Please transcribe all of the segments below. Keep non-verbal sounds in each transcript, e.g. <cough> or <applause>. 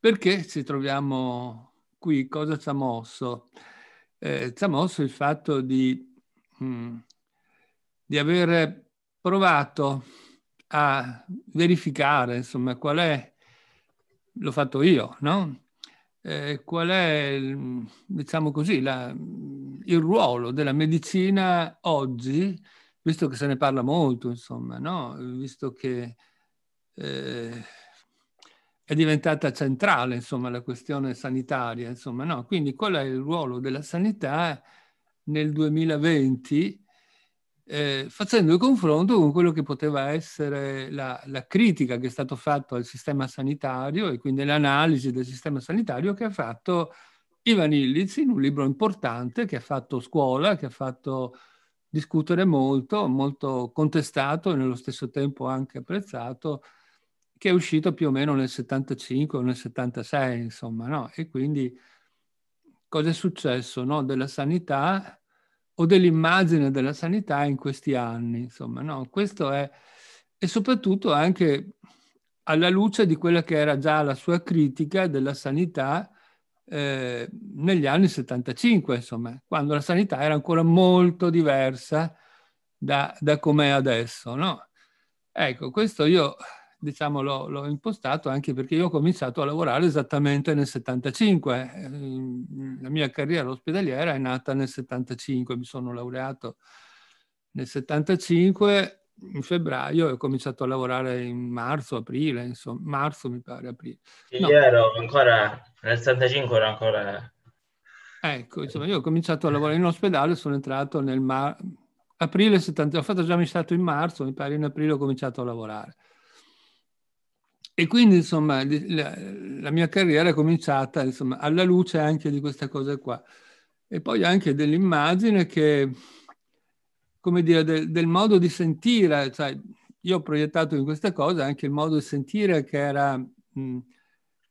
Perché ci troviamo qui? Cosa ci ha mosso? Eh, ci ha mosso il fatto di, mh, mm, di aver provato a verificare, insomma, qual è, l'ho fatto io, no? Eh, qual è, diciamo così, la, il ruolo della medicina oggi, visto che se ne parla molto, insomma, no? visto che eh, è diventata centrale, insomma, la questione sanitaria, insomma, no? Quindi qual è il ruolo della sanità nel 2020 eh, facendo il confronto con quello che poteva essere la, la critica che è stata fatta al sistema sanitario e quindi l'analisi del sistema sanitario che ha fatto Ivan Illiz in un libro importante che ha fatto scuola, che ha fatto discutere molto, molto contestato e nello stesso tempo anche apprezzato, che è uscito più o meno nel 75 o nel 76, insomma, no? E quindi cosa è successo no? della sanità o dell'immagine della sanità in questi anni, insomma, no? Questo è, e soprattutto anche alla luce di quella che era già la sua critica della sanità eh, negli anni 75, insomma, quando la sanità era ancora molto diversa da, da com'è adesso, no? Ecco, questo io diciamo, l'ho, l'ho, impostato anche perché io ho cominciato a lavorare esattamente nel 75. Eh, la mia carriera ospedaliera è nata nel 75, mi sono laureato nel 75, in febbraio e ho cominciato a lavorare in marzo, aprile, insomma, marzo mi pare, aprile. Sì, no. ero ancora, nel 75 ero ancora... Ecco, insomma, io ho cominciato a lavorare in ospedale, sono entrato nel marzo aprile 70, ho fatto già mi stato in marzo, mi pare in aprile ho cominciato a lavorare. E quindi, insomma, la, la mia carriera è cominciata insomma, alla luce anche di questa cosa qua. E poi anche dell'immagine che, come dire, del, del modo di sentire, cioè, io ho proiettato in questa cosa anche il modo di sentire che era, mh,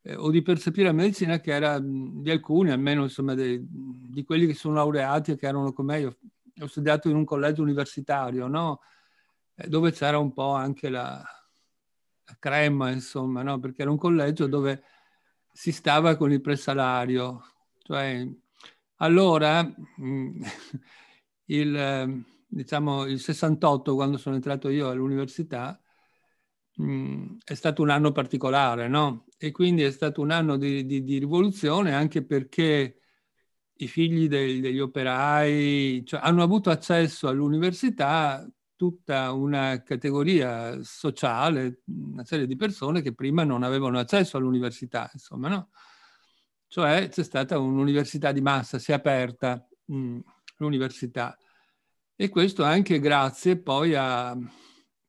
eh, o di percepire la medicina che era mh, di alcuni, almeno insomma, de, di quelli che sono laureati e che erano come Io ho studiato in un collegio universitario, no? Eh, dove c'era un po' anche la, a Crema, insomma, no? perché era un collegio dove si stava con il presalario. Cioè, allora, mm, <laughs> il, ehm, diciamo, il 68, quando sono entrato io all'università, mm, è stato un anno particolare, no? E quindi è stato un anno di, di, di rivoluzione anche perché i figli dei, degli operai cioè, hanno avuto accesso all'università tutta una categoria sociale, una serie di persone che prima non avevano accesso all'università, insomma, no? Cioè c'è stata un'università di massa, si è aperta mh, mm, l'università. E questo anche grazie poi a,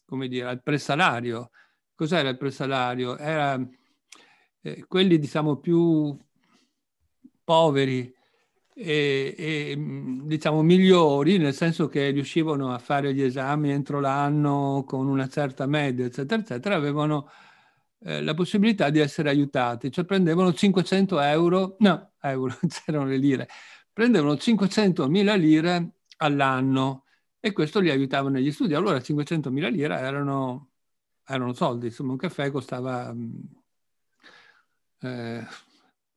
come dire, al presalario. Cos'era il presalario? Era eh, quelli, diciamo, più poveri, e, e, diciamo migliori, nel senso che riuscivano a fare gli esami entro l'anno con una certa media, eccetera, eccetera, avevano eh, la possibilità di essere aiutati, cioè prendevano 500 euro, no, euro, <laughs> c'erano le lire, prendevano 500.000 lire all'anno e questo li aiutava negli studi. Allora 500.000 lire erano, erano soldi, insomma un caffè costava... Mm, eh,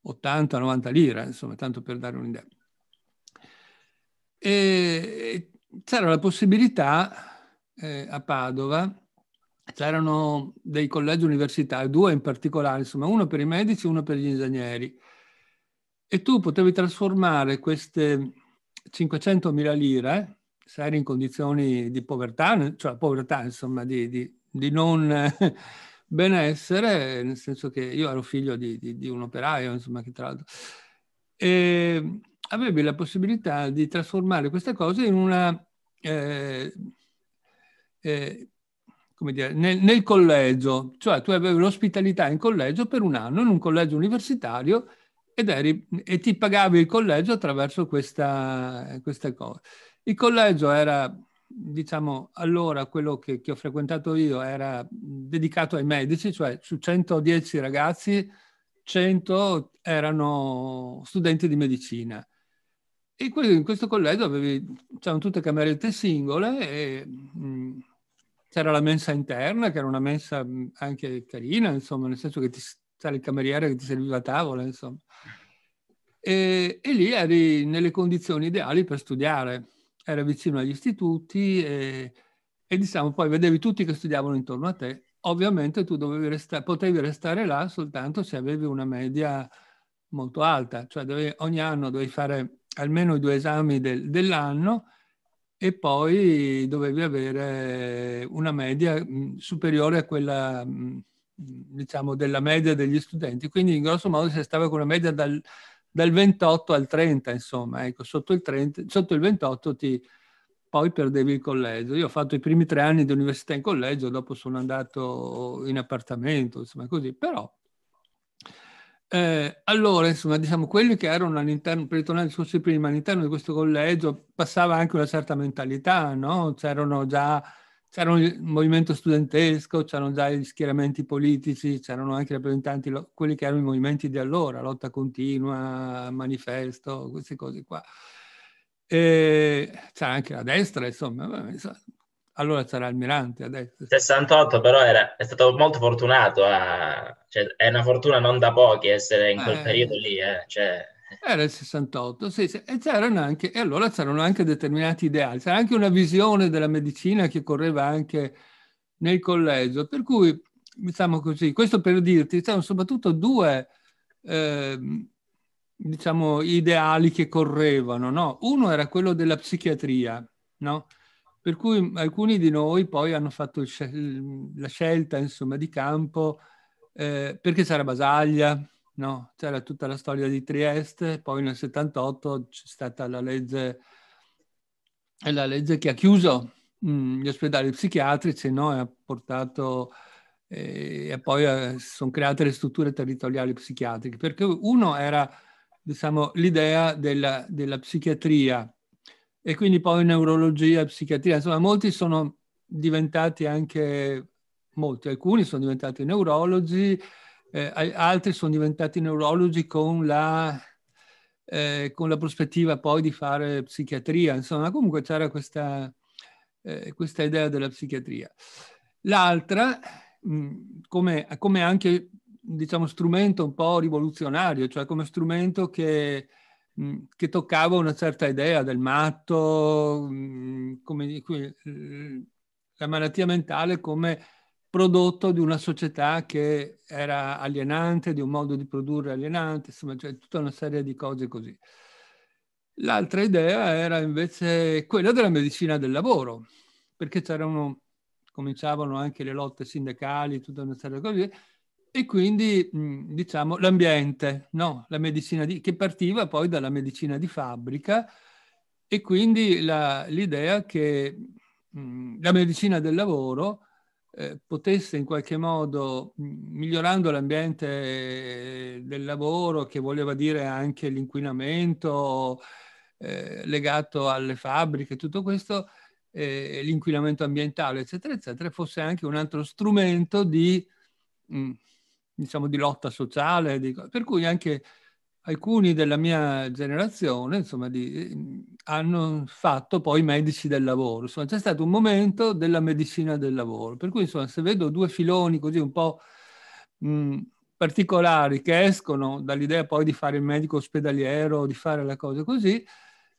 80-90 lire, insomma, tanto per dare un'idea. E c'era la possibilità eh, a Padova, c'erano dei collegi universitari, due in particolare, insomma, uno per i medici e uno per gli ingegneri. E tu potevi trasformare queste 500.000 lire, se eri in condizioni di povertà, cioè povertà, insomma, di, di, di non benessere, nel senso che io ero figlio di, di, di un operaio, insomma, che tra l'altro... E ehm, avevi la possibilità di trasformare queste cose in una... Eh, eh, come dire, nel, nel, collegio, cioè tu avevi l'ospitalità in collegio per un anno, in un collegio universitario, ed eri, e ti pagavi il collegio attraverso questa, questa cosa. Il collegio era diciamo, allora quello che, che, ho frequentato io era dedicato ai medici, cioè su 110 ragazzi, 100 erano studenti di medicina. E quindi in questo collegio avevi, c'erano tutte camerette singole e mh, mm, c'era la mensa interna, che era una mensa mm, anche carina, insomma, nel senso che ti, c'era il cameriere che ti serviva a tavola, insomma. E, e lì eri nelle condizioni ideali per studiare era vicino agli istituti e, e diciamo poi vedevi tutti che studiavano intorno a te. Ovviamente tu resta- potevi restare là soltanto se avevi una media molto alta, cioè dovevi, ogni anno dovevi fare almeno i due esami del, dell'anno e poi dovevi avere una media mm, superiore a quella mm, diciamo della media degli studenti quindi in grosso modo si stava con una media dal, dal 28 al 30, insomma, ecco, sotto il, 30, sotto il 28 ti, poi perdevi il collegio. Io ho fatto i primi tre anni di università in collegio, dopo sono andato in appartamento, insomma, così, però... Eh, allora, insomma, diciamo, quelli che erano all'interno, per ritornare ai discorsi prima, all'interno di questo collegio passava anche una certa mentalità, no? C'erano già c'era il movimento studentesco, c'erano già gli schieramenti politici, c'erano anche i rappresentanti, quelli che erano i movimenti di allora, lotta continua, manifesto, queste cose qua. E c'era anche la destra, insomma, allora c'era Almirante a 68 però era, è stato molto fortunato, a, eh. cioè, è una fortuna non da pochi essere in eh. quel eh, periodo lì. Eh, cioè. Era il 68, sì, sì. E, anche, e, allora c'erano anche determinati ideali, c'era anche una visione della medicina che correva anche nel collegio, per cui, diciamo così, questo per dirti, c'erano soprattutto due, eh, diciamo, ideali che correvano, no? Uno era quello della psichiatria, no? Per cui alcuni di noi poi hanno fatto il, la scelta, insomma, di campo eh, perché c'era Basaglia, no? C'era tutta la storia di Trieste, poi nel 78 c'è stata la legge, la legge che ha chiuso mm, gli ospedali psichiatrici, no? E ha portato eh, e poi eh, sono create le strutture territoriali psichiatriche, perché uno era diciamo, l'idea della, della, psichiatria e quindi poi neurologia, psichiatria, insomma molti sono diventati anche, molti, alcuni sono diventati neurologi, eh, altri sono diventati neurologi con la, eh, con la, prospettiva poi di fare psichiatria, insomma comunque c'era questa, eh, questa idea della psichiatria. L'altra, come, come, anche diciamo, strumento un po' rivoluzionario, cioè come strumento che che toccava una certa idea del matto, come, eh, la malattia mentale come prodotto di una società che era alienante, di un modo di produrre alienante, insomma, cioè tutta una serie di cose così. L'altra idea era invece quella della medicina del lavoro, perché c'erano, cominciavano anche le lotte sindacali, tutta una serie di cose, e quindi diciamo l'ambiente, no? la medicina di, che partiva poi dalla medicina di fabbrica e quindi la, l'idea che la medicina del lavoro eh, potesse in qualche modo, mm, migliorando l'ambiente del lavoro, che voleva dire anche l'inquinamento eh, legato alle fabbriche, tutto questo, eh, l'inquinamento ambientale, eccetera, eccetera, fosse anche un altro strumento di, mm, diciamo, di lotta sociale, per cui anche alcuni della mia generazione insomma, di, ehm, hanno fatto poi medici del lavoro. Insomma, c'è stato un momento della medicina del lavoro. Per cui, insomma, se vedo due filoni così un po' mh, mhmm, particolari che escono dall'idea poi di fare il medico ospedaliero, di fare la cosa così,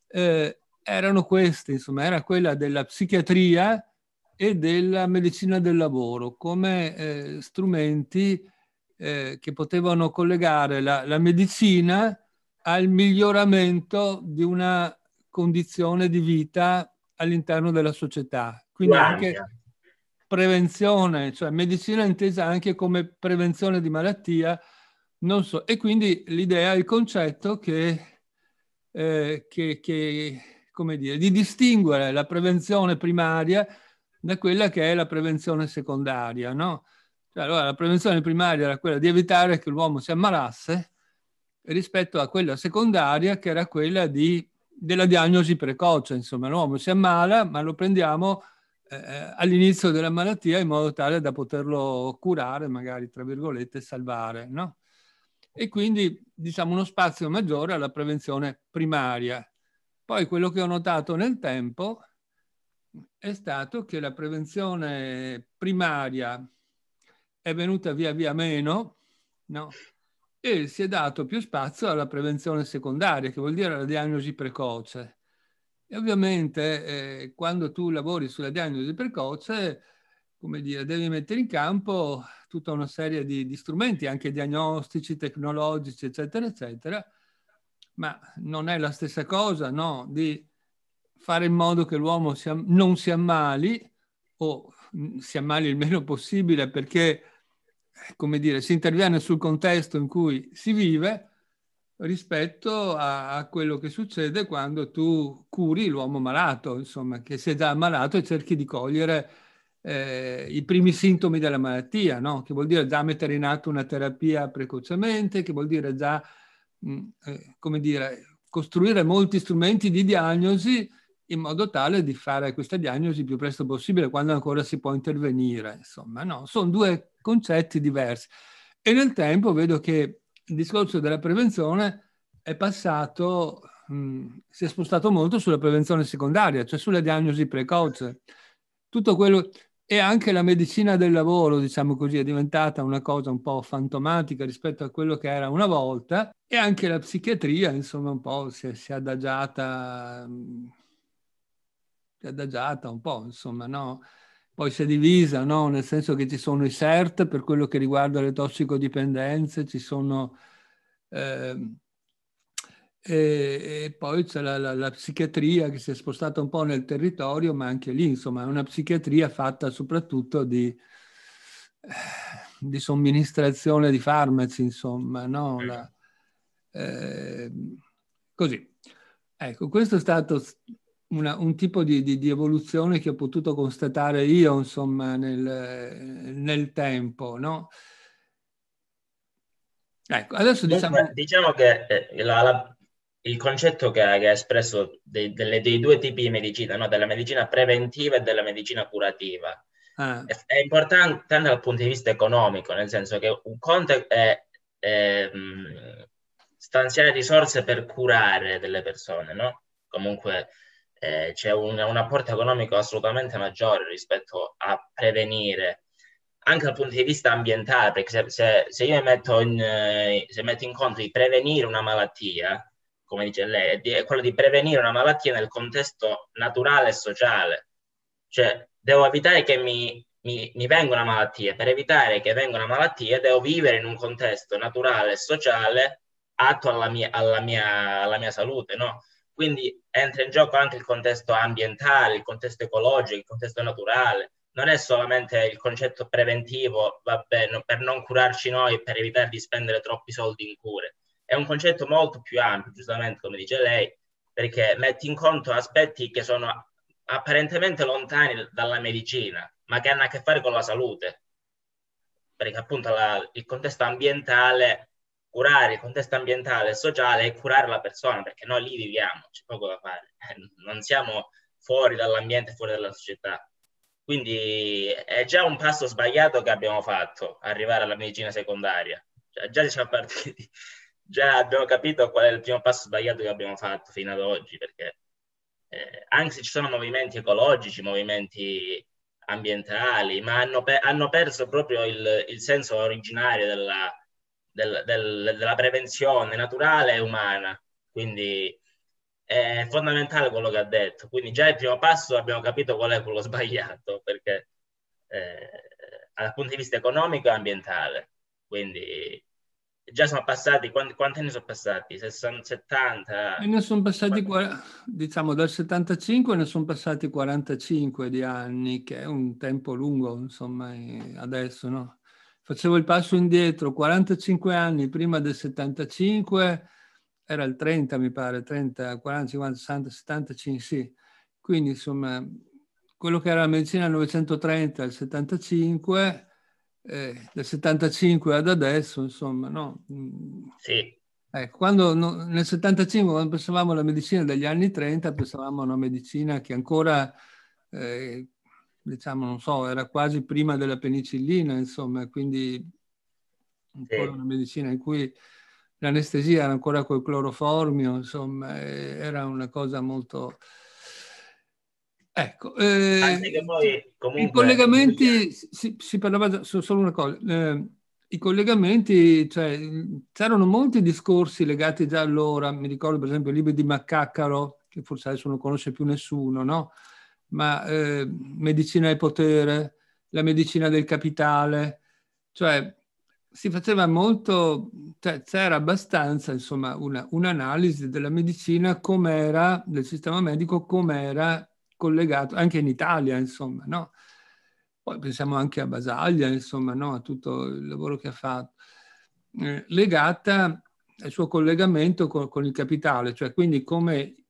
eh, erano queste, insomma, era quella della psichiatria e della medicina del lavoro come eh, strumenti eh, che potevano collegare la, la medicina al miglioramento di una condizione di vita all'interno della società. Quindi anche prevenzione, cioè medicina intesa anche come prevenzione di malattia, non so. E quindi l'idea, il concetto che, eh, che, che come dire, di distinguere la prevenzione primaria da quella che è la prevenzione secondaria, no? Cioè, allora la prevenzione primaria era quella di evitare che l'uomo si ammalasse rispetto a quella secondaria che era quella di, della diagnosi precoce. Insomma, l'uomo si ammala, ma lo prendiamo eh, eh all'inizio della malattia in modo tale da poterlo curare, magari, tra virgolette, salvare. No? E quindi, diciamo, uno spazio maggiore alla prevenzione primaria. Poi quello che ho notato nel tempo è stato che la prevenzione primaria è venuta via via meno no? e si è dato più spazio alla prevenzione secondaria, che vuol dire la diagnosi precoce. E ovviamente eh, quando tu lavori sulla diagnosi precoce, come dire, devi mettere in campo tutta una serie di, di strumenti, anche diagnostici, tecnologici, eccetera, eccetera, ma non è la stessa cosa, no? Di fare in modo che l'uomo si, non si ammali o si ammali il meno possibile perché come dire, si interviene sul contesto in cui si vive rispetto a, a quello che succede quando tu curi l'uomo malato, insomma, che si è già ammalato e cerchi di cogliere eh, i primi sintomi della malattia, no? che vuol dire già mettere in atto una terapia precocemente, che vuol dire già, mh, mm, eh, come dire, costruire molti strumenti di diagnosi in modo tale di fare questa diagnosi il più presto possibile, quando ancora si può intervenire. Insomma, no? sono due concetti diversi. E nel tempo vedo che il discorso della prevenzione è passato, mh, mm, si è spostato molto sulla prevenzione secondaria, cioè sulla diagnosi precoce. Tutto quello, e anche la medicina del lavoro, diciamo così, è diventata una cosa un po' fantomatica rispetto a quello che era una volta e anche la psichiatria, insomma, un po' si è, si è adagiata, mm, si è adagiata un po', insomma, no? poi si è divisa, no? nel senso che ci sono i CERT per quello che riguarda le tossicodipendenze, ci sono... Eh, e, e, poi c'è la, la, la, psichiatria che si è spostata un po' nel territorio, ma anche lì, insomma, è una psichiatria fatta soprattutto di, di somministrazione di farmaci, insomma, no? La, eh, così. Ecco, questo è stato una, un tipo di, di, di, evoluzione che ho potuto constatare io, insomma, nel, nel tempo, no? Ecco, adesso diciamo... diciamo che eh, la, la, il concetto che, hai espresso dei, delle, dei, due tipi di medicina, no? della medicina preventiva e della medicina curativa, ah. è, è, importante dal punto di vista economico, nel senso che un conto è, è mm, stanziare risorse per curare delle persone, no? Comunque eh, c'è un, un, apporto economico assolutamente maggiore rispetto a prevenire, anche dal punto di vista ambientale, perché se, se, se io metto in, eh, se metto in conto di prevenire una malattia, come dice lei, è, di, è quello di prevenire una malattia nel contesto naturale e sociale. Cioè, devo evitare che mi, mi, mi venga una malattia. Per evitare che venga una malattia devo vivere in un contesto naturale e sociale atto alla mia, alla mia, alla mia salute, no? Quindi entra in gioco anche il contesto ambientale, il contesto ecologico, il contesto naturale. Non è solamente il concetto preventivo, vabbè, no, per non curarci noi, per evitare di spendere troppi soldi in cure. È un concetto molto più ampio, giustamente come dice lei, perché mette in conto aspetti che sono apparentemente lontani dalla medicina, ma che hanno a che fare con la salute. Perché appunto la, il contesto ambientale curare il contesto ambientale e sociale è curare la persona, perché noi lì viviamo, c'è poco da fare, eh, non siamo fuori dall'ambiente, fuori dalla società. Quindi è già un passo sbagliato che abbiamo fatto, arrivare alla medicina secondaria. Cioè, già siamo partiti, <laughs> già abbiamo capito qual è il primo passo sbagliato che abbiamo fatto fino ad oggi, perché eh, anche se ci sono movimenti ecologici, movimenti ambientali, ma hanno, pe- hanno perso proprio il, il senso originario della, del, del, della prevenzione naturale e umana. Quindi è fondamentale quello che ha detto. Quindi già il primo passo abbiamo capito qual è quello <laughs> sbagliato, perché eh, dal punto di vista economico e ambientale. Quindi già sono passati, quanti, quanti anni sono passati? 60, 70? E ne sono passati, diciamo, dal 75 ne sono passati 45 di anni, che è un tempo lungo, insomma, eh, adesso, no? facevo il passo indietro, 45 anni prima del 75, era il 30 mi pare, 30, 40, 50, 60, 75, sì. Quindi insomma, quello che era la medicina nel 1930 al 75, eh, dal 75 ad adesso, insomma, no? Sì. Eh, quando, no, nel 75, quando pensavamo alla medicina degli anni 30, pensavamo a una medicina che ancora eh, diciamo, non so, era quasi prima della penicillina, insomma, quindi ancora una medicina in cui l'anestesia era ancora col cloroformio, insomma, eh, era una cosa molto... Ecco, eh, comunque, i collegamenti, si, si, parlava solo una cosa, eh, i collegamenti, cioè, c'erano molti discorsi legati già allora, mi ricordo per esempio i libri di Maccacaro, che forse adesso non conosce più nessuno, no? ma eh, medicina del potere, la medicina del capitale, cioè si faceva molto, cioè, c'era abbastanza insomma una, un'analisi della medicina com'era, del sistema medico com'era collegato, anche in Italia insomma, no? Poi pensiamo anche a Basaglia, insomma, no? a tutto il lavoro che ha fatto, eh, legata al suo collegamento con, con il capitale, cioè quindi come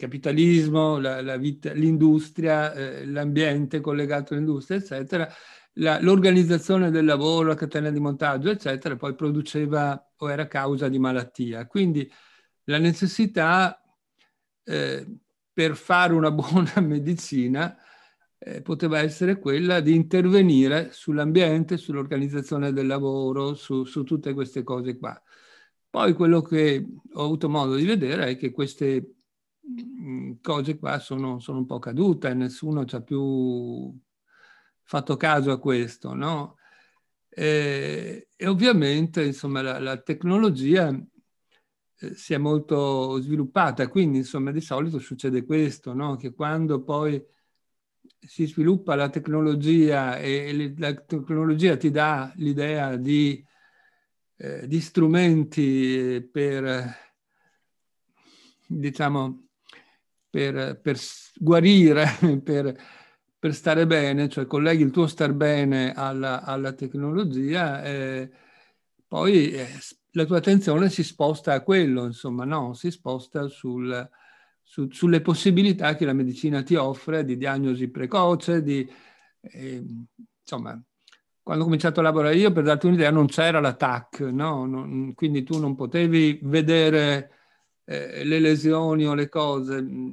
capitalismo, la, la vita, l'industria, eh, l'ambiente collegato all'industria, eccetera, la, l'organizzazione del lavoro, la catena di montaggio, eccetera, poi produceva o era causa di malattia. Quindi la necessità eh, per fare una <laughs> buona medicina eh, poteva essere quella di intervenire sull'ambiente, sull'organizzazione del lavoro, su, su tutte queste cose qua. Poi quello che ho avuto modo di vedere è che queste Mm, cose qua sono, sono un po' cadute e nessuno ci ha più fatto caso a questo, no? E, e ovviamente, insomma, la, la tecnologia eh, si è molto sviluppata, quindi, insomma, di solito succede questo, no? Che quando poi si sviluppa la tecnologia e, la tecnologia ti dà l'idea di, eh, di strumenti eh, per, diciamo, per, per guarire, <laughs> per, per, stare bene, cioè colleghi il tuo star bene alla, alla tecnologia, eh, poi eh, la tua attenzione si sposta a quello, insomma, no, si sposta sul, su, sulle possibilità che la medicina ti offre di diagnosi precoce, di, eh, insomma, quando ho cominciato a lavorare io, per darti un'idea, non c'era la TAC, no? non, quindi tu non potevi vedere eh, le lesioni o le cose. Mm,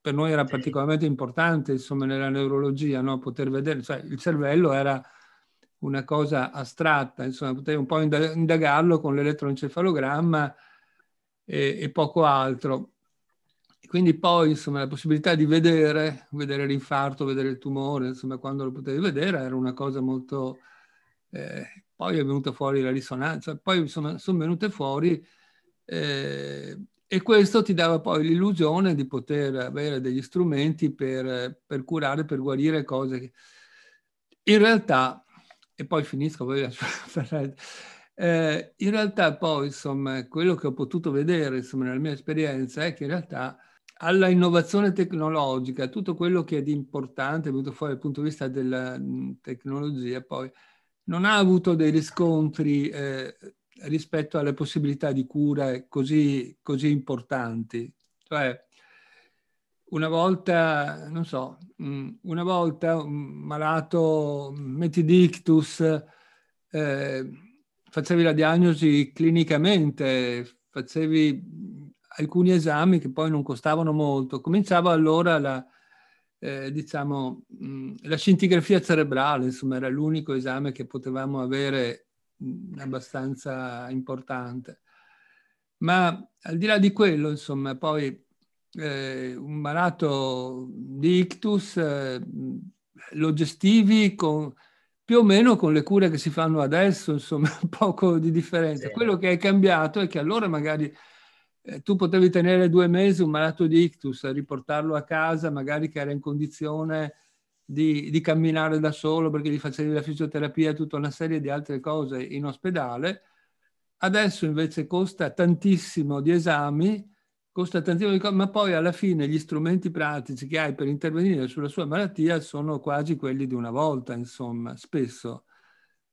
per noi era particolarmente importante, insomma, nella neurologia, no? poter vedere, cioè il cervello era una cosa astratta, insomma, potevi un po' indagarlo con l'elettroencefalogramma e, e poco altro. quindi poi, insomma, la possibilità di vedere, vedere l'infarto, vedere il tumore, insomma, quando lo potevi vedere era una cosa molto... Eh, poi è venuta fuori la risonanza, poi sono, sono venute fuori eh, e questo ti dava poi l'illusione di poter avere degli strumenti per, per curare, per guarire cose che in realtà, e poi finisco, poi lascio parlare. <laughs> Eh, in realtà poi, insomma, quello che ho potuto vedere, insomma, nella mia esperienza è che in realtà alla innovazione tecnologica, tutto quello che è di importante, venuto fuori dal punto di vista della tecnologia, poi non ha avuto dei riscontri eh, rispetto alle possibilità di cura così, così importanti. Cioè, una volta, non so, mm, una volta un malato, metti di eh, facevi la diagnosi clinicamente, facevi alcuni esami che poi non costavano molto. Cominciava allora la, eh, diciamo, mm, la scintigrafia cerebrale, insomma, era l'unico esame che potevamo avere abbastanza importante. Ma al di là di quello, insomma, poi eh, un malato di ictus eh, lo gestivi con, più o meno con le cure che si fanno adesso, insomma, <laughs> poco di differenza. Sì. Quello che è cambiato è che allora magari eh, tu potevi tenere due mesi un malato di ictus, riportarlo a casa, magari che era in condizione di, di, camminare da solo perché gli facevi la fisioterapia e tutta una serie di altre cose in ospedale. Adesso invece costa tantissimo di esami, costa tantissimo di cose, ma poi alla fine gli strumenti pratici che hai per intervenire sulla sua malattia sono quasi quelli di una volta, insomma, spesso.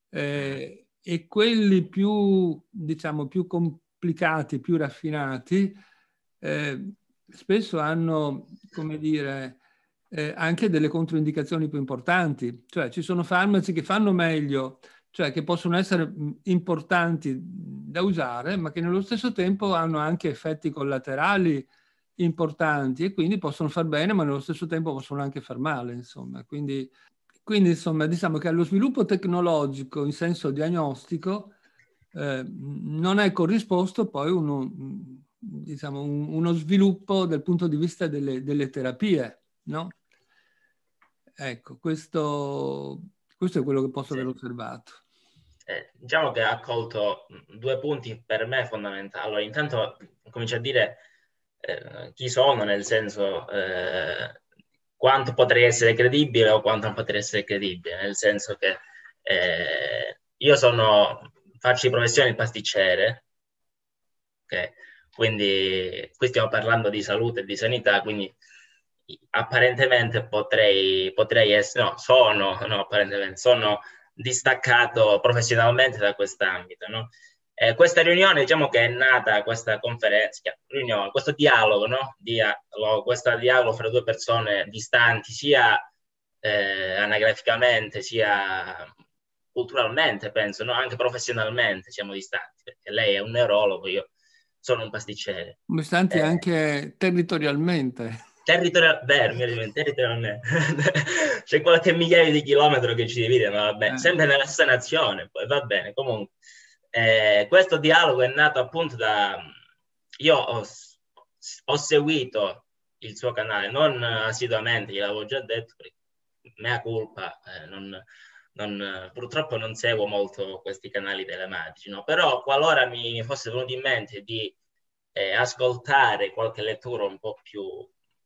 Eh, e quelli più, diciamo, più complicati, più raffinati, eh, spesso hanno, come dire, eh, anche delle controindicazioni più importanti, cioè ci sono farmaci che fanno meglio, cioè che possono essere mm, importanti da usare, ma che nello stesso tempo hanno anche effetti collaterali importanti e quindi possono far bene, ma nello stesso tempo possono anche far male, insomma. Quindi, quindi insomma, diciamo che allo sviluppo tecnologico in senso diagnostico eh, non è corrisposto poi uno, diciamo, un, uno sviluppo dal punto di vista delle, delle terapie, no? Ecco, questo, questo è quello che posso sì. aver osservato. Eh, diciamo che ha accolto due punti per me fondamentali. Allora, intanto comincio a dire eh, chi sono, nel senso eh, quanto potrei essere credibile o quanto non potrei essere credibile, nel senso che eh, io sono, faccio di professione il pasticcere, okay? quindi qui stiamo parlando di salute e di sanità, quindi apparentemente potrei, potrei essere, no, sono, no, apparentemente sono distaccato professionalmente da quest'ambito, no? Eh, questa riunione, diciamo che è nata questa conferenza, riunione, questo dialogo, no? Dialogo, questo dialogo fra due persone distanti, sia eh, anagraficamente, sia culturalmente, penso, no? anche professionalmente siamo distanti, perché lei è un neurologo, io sono un pasticcere. Distanti eh, anche territorialmente territorial... vermi, territorialmente, <laughs> c'è qualche migliaio di chilometri che ci divide, ma va bene, eh. sempre nella stessa nazione, poi va bene, comunque. Eh, questo dialogo è nato appunto da... Io ho, ho seguito il suo canale, non assiduamente, gliel'avevo già detto, mea culpa, eh, non, non, purtroppo non seguo molto questi canali telematici, no? però qualora mi fosse venuto in mente di eh, ascoltare qualche lettura un po' più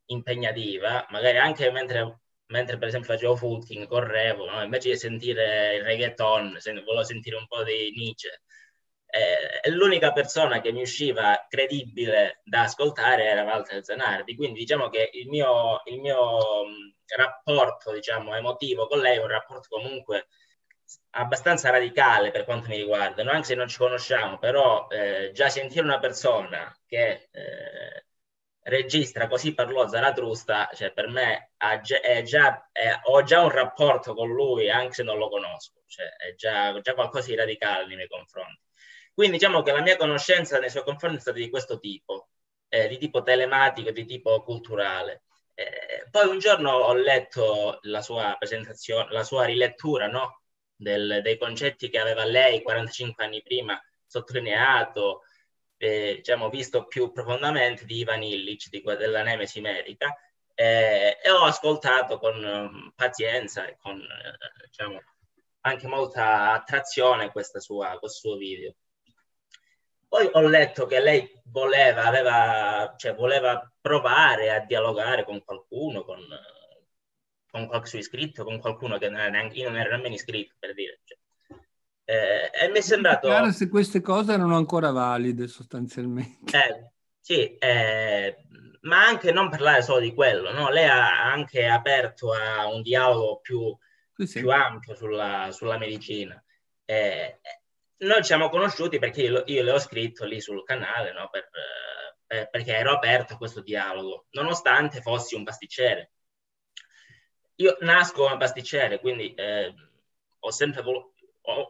impegnativa, magari anche mentre, mentre per esempio facevo footing, correvo, no? invece di sentire il reggaeton, se volevo sentire un po' di Nietzsche. Eh, l'unica persona che mi usciva credibile da ascoltare era Walter Zanardi, quindi diciamo che il mio, il mio mm, rapporto diciamo, emotivo con lei è un rapporto comunque abbastanza radicale per quanto mi riguarda, no? anche se non ci conosciamo, però eh, già sentire una persona che eh, registra così parlò Zaratrusta, cioè per me è già, è, ho già un rapporto con lui anche se non lo conosco, cioè è già, già qualcosa di radicale nei miei confronti. Quindi diciamo che la mia conoscenza nei suoi confronti è stata di questo tipo, eh, di tipo telematico, di tipo culturale. Eh, poi un giorno ho letto la sua presentazione, la sua rilettura no? Del, dei concetti che aveva lei 45 anni prima sottolineato, eh, diciamo, visto più profondamente di Ivan Illich, di, della Nemesi medica, eh, e ho ascoltato con um, pazienza e con eh, diciamo, anche molta attrazione sua, questo suo video. Poi ho letto che lei voleva, aveva, cioè, voleva provare a dialogare con qualcuno, con, con qualche suo iscritto, con qualcuno che non era neanche, io non ero nemmeno iscritto per dire. Cioè, eh, e mi è sembrato... Chiaro se queste cose erano ancora valide sostanzialmente. Eh, sì, eh, ma anche non parlare solo di quello, no? lei ha anche aperto a un dialogo più, sì, sì. più ampio sulla, sulla medicina. Eh, noi ci siamo conosciuti perché io, io, le ho scritto lì sul canale, no? per, per, perché ero aperto a questo dialogo, nonostante fossi un pasticcere. Io nasco come pasticcere, quindi eh, ho sempre voluto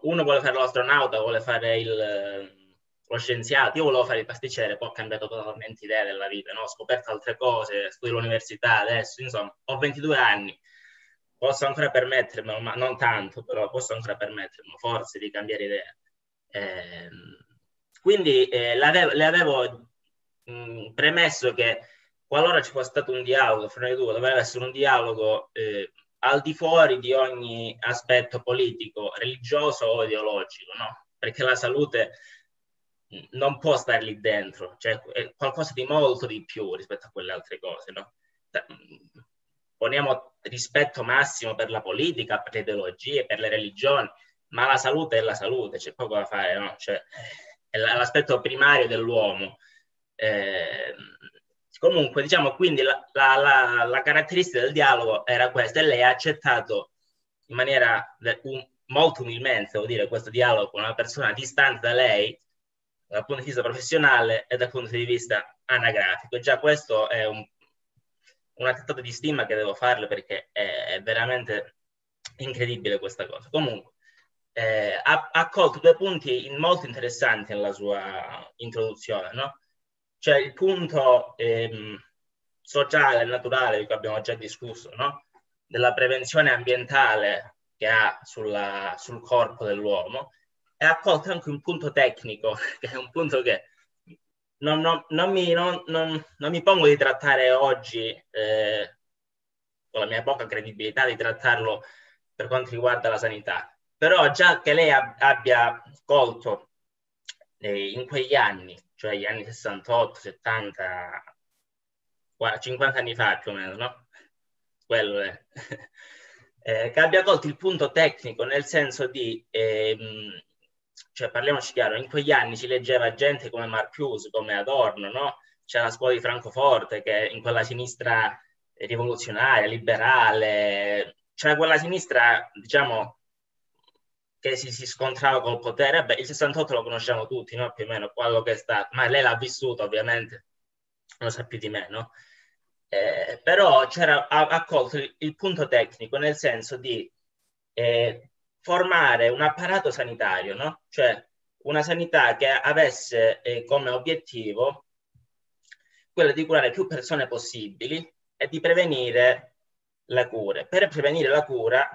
uno vuole fare l'astronauta, vuole fare il, eh, lo scienziato, io volevo fare il pasticcere, poi ho cambiato totalmente idea della vita, no? ho scoperto altre cose, studio l'università adesso, insomma, ho 22 anni, posso ancora permettermelo, ma non tanto, però posso ancora permettermelo, forse, di cambiare idea. Eh, quindi eh, l'avevo, le avevo mh, mm, premesso che qualora ci fosse stato un dialogo fra noi due, doveva essere un dialogo... Eh, al di fuori di ogni aspetto politico, religioso o ideologico, no? Perché la salute non può stare lì dentro, cioè è qualcosa di molto di più rispetto a quelle altre cose, no? Poniamo rispetto massimo per la politica, per le ideologie, per le religioni, ma la salute è la salute, c'è poco da fare, no? Cioè, è l'aspetto primario dell'uomo. Eh, Comunque, diciamo, quindi la, la, la, la caratteristica del dialogo era questa e lei ha accettato in maniera eh, un, um, molto umilmente, devo dire, questo dialogo con una persona distante da lei dal punto di vista professionale e dal punto di vista anagrafico. già questo è un, un attentato di stima che devo farle perché è, è veramente incredibile questa cosa. Comunque, eh, ha, ha colto due punti in, molto interessanti nella sua introduzione, no? cioè il punto ehm, sociale e naturale di cui abbiamo già discusso, no? della prevenzione ambientale che ha sulla, sul corpo dell'uomo, è accolto anche un punto tecnico, <laughs> che è un punto che non, non, non, mi, non mi, pongo di trattare oggi, eh, con la mia poca credibilità, di trattarlo per quanto riguarda la sanità. Però già che lei ab- abbia colto eh, in quegli anni cioè gli anni 68, 70, 50 anni fa più o meno, no? Quello è. <laughs> eh, che abbia colto il punto tecnico nel senso di, ehm, cioè parliamoci chiaro, in quegli anni si leggeva gente come Marcuse, come Adorno, no? C'era la scuola di Francoforte che in quella sinistra rivoluzionaria, liberale, c'era quella sinistra, diciamo, che si, si, scontrava col potere, beh, il 68 lo conosciamo tutti, no? più o meno quello che è stato, ma lei l'ha vissuto ovviamente, lo sa più di me, no? Eh, però c'era, ha, ha colto il, il, punto tecnico nel senso di eh, formare un apparato sanitario, no? cioè una sanità che avesse eh, come obiettivo quello di curare più persone possibili e di prevenire la cura. Per prevenire la cura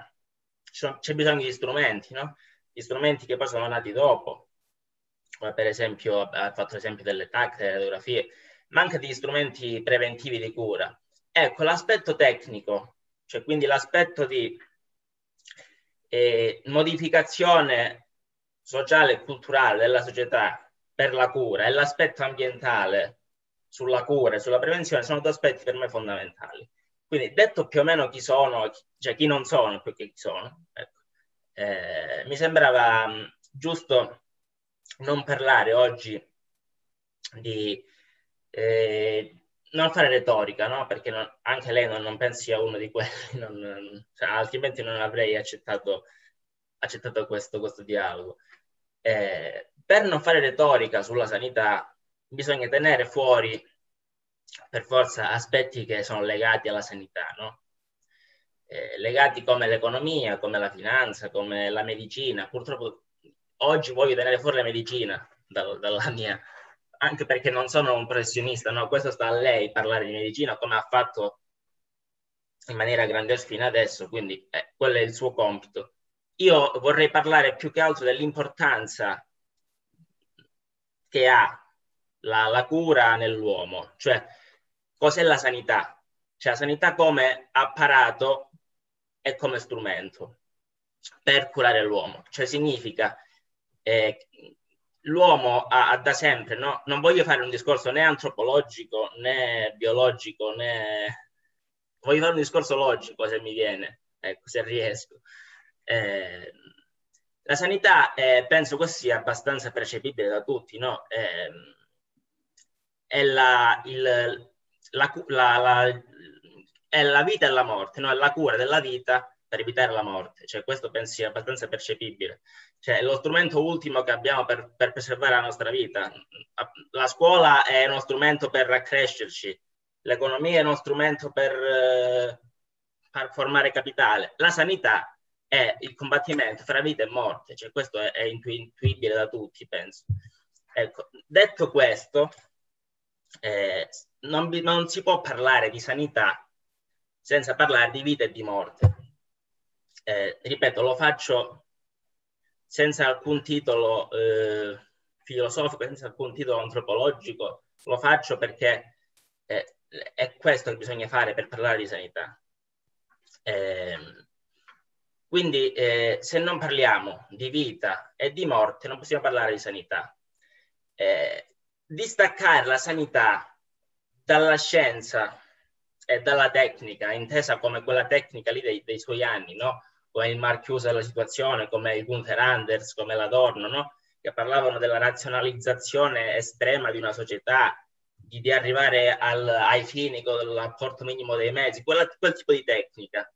c'è bisogno di strumenti, no? Gli strumenti che poi sono nati dopo, come per esempio, ha fatto l'esempio delle TAC, delle radiografie, ma anche di strumenti preventivi di cura. Ecco, l'aspetto tecnico, cioè quindi l'aspetto di eh, modificazione sociale e culturale della società per la cura e l'aspetto ambientale sulla cura e sulla prevenzione sono due aspetti per me fondamentali. Quindi detto più o meno chi sono, cioè chi non sono più che chi sono. Ecco. Eh, mi sembrava mm, giusto non parlare oggi di... Eh, non fare retorica, no? perché non, anche lei non, non pensi a uno di quelli, <laughs> non, cioè, altrimenti non avrei accettato, accettato questo, questo, dialogo. Eh, per non fare retorica sulla sanità bisogna tenere fuori per forza aspetti che sono legati alla sanità, no? eh, legati come l'economia, come la finanza, come la medicina. Purtroppo oggi voglio tenere fuori la medicina dal, dalla mia, anche perché non sono un professionista, no? questo sta a lei parlare di medicina come ha fatto in maniera grandiosa fino adesso, quindi eh, quello è il suo compito. Io vorrei parlare più che altro dell'importanza che ha la, la cura nell'uomo, cioè cos'è la sanità, cioè la sanità come apparato e come strumento per curare l'uomo. Cioè significa eh, l'uomo ha, ha, da sempre, no? non voglio fare un discorso né antropologico né biologico, né... voglio fare un discorso logico se mi viene, ecco, se riesco. Eh, la sanità eh, penso che sia abbastanza percepibile da tutti, no? Eh, è la, il, la, la, la è la vita e la morte, no? è la cura della vita per evitare la morte, cioè questo penso sia abbastanza percepibile, cioè è lo strumento ultimo che abbiamo per, per, preservare la nostra vita, la scuola è uno strumento per accrescerci, l'economia è uno strumento per, eh, per formare capitale, la sanità è il combattimento fra vita e morte, cioè questo è, è intuibile da tutti, penso. Ecco, detto questo, eh, non, non si può parlare di sanità senza parlare di vita e di morte. Eh, ripeto, lo faccio senza alcun titolo eh, filosofico, senza alcun titolo antropologico, lo faccio perché eh, è questo che bisogna fare per parlare di sanità. Ehm, quindi eh, se non parliamo di vita e di morte non possiamo parlare di sanità. Eh, distaccare la sanità dalla scienza è dalla tecnica, intesa come quella tecnica lì dei, dei suoi anni, no? come il Marchiusa della situazione, come il Gunther Anders, come l'Adorno, no? che parlavano della razionalizzazione estrema di una società, di, di arrivare al, ai fini con l'apporto minimo dei mezzi, quella, quel tipo di tecnica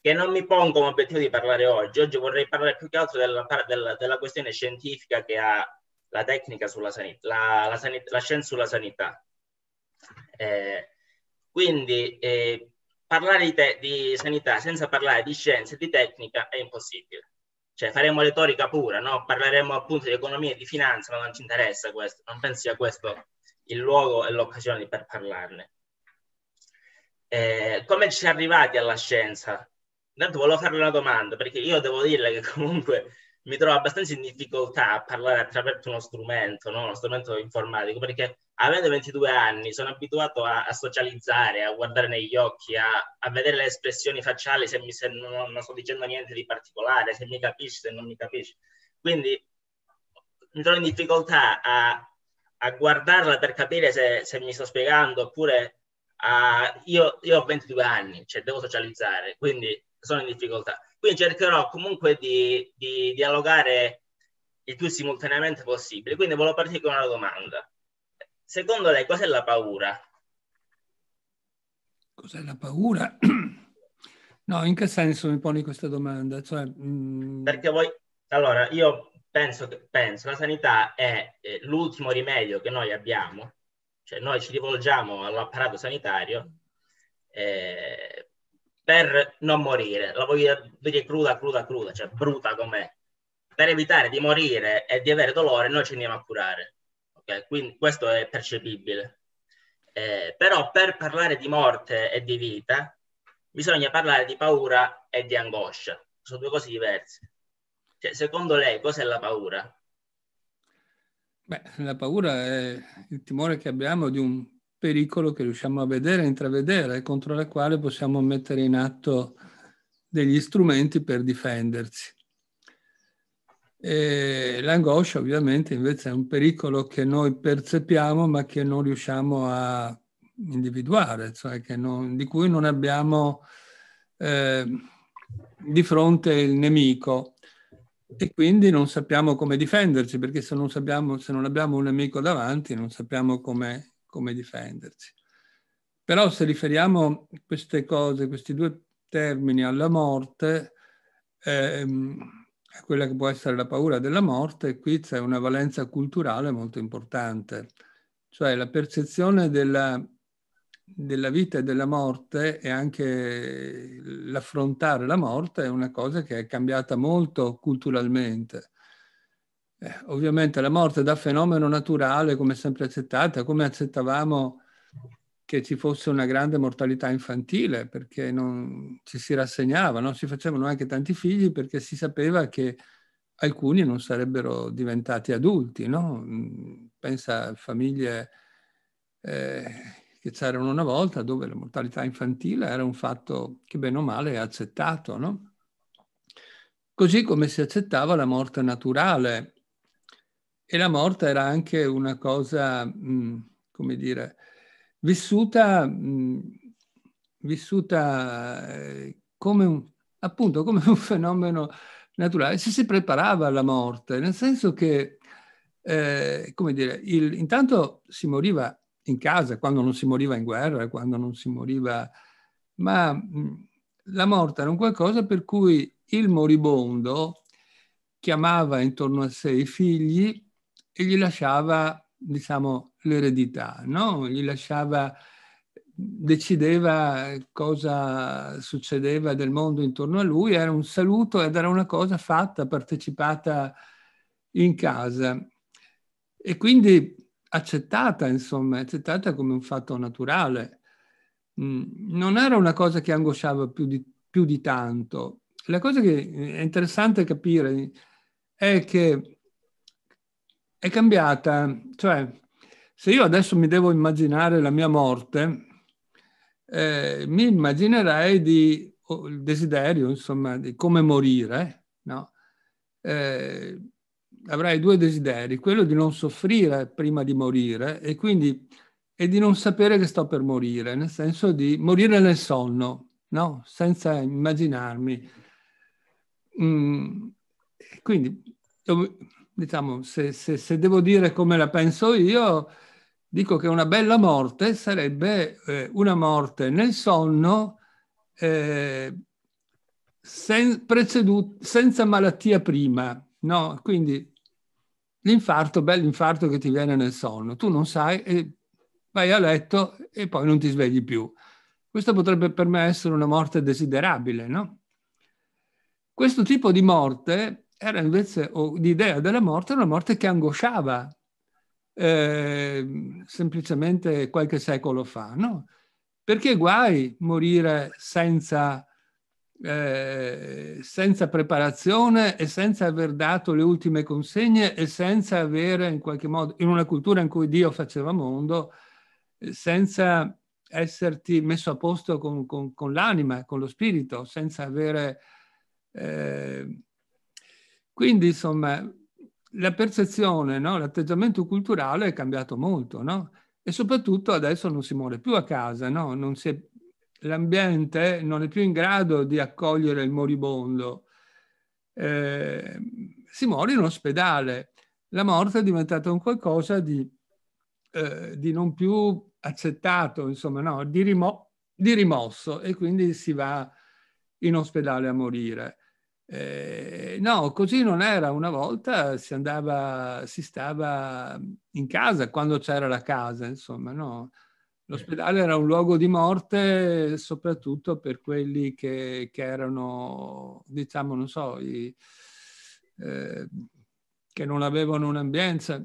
che non mi pongo come obiettivo di parlare oggi. Oggi vorrei parlare più che altro della, della, della questione scientifica che ha la tecnica sulla sanità, la, la, sanità, la scienza sulla sanità. Eh, quindi eh, parlare di, te- di, sanità senza parlare di scienza e di tecnica è impossibile. Cioè faremo retorica pura, no? parleremo appunto di economia e di finanza, ma non ci interessa questo, non penso sia questo il luogo e l'occasione per parlarne. Eh, come ci siamo arrivati alla scienza? Intanto volevo farle una domanda, perché io devo dirle che comunque mi trovo abbastanza in difficoltà a parlare attraverso uno strumento, no? uno strumento informatico, perché avendo 22 anni sono abituato a, a socializzare, a guardare negli occhi, a, a vedere le espressioni facciali, se, mi, se non, non, sto dicendo niente di particolare, se mi capisci, se non mi capisci. Quindi mi trovo in difficoltà a, a guardarla per capire se, se, mi sto spiegando oppure io, io ho 22 anni, cioè devo socializzare, quindi sono in difficoltà quindi cercherò comunque di, di dialogare il più simultaneamente possibile. Quindi volevo partire con una domanda. Secondo lei cos'è la paura? Cos'è la paura? <clears throat> No, in che senso mi poni questa domanda? Cioè, mh... Mm, Perché voi, allora, io penso che penso, la sanità è eh, l'ultimo rimedio che noi abbiamo, cioè noi ci rivolgiamo all'apparato sanitario eh, per non morire, la voglio dire cruda, cruda, cruda, cioè brutta com'è. Per evitare di morire e di avere dolore, noi ci andiamo a curare. Okay? Quindi questo è percepibile. Eh, però per parlare di morte e di vita, bisogna parlare di paura e di angoscia. Sono due cose diverse. Cioè, secondo lei, cos'è la paura? Beh, la paura è il timore che abbiamo di un pericolo che riusciamo a vedere e intravedere, contro la quale possiamo mettere in atto degli strumenti per difenderci. E l'angoscia ovviamente invece è un pericolo che noi percepiamo ma che non riusciamo a individuare, cioè non, di cui non abbiamo eh, di fronte il nemico e quindi non sappiamo come difenderci perché se non, sappiamo, se non abbiamo un nemico davanti non sappiamo come come difendersi. Però se riferiamo queste cose, questi due termini alla morte, ehm, quella che può essere la paura della morte, qui c'è una valenza culturale molto importante, cioè la percezione della, della vita e della morte e anche l'affrontare la morte è una cosa che è cambiata molto culturalmente eh, ovviamente la morte da fenomeno naturale, come sempre accettata, come accettavamo che ci fosse una grande mortalità infantile, perché non ci si rassegnava, non si facevano anche tanti figli perché si sapeva che alcuni non sarebbero diventati adulti, no? Mm, pensa a famiglie eh, che c'erano una volta dove la mortalità infantile era un fatto che bene o male è accettato, no? Così come si accettava la morte naturale, e la morte era anche una cosa, mh, mm, come dire, vissuta, mh, mm, vissuta eh, come un, appunto come un fenomeno naturale. Si si preparava alla morte, nel senso che, eh, come dire, il, intanto si moriva in casa, quando non si moriva in guerra, quando non si moriva... ma mh, mm, la morte era un qualcosa per cui il moribondo chiamava intorno a sé i figli e gli lasciava, diciamo, l'eredità, no? Gli lasciava, decideva cosa succedeva del mondo intorno a lui, era un saluto ed era una cosa fatta, partecipata in casa. E quindi accettata, insomma, accettata come un fatto naturale. Mm, non era una cosa che angosciava più di, più di tanto. La cosa che è interessante capire è che è cambiata, cioè se io adesso mi devo immaginare la mia morte, eh, mi immaginerei di, oh, il desiderio, insomma, di come morire, no? eh, avrei due desideri, quello di non soffrire prima di morire e quindi e di non sapere che sto per morire, nel senso di morire nel sonno, no? senza immaginarmi. Mm, quindi diciamo, se, se, se, devo dire come la penso io, dico che una bella morte sarebbe eh, una morte nel sonno eh, sen, senza malattia prima, no? Quindi l'infarto, beh, l'infarto che ti viene nel sonno, tu non sai e vai a letto e poi non ti svegli più. Questa potrebbe per me essere una morte desiderabile, no? Questo tipo di morte era invece oh, l'idea della morte, una morte che angosciava eh, semplicemente qualche secolo fa, no? Perché guai morire senza, eh, senza preparazione e senza aver dato le ultime consegne e senza avere in qualche modo, in una cultura in cui Dio faceva mondo, senza esserti messo a posto con, con, con l'anima, con lo spirito, senza avere... Eh, quindi, insomma, la percezione, no? l'atteggiamento culturale è cambiato molto, no? E soprattutto adesso non si muore più a casa, no? non è... l'ambiente non è più in grado di accogliere il moribondo. Eh, si muore in ospedale. La morte è diventata un qualcosa di, eh, di non più accettato, insomma, no? di, rimo- di rimosso e quindi si va in ospedale a morire. Eh, no, così non era. Una volta si andava, si stava in casa quando c'era la casa, insomma, no? L'ospedale era un luogo di morte soprattutto per quelli che, che erano, diciamo, non so, i, eh, che non avevano un'ambienza.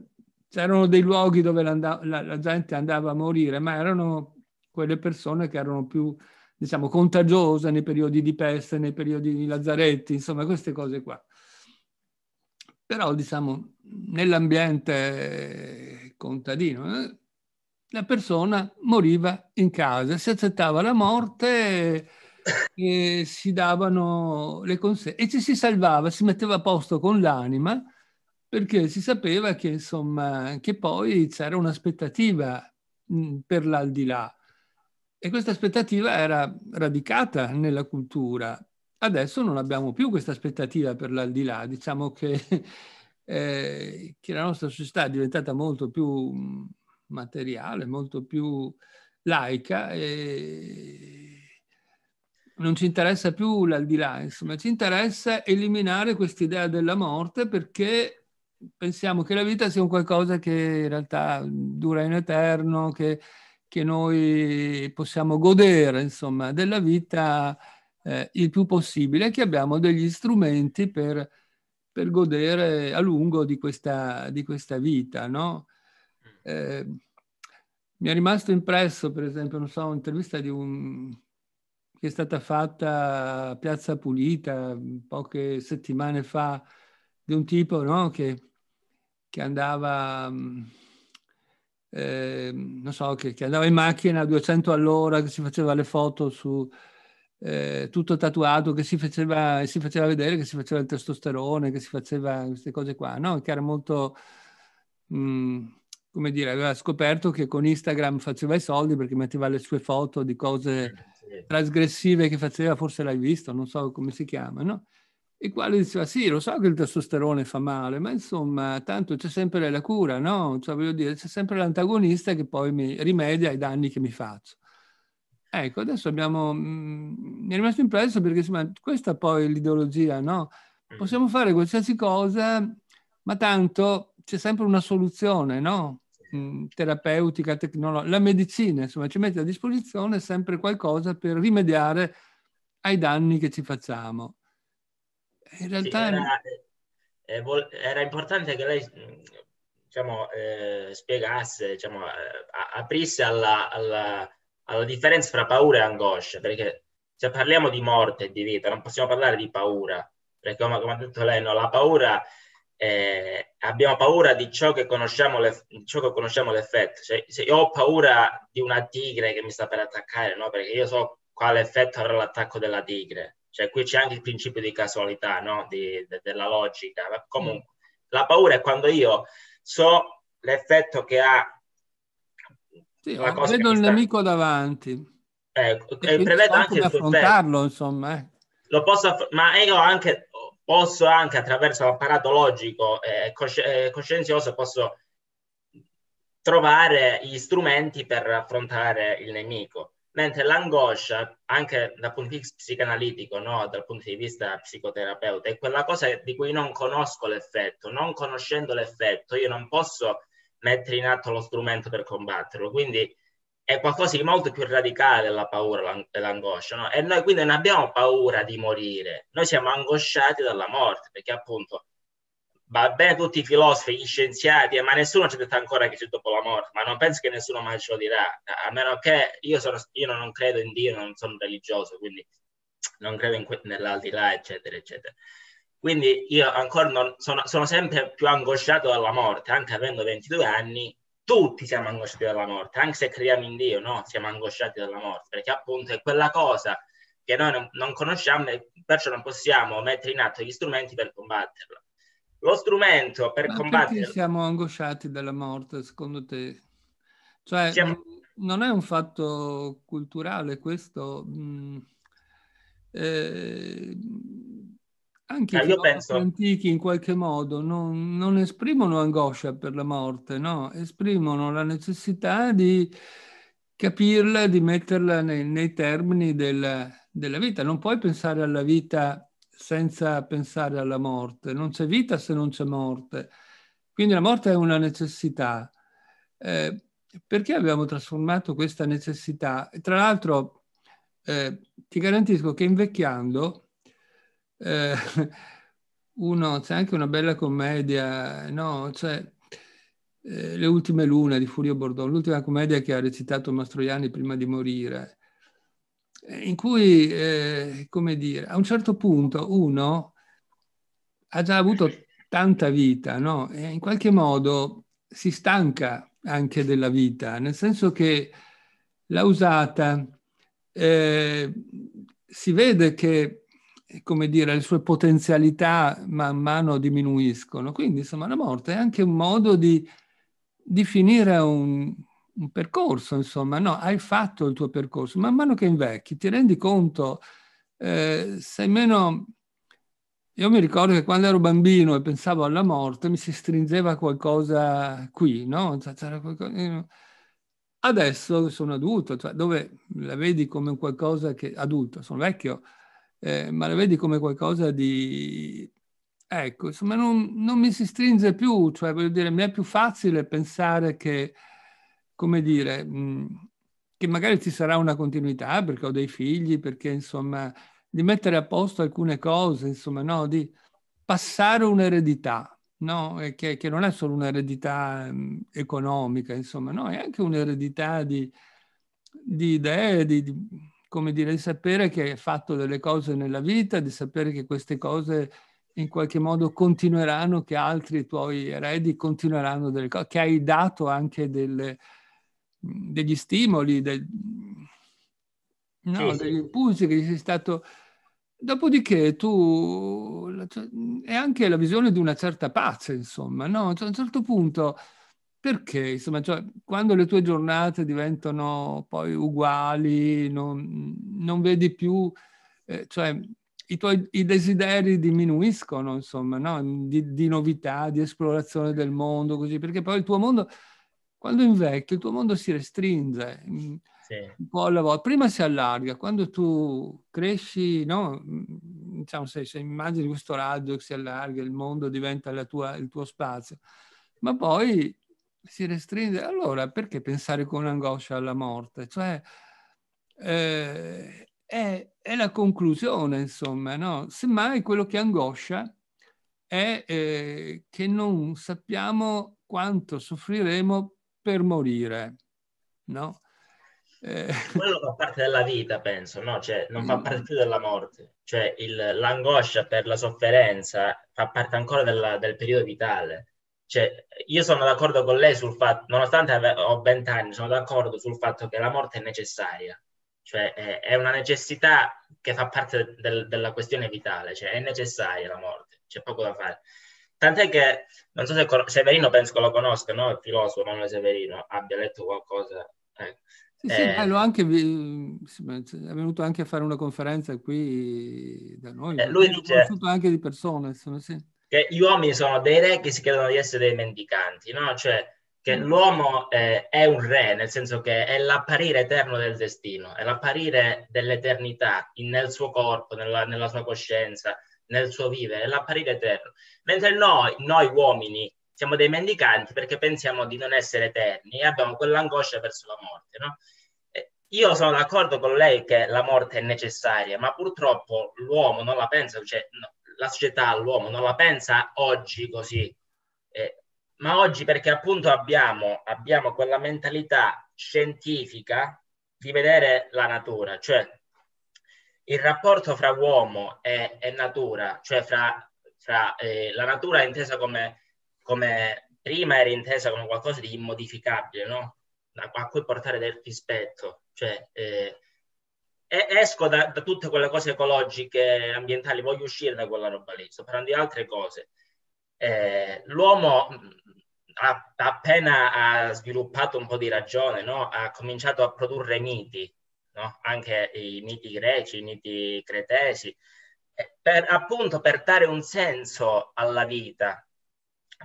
C'erano dei luoghi dove la, la gente andava a morire, ma erano quelle persone che erano più diciamo, contagiosa nei periodi di peste, nei periodi di lazzaretti, insomma queste cose qua. Però diciamo, nell'ambiente contadino, eh, la persona moriva in casa, si accettava la morte e, si davano le conseguenze e ci si salvava, si metteva a posto con l'anima perché si sapeva che insomma che poi c'era un'aspettativa per l'aldilà e questa aspettativa era radicata nella cultura. Adesso non abbiamo più questa aspettativa per l'aldilà, diciamo che, <laughs> eh, che la nostra società è diventata molto più mm, materiale, molto più laica e non ci interessa più l'aldilà, insomma, ci interessa eliminare quest'idea della morte perché pensiamo che la vita sia un qualcosa che in realtà dura in eterno, che che noi possiamo godere insomma, della vita eh, il più possibile, che abbiamo degli strumenti per, per godere a lungo di questa, di questa vita. No? Mm. Eh, mi è rimasto impresso, per esempio, so, un'intervista un, che è stata fatta a Piazza Pulita poche settimane fa di un tipo no? che, che andava mm, eh, non so, che, che, andava in macchina a 200 all'ora, che si faceva le foto su eh, tutto tatuato, che si faceva, si faceva, vedere, che si faceva il testosterone, che si faceva queste cose qua, no? Che era molto, mh, mm, come dire, aveva scoperto che con Instagram faceva i soldi perché metteva le sue foto di cose eh, trasgressive che faceva, forse l'hai visto, non so come si chiama, no? il quale diceva sì, lo so che il testosterone fa male, ma insomma, tanto c'è sempre la cura, no? Cioè, voglio dire, c'è sempre l'antagonista che poi mi rimedia ai danni che mi faccio. Ecco, adesso abbiamo, mh, mm, mi è rimasto impresso perché insomma, questa poi è l'ideologia, no? Mm. Possiamo fare qualsiasi cosa, ma tanto c'è sempre una soluzione, no? Mh, mm, terapeutica, tecnologica, la medicina, insomma, ci mette a disposizione sempre qualcosa per rimediare ai danni che ci facciamo in realtà... Sì, era, era, importante che lei diciamo, eh, spiegasse, diciamo, eh, aprisse alla, alla, alla differenza tra paura e angoscia, perché se parliamo di morte e di vita non possiamo parlare di paura, perché come, come ha detto lei, no, la paura... Eh, abbiamo paura di ciò che conosciamo, le, ciò che conosciamo l'effetto. Cioè, se io ho paura di una tigre che mi sta per attaccare, no? perché io so quale effetto avrà l'attacco della tigre. Cioè qui c'è anche il principio di casualità, no? di, de, della logica. Ma comunque, mm. la paura è quando io so l'effetto che ha... Sì, la cosa vedo il sta... nemico davanti. Ecco, e prevedo anche il suo insomma. Eh. Lo posso, ma io anche posso anche attraverso l'apparato logico e cosci- coscienzioso posso trovare gli strumenti per affrontare il nemico mentre l'angoscia, anche dal punto di vista psicanalitico, no? dal punto di vista psicoterapeuta, è quella cosa di cui non conosco l'effetto, non conoscendo l'effetto io non posso mettere in atto lo strumento per combatterlo, quindi è qualcosa di molto più radicale della paura dell'angoscia. no? e noi quindi non abbiamo paura di morire, noi siamo angosciati dalla morte, perché appunto va bene tutti i filosofi, gli scienziati, eh, ma nessuno ci ha detto ancora che c'è dopo la morte, ma non penso che nessuno mai ce lo dirà, a meno che io, sono, io non credo in Dio, non sono religioso, quindi non credo que- nell'aldilà, eccetera, eccetera. Quindi io ancora non, sono, sono, sempre più angosciato dalla morte, anche avendo 22 anni, tutti siamo angosciati dalla morte, anche se crediamo in Dio, no? Siamo angosciati dalla morte, perché appunto è quella cosa che noi non, non conosciamo e perciò non possiamo mettere in atto gli strumenti per combatterla. Lo strumento per Ma combattere... Perché siamo angosciati dalla morte, secondo te? Cioè, siamo... Mm, non è un fatto culturale questo? Mm, eh, anche ah, i penso... antichi in qualche modo non, non, esprimono angoscia per la morte, no? esprimono la necessità di capirla, di metterla nei, nei termini della, della, vita. Non puoi pensare alla vita senza pensare alla morte. Non c'è vita se non c'è morte. Quindi la morte è una necessità. Eh, perché abbiamo trasformato questa necessità? Tra l'altro, eh, ti garantisco che invecchiando, eh, <laughs> uno, c'è anche una bella commedia, no? Cioè, eh, Le ultime lune di Furio Bordone, l'ultima commedia che ha recitato Mastroianni prima di morire in cui, eh, come dire, a un certo punto uno ha già avuto tanta vita, no? E in qualche modo si stanca anche della vita, nel senso che l'ha usata, eh, si vede che, come dire, le sue potenzialità man mano diminuiscono. Quindi, insomma, la morte è anche un modo di, di finire un, un percorso, insomma, no, hai fatto il tuo percorso. Man mano che invecchi ti rendi conto, eh, sei meno... Io mi ricordo che quando ero bambino e pensavo alla morte mi si stringeva qualcosa qui, no? Cioè, qualcosa... Eh, adesso sono adulto, cioè dove la vedi come qualcosa che... adulto, sono vecchio, eh, ma la vedi come qualcosa di... Ecco, insomma, non, non mi si stringe più, cioè voglio dire, mi è più facile pensare che come dire, mm, che magari ci sarà una continuità perché ho dei figli, perché insomma, di mettere a posto alcune cose, insomma, no, di passare un'eredità, no? che, che, non è solo un'eredità mm, economica, insomma, no, è anche un'eredità di, di idee, di, di, come dire, di sapere che hai fatto delle cose nella vita, di sapere che queste cose in qualche modo continueranno, che altri tuoi eredi continueranno delle cose, che hai dato anche delle, degli stimoli, dei, no, sì, degli impulsi che gli sei stato... Dopodiché tu... è anche la visione di una certa pace, insomma, no? Cioè, a un certo punto perché insomma cioè, quando le tue giornate diventano poi uguali non, non vedi più eh, cioè i tuoi i desideri diminuiscono insomma no? di, di, novità di esplorazione del mondo così perché poi il tuo mondo quando invecchi il tuo mondo si restringe mm, sì. un po' alla volta, prima si allarga, quando tu cresci, no? Mm, diciamo, se, se immagini questo raggio che si allarga, il mondo diventa tua, il tuo spazio, ma poi si restringe. Allora perché pensare con angoscia alla morte? Cioè, eh, è, è, la conclusione, insomma, no? Semmai quello che angoscia è eh, che non sappiamo quanto soffriremo per morire, no? Eh. <laughs> Quello fa parte della vita, penso, no? Cioè, non fa parte più della morte. Cioè, il, l'angoscia per la sofferenza fa parte ancora della, del periodo vitale. Cioè, io sono d'accordo con lei sul fatto, nonostante ho vent'anni, sono d'accordo sul fatto che la morte è necessaria. Cioè, è, è una necessità che fa parte del, della questione vitale. Cioè, è necessaria la morte, c'è poco da fare. Tant'è che, non so se Severino penso che lo conosca, no? Il filosofo Manuel Severino abbia letto qualcosa. Ecco. Sì, sì, eh, anche, è venuto anche a fare una conferenza qui da noi. Eh, lui dice anche di persone, insomma, sì. che gli uomini sono dei re che si credono di essere dei mendicanti, no? Cioè che mm. l'uomo eh, è un re, nel senso che è l'apparire eterno del destino, è l'apparire dell'eternità in, nel suo corpo, nella, nella sua coscienza, nel suo vivere, l'apparire eterno. Mentre noi, noi uomini siamo dei mendicanti perché pensiamo di non essere eterni e abbiamo quell'angoscia verso la morte. No? Io sono d'accordo con lei che la morte è necessaria, ma purtroppo l'uomo non la pensa, cioè, no, la società, l'uomo non la pensa oggi così, eh, ma oggi perché appunto abbiamo, abbiamo quella mentalità scientifica di vedere la natura, cioè il rapporto fra uomo e, e natura, cioè fra, fra eh, la natura intesa come, come, prima era intesa come qualcosa di immodificabile, no? a, a cui portare del rispetto. Cioè, eh, esco da, da, tutte quelle cose ecologiche, ambientali, voglio uscire da quella roba lì, sto parlando di altre cose. Eh, l'uomo mm, ha, appena ha sviluppato un po' di ragione, no? ha cominciato a produrre miti, no? anche i miti greci, i miti cretesi, eh, per, appunto per dare un senso alla vita.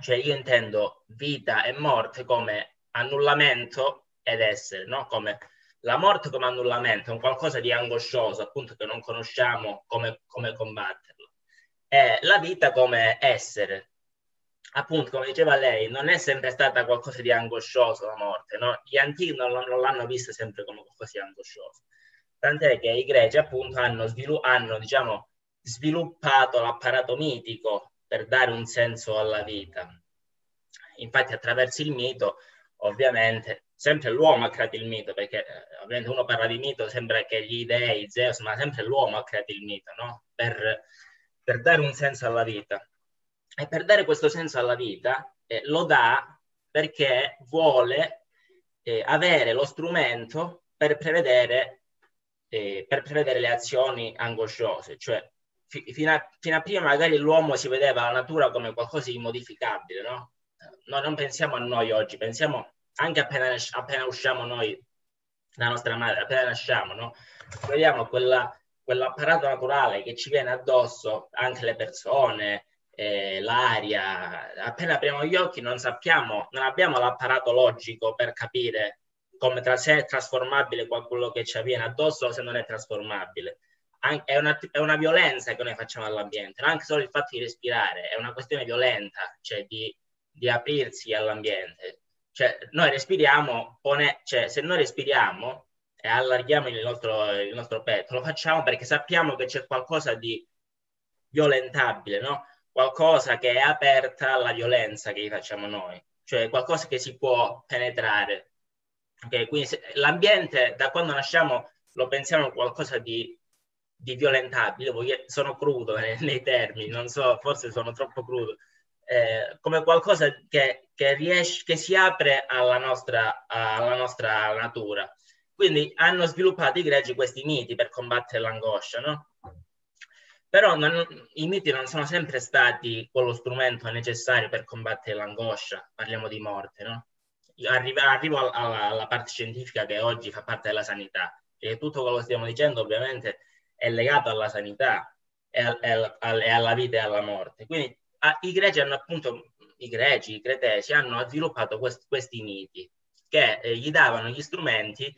Cioè io intendo vita e morte come annullamento ed essere, no? come la morte come annullamento, è un qualcosa di angoscioso, appunto che non conosciamo come, come combatterlo. E la vita come essere, appunto, come diceva lei, non è sempre stata qualcosa di angoscioso la morte, no? Gli antichi non, non l'hanno vista sempre come qualcosa di angoscioso. Tant'è che i greci, appunto, hanno, svilu- hanno diciamo, sviluppato l'apparato mitico per dare un senso alla vita. Infatti, attraverso il mito, ovviamente, sempre l'uomo ha creato il mito, perché eh, ovviamente uno parla di mito, sembra che gli dei, Zeus, ma sempre l'uomo ha creato il mito, no? Per, per dare un senso alla vita. E per dare questo senso alla vita eh, lo dà perché vuole eh, avere lo strumento per prevedere, eh, per prevedere le azioni angosciose, cioè fino, a, fino, a, prima magari l'uomo si vedeva la natura come qualcosa di modificabile, no? Noi non pensiamo a noi oggi, pensiamo anche appena, appena usciamo noi dalla nostra madre, appena nasciamo, no? Vediamo quella, quell'apparato naturale che ci viene addosso, anche le persone, eh, l'aria, appena apriamo gli occhi non sappiamo, non abbiamo l'apparato logico per capire come tra se è trasformabile quello che ci avviene addosso o se non è trasformabile. An- è, una, è una, violenza che noi facciamo all'ambiente, non anche solo il fatto di respirare, è una questione violenta, cioè di, di aprirsi all'ambiente. Cioè, noi respiriamo, pone, cioè, se noi respiriamo e allarghiamo il nostro, il nostro petto, lo facciamo perché sappiamo che c'è qualcosa di violentabile, no? qualcosa che è aperta alla violenza che facciamo noi, cioè qualcosa che si può penetrare. Okay? Quindi se, l'ambiente da quando nasciamo lo pensiamo qualcosa di, di violentabile, sono crudo nei, eh, <laughs> nei, termini, non so, forse sono troppo crudo, eh, come qualcosa che, che, riesce, che si apre alla nostra, alla nostra natura. Quindi hanno sviluppato i greci questi miti per combattere l'angoscia, no? però non, i miti non sono sempre stati quello strumento necessario per combattere l'angoscia, parliamo di morte, no? Io arrivo, arrivo alla, alla, parte scientifica che oggi fa parte della sanità, perché tutto quello che stiamo dicendo ovviamente è legato alla sanità, e, e, e alla vita e alla morte. Quindi a, i greci hanno appunto, i greci, i cretesi hanno sviluppato quest, questi miti che eh, gli davano gli strumenti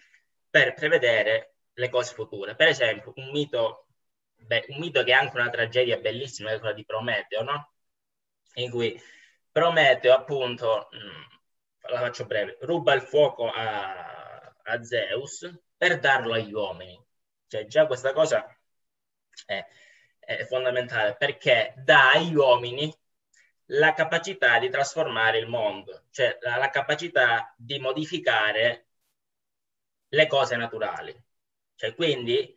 per prevedere le cose future. Per esempio, un mito beh, un mito che è anche una tragedia bellissima, è quella di Prometeo, no? In cui Prometeo, appunto, mh, mm, la faccio breve, ruba il fuoco a, a, Zeus per darlo agli uomini. Cioè, già questa cosa è, è fondamentale perché dà agli uomini la capacità di trasformare il mondo, cioè la, la, capacità di modificare le cose naturali. Cioè, quindi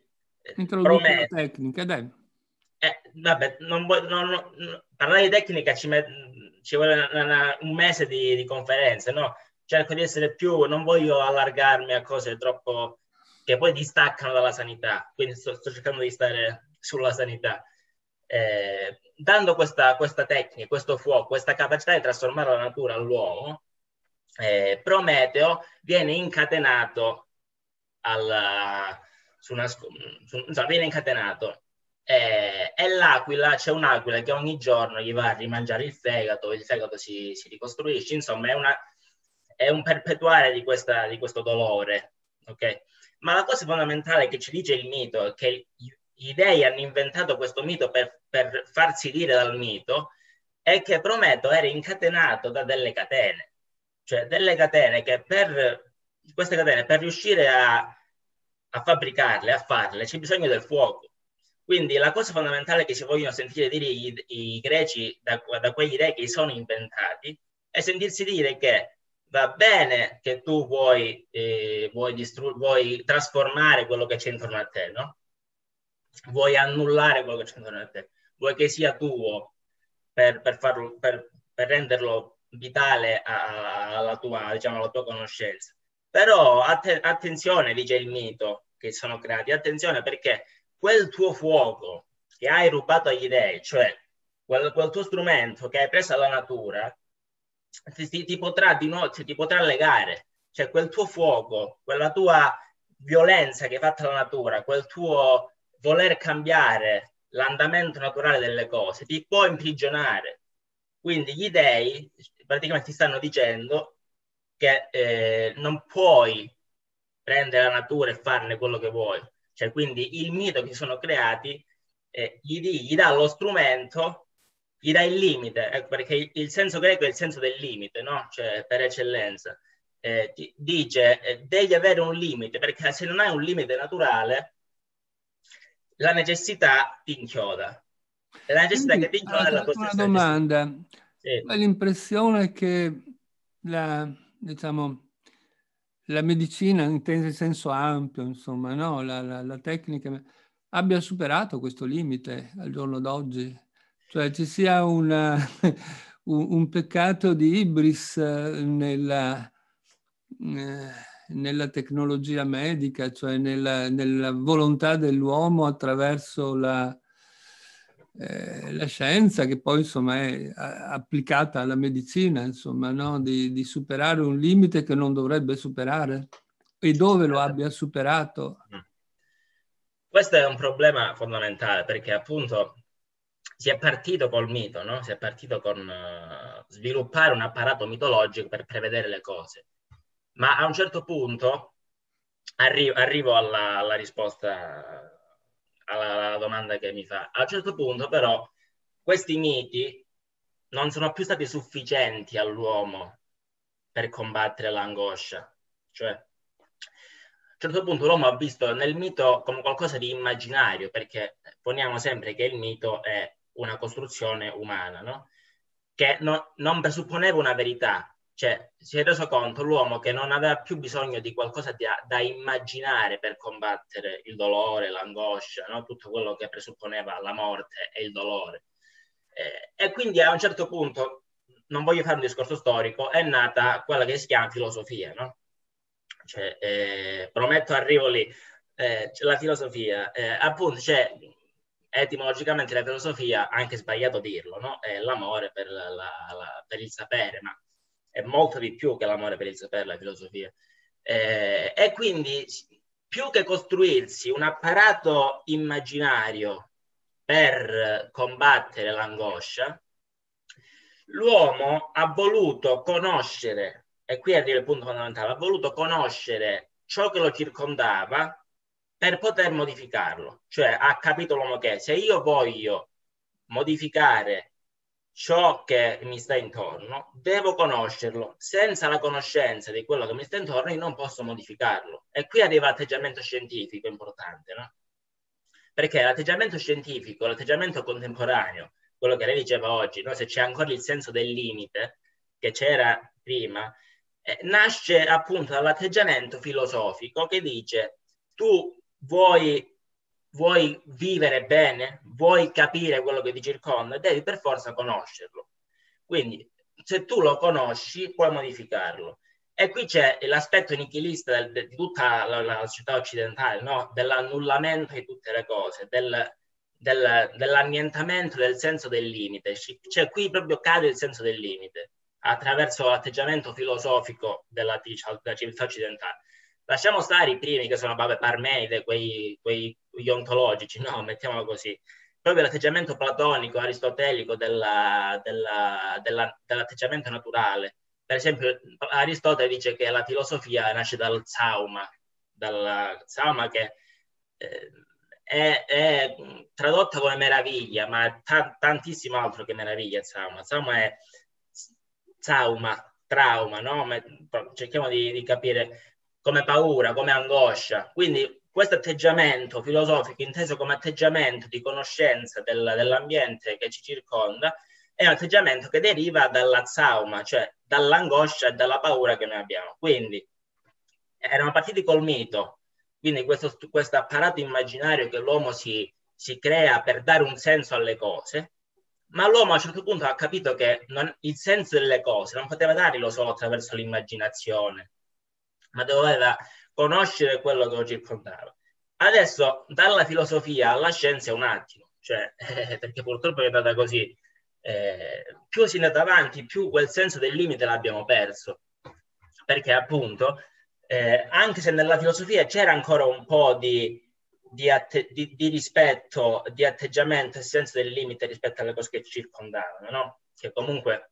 Introduce tecnica, dai. Eh, vabbè, non voglio, non, non, parlare di tecnica ci, met, ci vuole una, una, un mese di, di conferenze, no? Cerco di essere più, non voglio allargarmi a cose troppo che poi distaccano dalla sanità, quindi sto, sto cercando di stare sulla sanità. Eh, dando questa, questa, tecnica, questo fuoco, questa capacità di trasformare la natura all'uomo, eh, Prometeo viene incatenato alla, su una, su, insomma, viene incatenato. Eh, è l'aquila, c'è un'aquila che ogni giorno gli va a rimangiare il fegato, il fegato si, si ricostruisce, insomma è, una, è un perpetuare di, questa, di questo dolore. Okay? Ma la cosa fondamentale che ci dice il mito è che gli dei hanno inventato questo mito per, per farsi dire dal mito è che Prometeo era incatenato da delle catene, cioè delle catene che per queste catene per riuscire a a fabbricarle, a farle, c'è bisogno del fuoco. Quindi la cosa fondamentale che si vogliono sentire dire i, i greci da, da, quegli re che sono inventati è sentirsi dire che va bene che tu vuoi, eh, vuoi, distru- vuoi trasformare quello che c'è intorno a te, no? vuoi annullare quello che c'è intorno a te, vuoi che sia tuo per, per, farlo, per, per renderlo vitale a, a, alla, tua, diciamo, alla tua conoscenza però att- attenzione, dice il mito, che sono creati, attenzione perché quel tuo fuoco che hai rubato agli dei, cioè quel, quel tuo strumento che hai preso dalla natura, ti, ti, potrà di no, cioè, ti potrà legare, cioè quel tuo fuoco, quella tua violenza che hai fatto alla natura, quel tuo voler cambiare l'andamento naturale delle cose, ti può imprigionare. Quindi gli dei praticamente ti stanno dicendo che eh, non puoi prendere la natura e farne quello che vuoi. Cioè, quindi il mito che sono creati eh, gli, gli, dà lo strumento, gli dà il limite, ecco, perché il, il senso greco è il senso del limite, no? Cioè, per eccellenza. Eh, ti, dice eh, devi avere un limite, perché se non hai un limite naturale, la necessità ti inchioda. E la necessità quindi, che ti inchioda è la tua stessa domanda. Sì. l'impressione che la diciamo, la medicina, intesa in senso ampio, insomma, no? la, la, la tecnica, abbia superato questo limite al giorno d'oggi, cioè ci sia una, <laughs> un, peccato di ibris eh, nella, eh, nella tecnologia medica, cioè nella, nella volontà dell'uomo attraverso la, eh, la scienza che poi insomma è applicata alla medicina, insomma, no? di, di, superare un limite che non dovrebbe superare e dove lo abbia superato. Questo è un problema fondamentale perché appunto si è partito col mito, no? si è partito con eh, sviluppare un apparato mitologico per prevedere le cose, ma a un certo punto arri- arrivo alla, alla risposta alla, alla domanda che mi fa. A un certo punto però questi miti non sono più stati sufficienti all'uomo per combattere l'angoscia. Cioè, a un certo punto l'uomo ha visto nel mito come qualcosa di immaginario, perché poniamo sempre che il mito è una costruzione umana, no? che no, non presupponeva una verità, cioè, si è reso conto l'uomo che non aveva più bisogno di qualcosa di, da immaginare per combattere il dolore, l'angoscia, no? tutto quello che presupponeva la morte e il dolore. Eh, e quindi a un certo punto, non voglio fare un discorso storico, è nata quella che si chiama filosofia, no? Cioè, eh, prometto arrivo lì. Eh, la filosofia, eh, appunto, cioè, etimologicamente la filosofia, anche sbagliato dirlo, no? è l'amore per, la, la, per il sapere, ma è molto di più che l'amore per il sapere, la filosofia. Eh, e quindi più che costruirsi un apparato immaginario per combattere l'angoscia, l'uomo ha voluto conoscere, e qui arriva il punto fondamentale, ha voluto conoscere ciò che lo circondava per poter modificarlo. Cioè ha capito l'uomo che se io voglio modificare ciò che mi sta intorno, devo conoscerlo. Senza la conoscenza di quello che mi sta intorno, io non posso modificarlo. E qui arriva l'atteggiamento scientifico importante, no? Perché l'atteggiamento scientifico, l'atteggiamento contemporaneo, quello che lei diceva oggi, no? se c'è ancora il senso del limite che c'era prima, eh, nasce appunto dall'atteggiamento filosofico che dice tu vuoi vuoi vivere bene, vuoi capire quello che ti circonda, devi per forza conoscerlo. Quindi se tu lo conosci, puoi modificarlo. E qui c'è l'aspetto nichilista del, di tutta la, la società occidentale, no? dell'annullamento di tutte le cose, del, del, dell'annientamento del senso del limite. Cioè qui proprio cade il senso del limite attraverso l'atteggiamento filosofico della, diciamo, della civiltà occidentale. Lasciamo stare i primi che sono vabbè, Parmenide, quei, quei, quegli ontologici, no, <laughs> mettiamolo così. Proprio l'atteggiamento platonico, aristotelico della, della, della, dell'atteggiamento naturale. Per esempio, Aristotele dice che la filosofia nasce dal Zauma, dal Zauma che eh, è, è, tradotta come meraviglia, ma ta- tantissimo altro che meraviglia Zauma. Zauma è Zauma, trauma, no? Ma cerchiamo di, di capire come paura, come angoscia. Quindi questo atteggiamento filosofico, inteso come atteggiamento di conoscenza del, dell'ambiente che ci circonda, è un atteggiamento che deriva dalla zauma, cioè dall'angoscia e dalla paura che noi abbiamo. Quindi erano partiti col mito, quindi questo, questo apparato immaginario che l'uomo si, si crea per dare un senso alle cose, ma l'uomo a un certo punto ha capito che non, il senso delle cose non poteva darlo solo attraverso l'immaginazione, ma doveva conoscere quello che lo circondava. Adesso dalla filosofia alla scienza è un attimo, cioè, <laughs> eh, perché purtroppo è andata così. Eh, più si è andata avanti, più quel senso del limite l'abbiamo perso, perché appunto, eh, anche se nella filosofia c'era ancora un po' di, di, atte- di, di, rispetto, di atteggiamento e senso del limite rispetto alle cose che ci circondavano, no? che comunque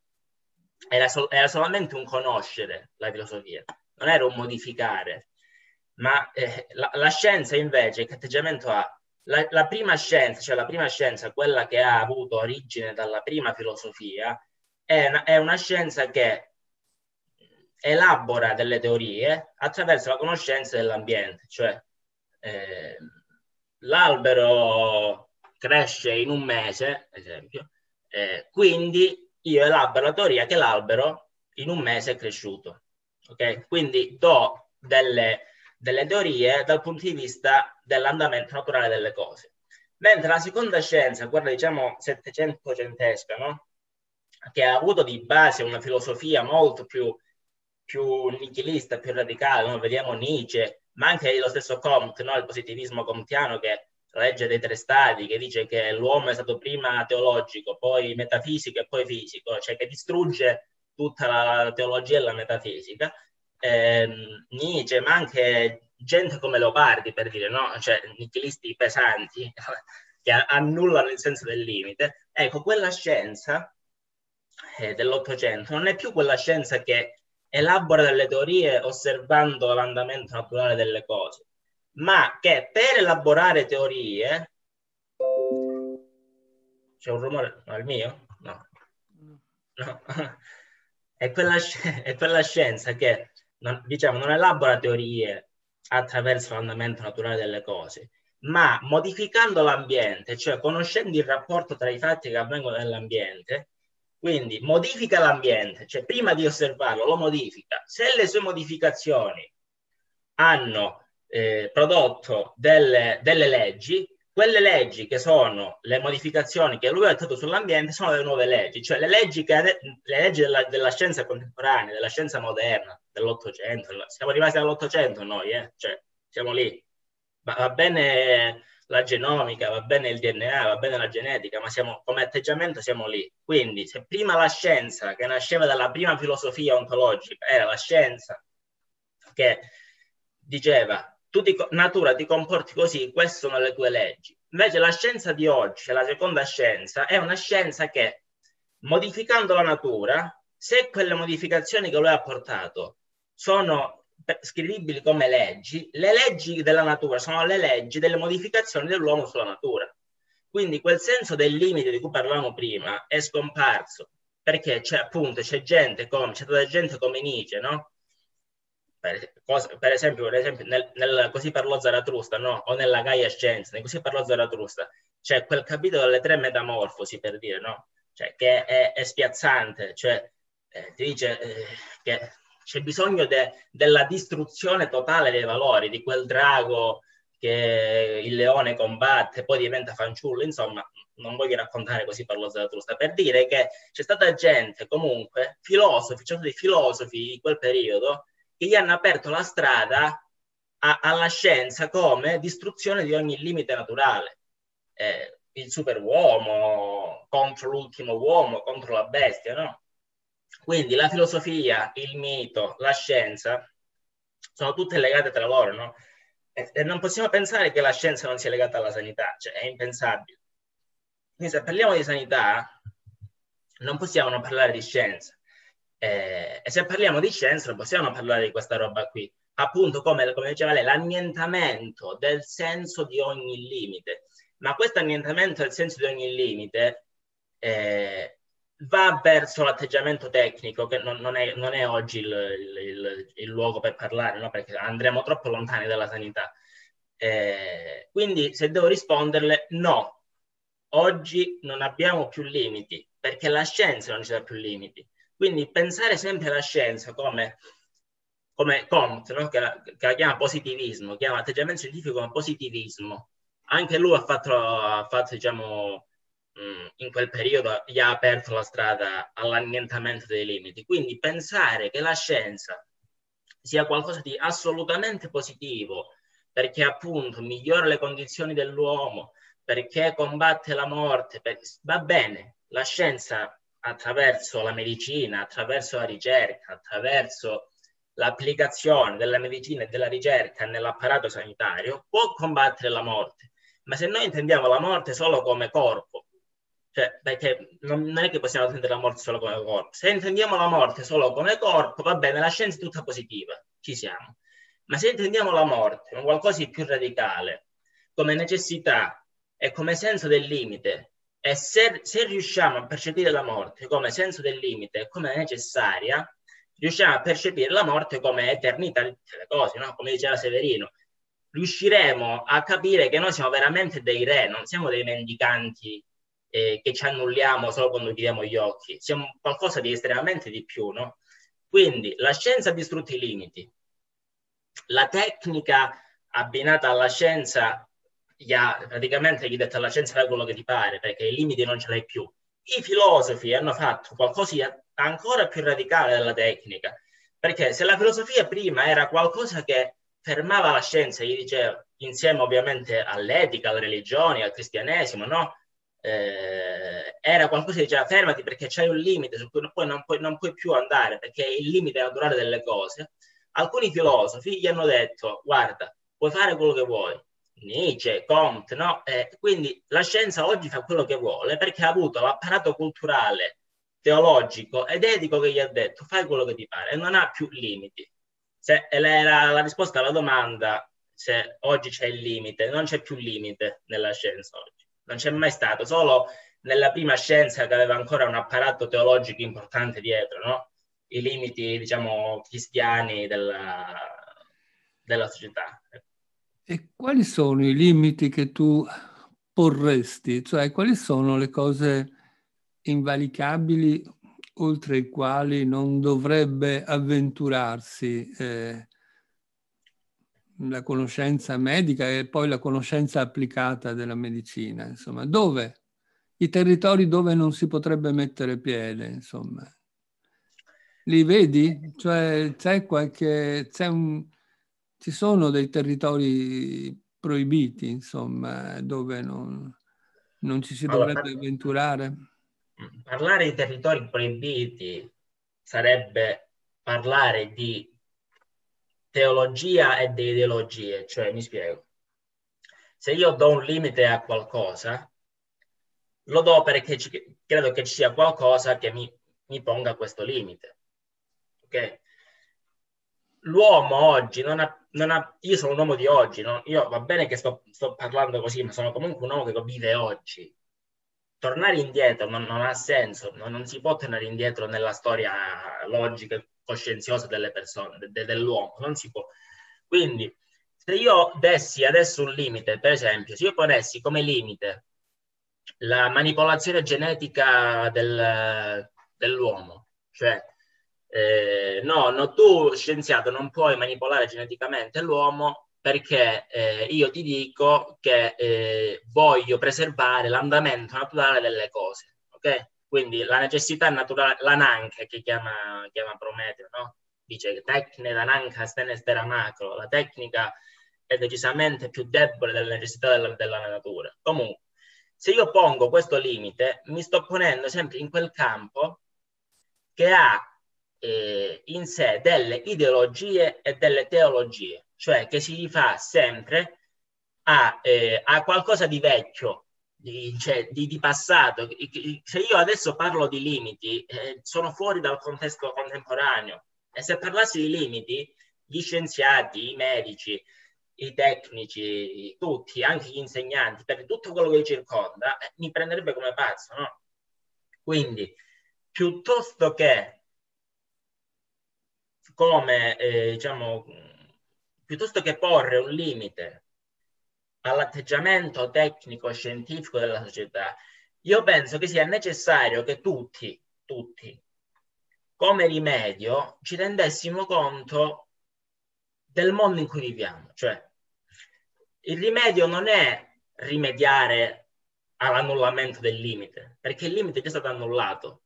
era, so- era solamente un conoscere la filosofia non era un modificare, ma eh, la, la, scienza invece che atteggiamento ha? La, la, prima scienza, cioè la prima scienza, quella che ha avuto origine dalla prima filosofia, è una, è una scienza che elabora delle teorie attraverso la conoscenza dell'ambiente, cioè eh, l'albero cresce in un mese, ad esempio, eh, quindi io elaboro la teoria che l'albero in un mese è cresciuto. Okay? Quindi do delle, delle teorie dal punto di vista dell'andamento naturale delle cose. Mentre la seconda scienza, quella diciamo settecentocentesca, no? che ha avuto di base una filosofia molto più, più nichilista, più radicale, no? vediamo Nietzsche, ma anche lo stesso Comte, no? il positivismo comtiano che la legge dei tre stati, che dice che l'uomo è stato prima teologico, poi metafisico e poi fisico, cioè che distrugge tutta la teologia e la metafisica, ehm, Nietzsche, ma anche gente come Leopardi, per dire, no? Cioè, nichilisti pesanti, <laughs> che annullano il senso del limite. Ecco, quella scienza eh, dell'Ottocento non è più quella scienza che elabora delle teorie osservando l'andamento naturale delle cose, ma che per elaborare teorie... C'è un rumore al mio? No. no. <laughs> è quella, <laughs> è quella scienza che non, diciamo, non elabora teorie attraverso l'andamento naturale delle cose, ma modificando l'ambiente, cioè conoscendo il rapporto tra i fatti che avvengono nell'ambiente, quindi modifica l'ambiente, cioè prima di osservarlo lo modifica. Se le sue modificazioni hanno eh, prodotto delle, delle leggi, quelle leggi che sono le modificazioni che lui ha dato sull'ambiente sono le nuove leggi, cioè le leggi, che, le leggi della, della, scienza contemporanea, della scienza moderna, dell'Ottocento. Siamo rimasti all'Ottocento noi, eh? cioè, siamo lì. Va, va, bene la genomica, va bene il DNA, va bene la genetica, ma siamo, come atteggiamento siamo lì. Quindi se prima la scienza, che nasceva dalla prima filosofia ontologica, era la scienza che diceva tu ti, natura ti comporti così, queste sono le tue leggi. Invece la scienza di oggi, cioè la seconda scienza, è una scienza che modificando la natura, se quelle modificazioni che lui ha portato sono scrivibili come leggi, le leggi della natura sono le leggi delle modificazioni dell'uomo sulla natura. Quindi quel senso del limite di cui parlavamo prima è scomparso, perché c'è appunto c'è gente come, c'è gente come Nietzsche, no? per esempio, per esempio nel, nel, Così parlò Zaratrusta, no? o nella Gaia Scienza, nel Così parlò Zaratrusta, c'è cioè, quel capitolo delle tre metamorfosi, per dire, no? Cioè, che è, è spiazzante, cioè, eh, ti dice eh, che c'è bisogno de, della distruzione totale dei valori, di quel drago che il leone combatte, poi diventa fanciullo, insomma, non voglio raccontare così per lo Zaratrusta, per dire che c'è stata gente, comunque, filosofi, certo di filosofi in quel periodo, che gli hanno aperto la strada a, alla scienza come distruzione di ogni limite naturale. Eh, il superuomo contro l'ultimo uomo, contro la bestia, no? Quindi la filosofia, il mito, la scienza sono tutte legate tra loro, no? E, e non possiamo pensare che la scienza non sia legata alla sanità, cioè è impensabile. Quindi se parliamo di sanità, non possiamo non parlare di scienza. Eh, e se parliamo di scienza non possiamo parlare di questa roba qui, appunto come, come diceva lei, l'annientamento del senso di ogni limite. Ma questo annientamento del senso di ogni limite eh, va verso l'atteggiamento tecnico, che non, non, è, non è, oggi il, il, il, luogo per parlare, no? perché andremo troppo lontani dalla sanità. Eh, quindi se devo risponderle, no, oggi non abbiamo più limiti, perché la scienza non ci dà più limiti quindi pensare sempre alla scienza come, come Comte, no? che, la, che, la, chiama positivismo, chiama atteggiamento scientifico come positivismo. Anche lui ha fatto, ha fatto diciamo, mm, in quel periodo gli ha aperto la strada all'annientamento dei limiti. Quindi pensare che la scienza sia qualcosa di assolutamente positivo, perché appunto migliora le condizioni dell'uomo, perché combatte la morte, per... va bene, la scienza attraverso la medicina, attraverso la ricerca, attraverso l'applicazione della medicina e della ricerca nell'apparato sanitario, può combattere la morte. Ma se noi intendiamo la morte solo come corpo, cioè, perché non, è che possiamo intendere la morte solo come corpo. Se intendiamo la morte solo come corpo, va bene, la scienza è tutta positiva, ci siamo. Ma se intendiamo la morte come qualcosa di più radicale, come necessità e come senso del limite, e se, se riusciamo a percepire la morte come senso del limite, come necessaria, riusciamo a percepire la morte come eternità di tutte le cose, no? come diceva Severino. Riusciremo a capire che noi siamo veramente dei re, non siamo dei mendicanti eh, che ci annulliamo solo quando chiudiamo gli occhi, siamo qualcosa di estremamente di più. No? Quindi la scienza ha distrutto i limiti, la tecnica abbinata alla scienza gli ha, praticamente gli detto alla scienza fai quello che ti pare perché i limiti non ce l'hai più. I filosofi hanno fatto qualcosa di ancora più radicale della tecnica, perché se la filosofia prima era qualcosa che fermava la scienza, gli diceva, insieme ovviamente all'etica, alle religioni, al cristianesimo, no? Eh, era qualcosa che diceva fermati perché c'è un limite su cui non puoi, non, puoi, non puoi, più andare perché il limite è naturale delle cose alcuni filosofi gli hanno detto guarda puoi fare quello che vuoi Nietzsche, Comte, no? Eh, quindi la scienza oggi fa quello che vuole perché ha avuto l'apparato culturale, teologico ed etico che gli ha detto fai quello che ti pare e non ha più limiti. Se era la risposta alla domanda se oggi c'è il limite, non c'è più limite nella scienza oggi, non c'è mai stato, solo nella prima scienza che aveva ancora un apparato teologico importante dietro, no? I limiti, diciamo, cristiani della, della società. E quali sono i limiti che tu porresti? Cioè, quali sono le cose invalicabili oltre i quali non dovrebbe avventurarsi eh, la conoscenza medica e poi la conoscenza applicata della medicina? Insomma, dove? I territori dove non si potrebbe mettere piede, insomma. Li vedi? Cioè, c'è qualche... C'è un, ci sono dei territori proibiti, insomma, dove non, non ci si allora, dovrebbe avventurare? Parlare di territori proibiti sarebbe parlare di teologia e di ideologie, cioè mi spiego. Se io do un limite a qualcosa, lo do perché ci, credo che ci sia qualcosa che mi, mi ponga questo limite. Ok? l'uomo oggi non ha, non ha, io sono un uomo di oggi, no? io va bene che sto, sto, parlando così, ma sono comunque un uomo che vive oggi. Tornare indietro non, non ha senso, non, non, si può tornare indietro nella storia logica e coscienziosa delle persone, de, de, dell'uomo, non si può. Quindi, se io dessi adesso un limite, per esempio, se io ponessi come limite la manipolazione genetica del, dell'uomo, cioè eh, no, no, tu scienziato non puoi manipolare geneticamente l'uomo perché eh, io ti dico che eh, voglio preservare l'andamento naturale delle cose, ok? Quindi la necessità naturale, l'ananca che chiama, chiama Prometeo, no? Dice che tecne d'ananca stenestera macro, la tecnica è decisamente più debole delle necessità della, della natura. Comunque, se io pongo questo limite, mi sto ponendo sempre in quel campo che ha eh, in sé delle ideologie e delle teologie, cioè che si rifà sempre a, eh, a qualcosa di vecchio, di, cioè, di, di, passato. Se io adesso parlo di limiti, eh, sono fuori dal contesto contemporaneo. E se parlassi di limiti, gli scienziati, i medici, i tecnici, tutti, anche gli insegnanti, per tutto quello che li circonda, eh, mi prenderebbe come pazzo, no? Quindi, piuttosto che come, eh, diciamo, piuttosto che porre un limite all'atteggiamento tecnico-scientifico della società, io penso che sia necessario che tutti, tutti, come rimedio, ci rendessimo conto del mondo in cui viviamo. Cioè, il rimedio non è rimediare all'annullamento del limite, perché il limite è già stato annullato,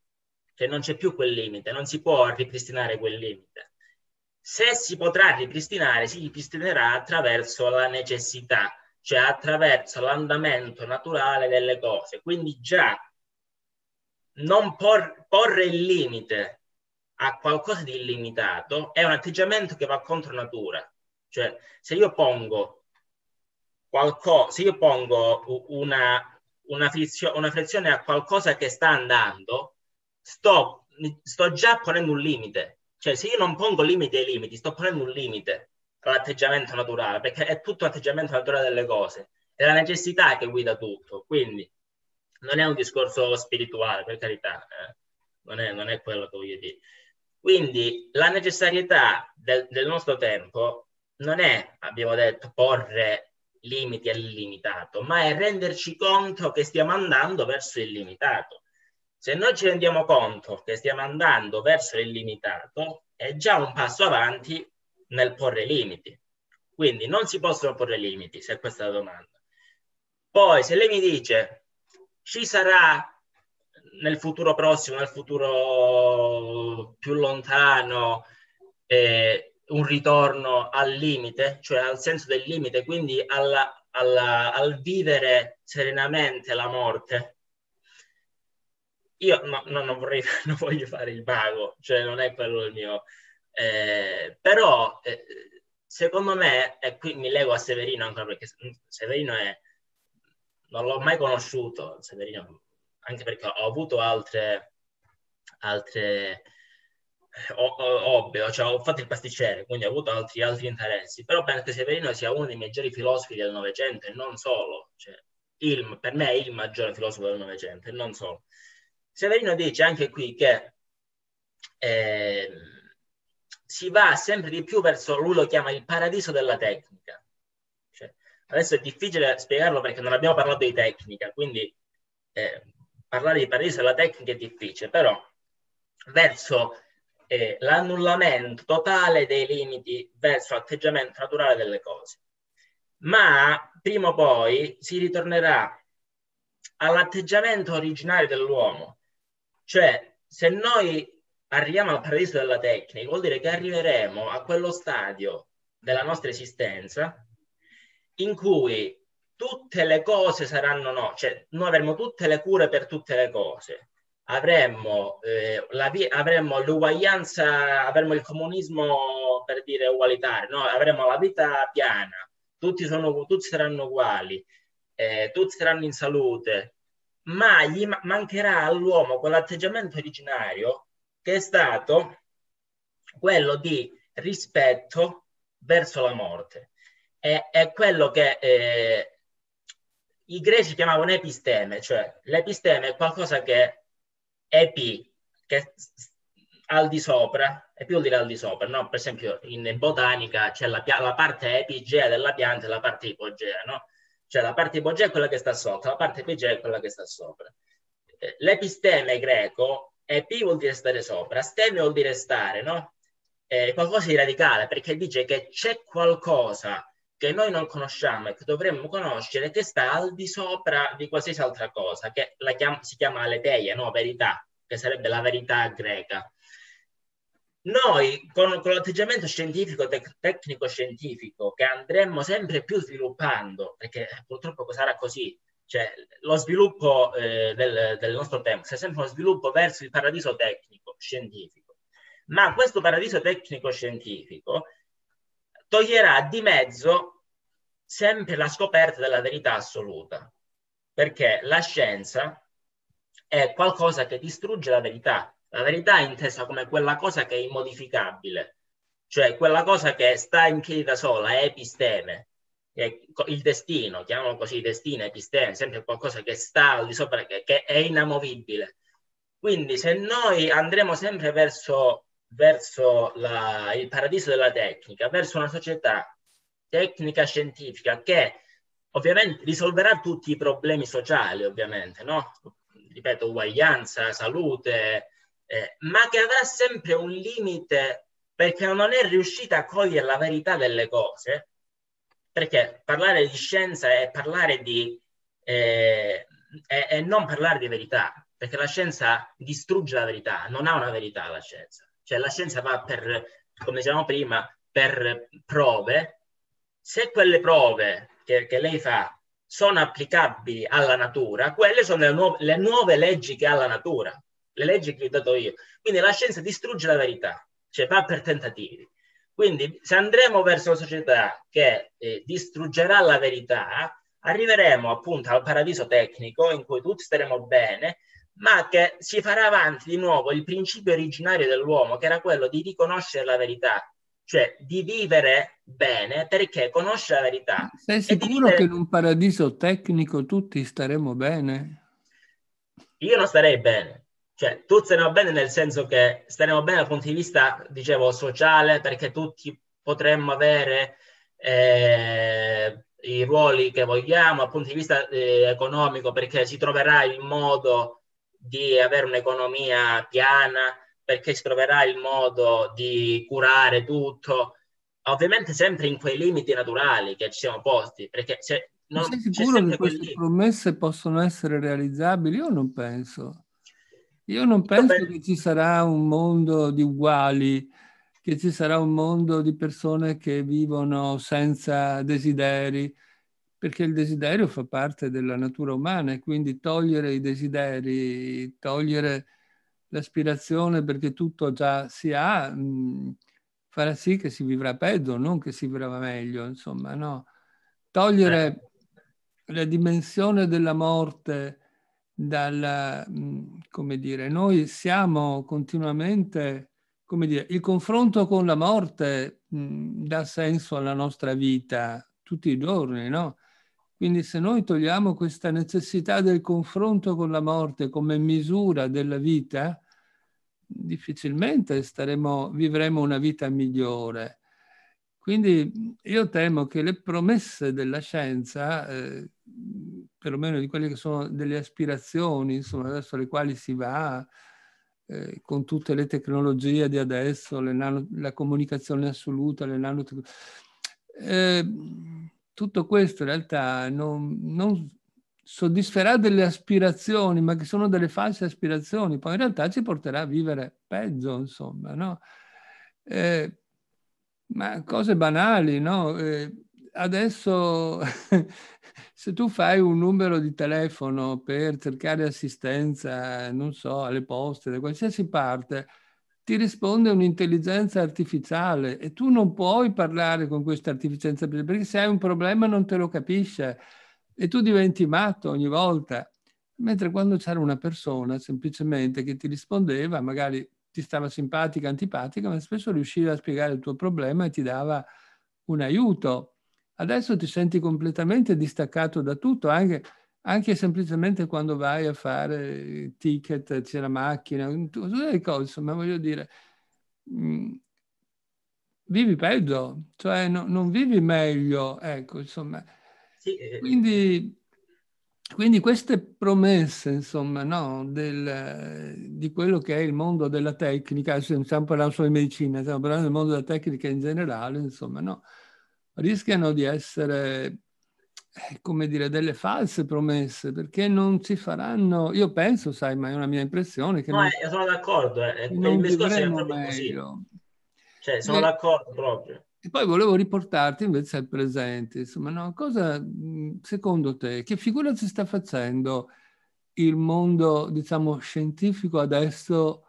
cioè non c'è più quel limite, non si può ripristinare quel limite. Se si potrà ripristinare, si ripristinerà attraverso la necessità, cioè attraverso l'andamento naturale delle cose. Quindi già non por- porre il limite a qualcosa di illimitato è un atteggiamento che va contro natura. Cioè, se io pongo qualcosa, se io pongo una, una, frizione, una frizione a qualcosa che sta andando, sto, sto già ponendo un limite. Cioè, se io non pongo limiti ai limiti, sto ponendo un limite all'atteggiamento naturale, perché è tutto l'atteggiamento naturale delle cose, è la necessità che guida tutto. Quindi non è un discorso spirituale, per carità, eh. non, è, non, è, quello che voglio dire. Quindi la necessarietà del, del nostro tempo non è, abbiamo detto, porre limiti all'illimitato, ma è renderci conto che stiamo andando verso il limitato. Se noi ci rendiamo conto che stiamo andando verso l'illimitato, è già un passo avanti nel porre limiti. Quindi non si possono porre limiti, se questa è la domanda. Poi, se lei mi dice, ci sarà nel futuro prossimo, nel futuro più lontano, eh, un ritorno al limite, cioè al senso del limite, quindi alla, alla, al vivere serenamente la morte, io no, no, non, vorrei, <laughs> non voglio fare il mago, cioè non è quello il mio, eh, però eh, secondo me, e qui mi leggo a Severino ancora perché Severino è, non l'ho mai conosciuto, Severino, anche perché ho avuto altre, altre ovvio, eh, cioè ho fatto il pasticcere, quindi ho avuto altri, altri, interessi, però penso che Severino sia uno dei maggiori filosofi del Novecento e non solo, cioè, il, per me è il maggiore filosofo del Novecento e non solo. Severino dice anche qui che eh, si va sempre di più verso, lui lo chiama il paradiso della tecnica. Cioè, adesso è difficile spiegarlo perché non abbiamo parlato di tecnica, quindi eh, parlare di paradiso della tecnica è difficile, però verso eh, l'annullamento totale dei limiti, verso l'atteggiamento naturale delle cose. Ma prima o poi si ritornerà all'atteggiamento originario dell'uomo, cioè, se noi arriviamo al paradiso della tecnica, vuol dire che arriveremo a quello stadio della nostra esistenza in cui tutte le cose saranno no, cioè noi avremo tutte le cure per tutte le cose, avremo, eh, la, avremmo l'uguaglianza, avremo il comunismo per dire ugualitario, no? avremo la vita piana, tutti, sono, tutti saranno uguali, eh, tutti saranno in salute, ma gli mancherà all'uomo quell'atteggiamento originario che è stato quello di rispetto verso la morte. È, è quello che eh, i greci chiamavano episteme, cioè l'episteme è qualcosa che epi, che al di sopra, è più dire al di sopra, no? Per esempio in botanica c'è la, la parte epigea della pianta e la parte ipogea, no? Cioè la parte ipogea è quella che sta sotto, la parte epigea è quella che sta sopra. Eh, l'episteme greco, epi vuol dire stare sopra, steme vuol dire stare, no? È qualcosa di radicale perché dice che c'è qualcosa che noi non conosciamo e che dovremmo conoscere che sta al di sopra di qualsiasi altra cosa, che chiam si chiama aleteia, no? Verità, che sarebbe la verità greca noi con, con l'atteggiamento scientifico, tec- tecnico-scientifico che andremo sempre più sviluppando, perché eh, purtroppo sarà così, cioè lo sviluppo eh, del, del, nostro tempo sia sempre uno sviluppo verso il paradiso tecnico-scientifico, ma questo paradiso tecnico-scientifico toglierà di mezzo sempre la scoperta della verità assoluta, perché la scienza è qualcosa che distrugge la verità, la verità è intesa come quella cosa che è immodificabile, cioè quella cosa che sta in piedi da sola, è episteme, il destino, chiamiamolo così, destino, episteme, sempre qualcosa che sta al di sopra, che, che è inamovibile. Quindi se noi andremo sempre verso, verso la, il paradiso della tecnica, verso una società tecnica scientifica che ovviamente risolverà tutti i problemi sociali, ovviamente, no? Ripeto, uguaglianza, salute, eh, ma che avrà sempre un limite perché non è riuscita a cogliere la verità delle cose, perché parlare di scienza è parlare di... Eh, non parlare di verità, perché la scienza distrugge la verità, non ha una verità la scienza. Cioè la scienza va per, come dicevamo prima, per prove. Se quelle prove che, che lei fa sono applicabili alla natura, quelle sono le, nuove, le nuove leggi che ha la natura le leggi che ho dato io. Quindi la scienza distrugge la verità, cioè va per tentativi. Quindi se andremo verso una società che eh, distruggerà la verità, arriveremo appunto al paradiso tecnico in cui tutti staremo bene, ma che si farà avanti di nuovo il principio originario dell'uomo, che era quello di riconoscere la verità, cioè di vivere bene perché conosce la verità. Sei sicuro vivere... che in un paradiso tecnico tutti staremo bene? Io non starei bene. Cioè, tutti staremo bene nel senso che staremo bene dal punto di vista, dicevo, sociale, perché tutti potremmo avere eh, i ruoli che vogliamo, dal punto di vista eh, economico, perché si troverà il modo di avere un'economia piana, perché si troverà il modo di curare tutto, ovviamente sempre in quei limiti naturali che ci siamo posti, perché se non sei sicuro che queste quelle... promesse possono essere realizzabili? Io non penso. Io non penso Vabbè. che ci sarà un mondo di uguali, che ci sarà un mondo di persone che vivono senza desideri, perché il desiderio fa parte della natura umana e quindi togliere i desideri, togliere l'aspirazione perché tutto già si ha, mh, mm, farà sì che si vivrà peggio, non che si vivrà meglio, insomma, no? Togliere eh. la dimensione della morte dal, mm, come dire, noi siamo continuamente, come dire, il confronto con la morte mm, dà senso alla nostra vita tutti i giorni, no? Quindi se noi togliamo questa necessità del confronto con la morte come misura della vita, difficilmente staremo, vivremo una vita migliore. Quindi io temo che le promesse della scienza eh, perlomeno di quelle che sono delle aspirazioni, insomma, verso le quali si va eh, con tutte le tecnologie di adesso, nano, la comunicazione assoluta, le nanotecnologie. Eh, tutto questo in realtà non, non soddisferà delle aspirazioni, ma che sono delle false aspirazioni, poi in realtà ci porterà a vivere peggio, insomma, no? Eh, ma cose banali, no? Eh, adesso <laughs> se tu fai un numero di telefono per cercare assistenza, non so, alle poste, da qualsiasi parte, ti risponde un'intelligenza artificiale e tu non puoi parlare con questa artificienza perché se hai un problema non te lo capisce e tu diventi matto ogni volta. Mentre quando c'era una persona semplicemente che ti rispondeva, magari ti stava simpatica, antipatica, ma spesso riusciva a spiegare il tuo problema e ti dava un aiuto. Adesso ti senti completamente distaccato da tutto, anche, anche semplicemente quando vai a fare ticket, c'è la macchina, tutte le cose, insomma, voglio dire, mh, mm, vivi peggio, cioè no, non vivi meglio, ecco, insomma. Eh, eh. Quindi, quindi queste promesse, insomma, no, del, di quello che è il mondo della tecnica, se non stiamo parlando solo di medicina, stiamo parlando del mondo della tecnica in generale, insomma, no, rischiano di essere, eh, come dire, delle false promesse, perché non si faranno, io penso, sai, ma è una mia impressione, che no, non, eh, io sono d'accordo, eh, non vivremo meglio. Cioè, sono e, d'accordo proprio. E poi volevo riportarti invece al presente, insomma, no? cosa mm, secondo te, che figura si sta facendo il mondo, diciamo, scientifico adesso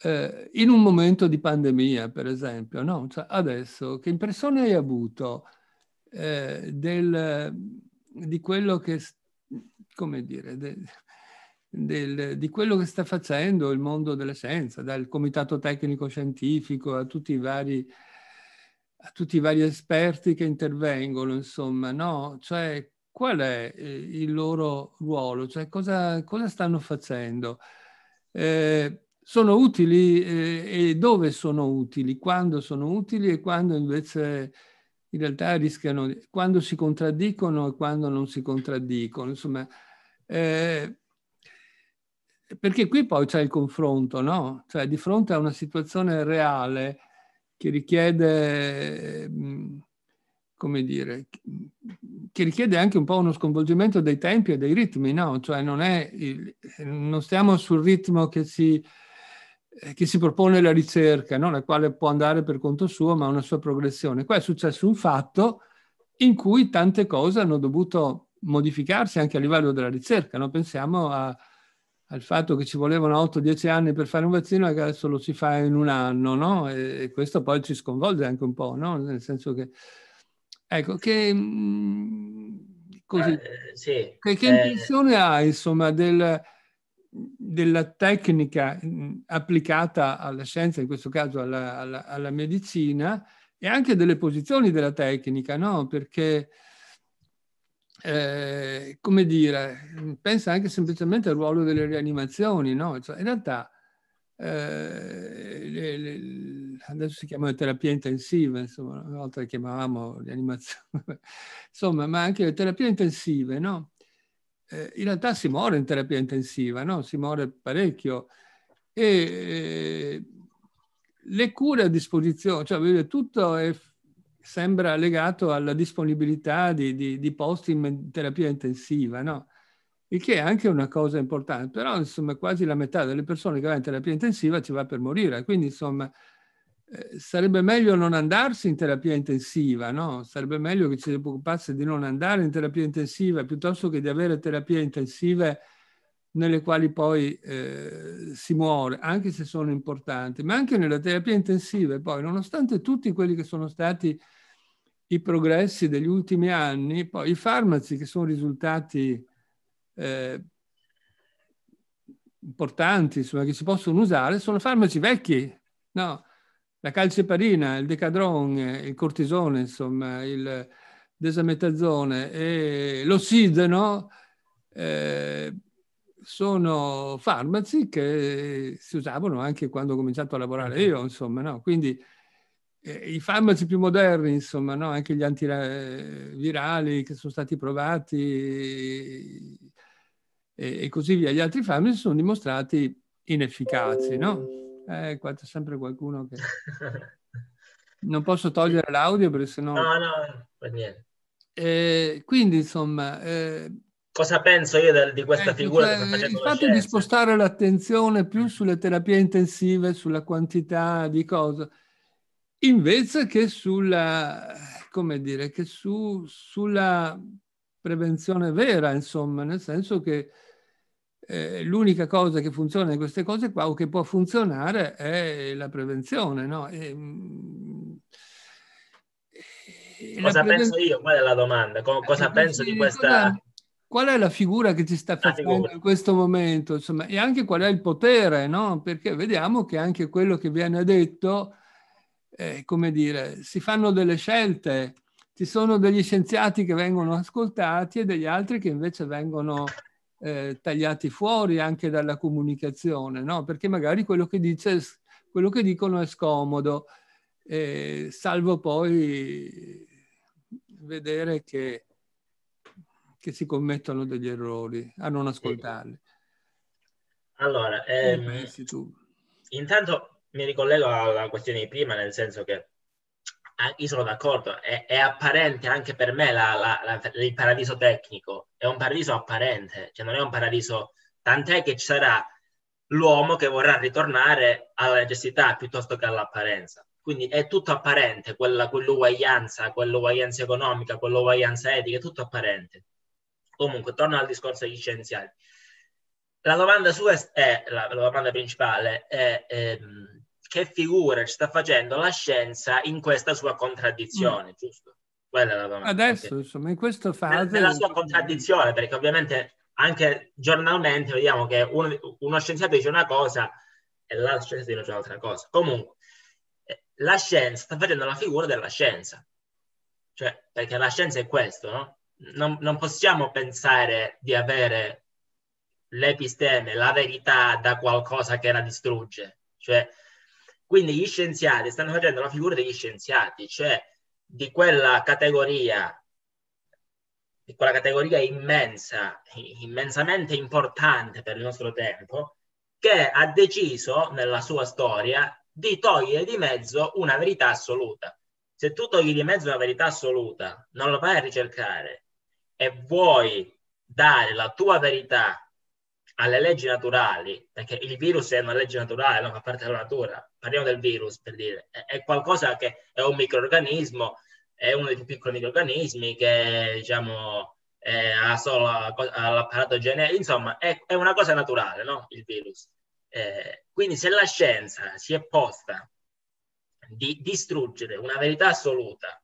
eh, in un momento di pandemia, per esempio, no? cioè, adesso che impressione hai avuto eh, del, di, quello che, dire, de, del, di quello che sta facendo il mondo della scienza, dal comitato tecnico scientifico a tutti i vari a tutti i vari esperti che intervengono, insomma, no? Cioè, qual è eh, il loro ruolo? Cioè, cosa, cosa stanno facendo? Eh, sono utili eh, e dove sono utili, quando sono utili e quando invece in realtà rischiano, quando si contraddicono e quando non si contraddicono. Insomma, eh, perché qui poi c'è il confronto, no? Cioè di fronte a una situazione reale che richiede, mm, come dire, che richiede anche un po' uno sconvolgimento dei tempi e dei ritmi, no? Cioè non, è il, non stiamo sul ritmo che si eh, che si propone la ricerca, no? la quale può andare per conto suo, ma ha una sua progressione. Qua è successo un fatto in cui tante cose hanno dovuto modificarsi anche a livello della ricerca. No? Pensiamo a, al fatto che ci volevano 8-10 anni per fare un vaccino e che adesso lo si fa in un anno, no? e, e, questo poi ci sconvolge anche un po', nel senso che... Ecco, che... Mh, mm, così, eh, sì. che, che eh. ha, insomma, del della tecnica mm, applicata alla scienza, in questo caso alla, alla, alla medicina, e anche delle posizioni della tecnica, no? Perché, eh, come dire, pensa anche semplicemente al ruolo delle rianimazioni, no? Cioè, in realtà, eh, le, le, adesso si chiamano terapia intensiva, insomma, una volta le chiamavamo rianimazione, <laughs> insomma, ma anche le terapie intensive, no? eh, in realtà si muore in terapia intensiva, no? si muore parecchio. E eh, le cure a disposizione, cioè tutto è, sembra legato alla disponibilità di, di, di posti in terapia intensiva, no? il che è anche una cosa importante, però insomma quasi la metà delle persone che va in terapia intensiva ci va per morire, quindi insomma eh, sarebbe meglio non andarsi in terapia intensiva, no? Sarebbe meglio che ci si preoccupasse di non andare in terapia intensiva piuttosto che di avere terapie intensive nelle quali poi eh, si muore, anche se sono importanti, ma anche nella terapia intensiva. Poi, nonostante tutti quelli che sono stati i progressi degli ultimi anni, poi i farmaci che sono risultati eh, importanti, insomma, che si possono usare, sono farmaci vecchi, no? la calceparina, il decadrone, il cortisone, insomma, il desametazone e l'ossigeno eh, sono farmaci che si usavano anche quando ho cominciato a lavorare mhm. io, insomma, no? Quindi eh, i farmaci più moderni, insomma, no? anche gli antivirali eh, che sono stati provati e, e così via, gli altri farmaci sono dimostrati inefficaci, no? Eh, qua c'è sempre qualcuno che... <laughs> Non posso togliere l'audio perché sennò... No, no, no, niente. Eh, quindi, insomma... Eh, Cosa penso io del, di questa eh, cioè, figura? Cioè, il fatto di spostare l'attenzione più sulle terapie intensive, sulla quantità di cose, invece che sulla, come dire, che su, sulla prevenzione vera, insomma, nel senso che eh, l'unica cosa che funziona in queste cose qua o che può funzionare è la prevenzione, no? E, mm, e cosa preven... penso io? Qual è la domanda? Co- cosa eh, penso di questa... Qual è la figura che ci sta facendo in questo momento? Insomma, e anche qual è il potere, no? Perché vediamo che anche quello che viene detto, eh, come dire, si fanno delle scelte, ci sono degli scienziati che vengono ascoltati e degli altri che invece vengono eh, tagliati fuori anche dalla comunicazione, no? perché magari quello che, dice, quello che dicono è scomodo, eh, salvo poi vedere che, che, si commettono degli errori a non ascoltarli. Allora, ehm, intanto mi ricollego alla questione di prima, nel senso che io sono d'accordo, è, è, apparente anche per me la, la, la, il paradiso tecnico, è un paradiso apparente, cioè non è un paradiso, tant'è che ci sarà l'uomo che vorrà ritornare alla necessità piuttosto che all'apparenza. Quindi è tutto apparente, quella, quell'uguaglianza, quell'uguaglianza economica, quell'uguaglianza etica, è tutto apparente. Comunque, torno al discorso degli scienziati. La domanda sua è, la, domanda principale è... Ehm, che figura ci sta facendo la scienza in questa sua contraddizione, mm. giusto? Quella è la domanda. Adesso, insomma, in questa fase... Nella sua contraddizione, perché ovviamente anche giornalmente vediamo che uno, uno scienziato dice una cosa e l'altro scienziato dice un'altra cosa. Comunque, eh, la scienza sta facendo la figura della scienza. Cioè, perché la scienza è questo, no? Non, non possiamo pensare di avere l'episteme, la verità da qualcosa che la distrugge. Cioè, quindi gli scienziati stanno facendo la figura degli scienziati, cioè di quella categoria, di quella categoria immensa, immensamente importante per il nostro tempo, che ha deciso nella sua storia di togliere di mezzo una verità assoluta. Se tu togli di mezzo una verità assoluta, non la vai a ricercare e vuoi dare la tua verità alle leggi naturali, perché il virus è una legge naturale, non fa parte della natura, parliamo del virus per dire, è, è qualcosa che è un microorganismo, è uno dei più piccoli microorganismi che diciamo ha solo l'apparato genetico, insomma è, è, una cosa naturale, no? Il virus. Eh, quindi se la scienza si è posta di distruggere una verità assoluta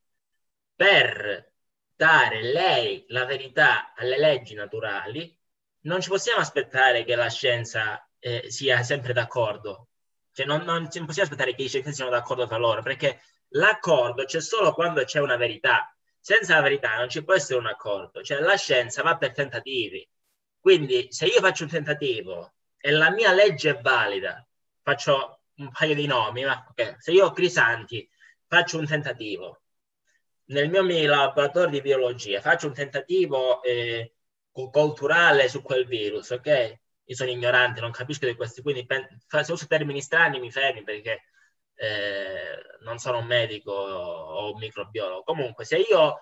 per dare lei la verità alle leggi naturali, non ci possiamo aspettare che la scienza eh, sia sempre d'accordo cioè non, non, non possiamo aspettare che i scienziati siano d'accordo tra loro, perché l'accordo c'è solo quando c'è una verità. Senza la verità non ci può essere un accordo. Cioè la scienza va per tentativi. Quindi se io faccio un tentativo e la mia legge è valida, faccio un paio di nomi, ma okay. se io Crisanti faccio un tentativo nel mio, laboratorio di biologia, faccio un tentativo eh, culturale su quel virus, ok? io sono ignorante, non capisco di questi, quindi se uso termini strani mi fermi perché eh, non sono un medico o un microbiologo. Comunque, se io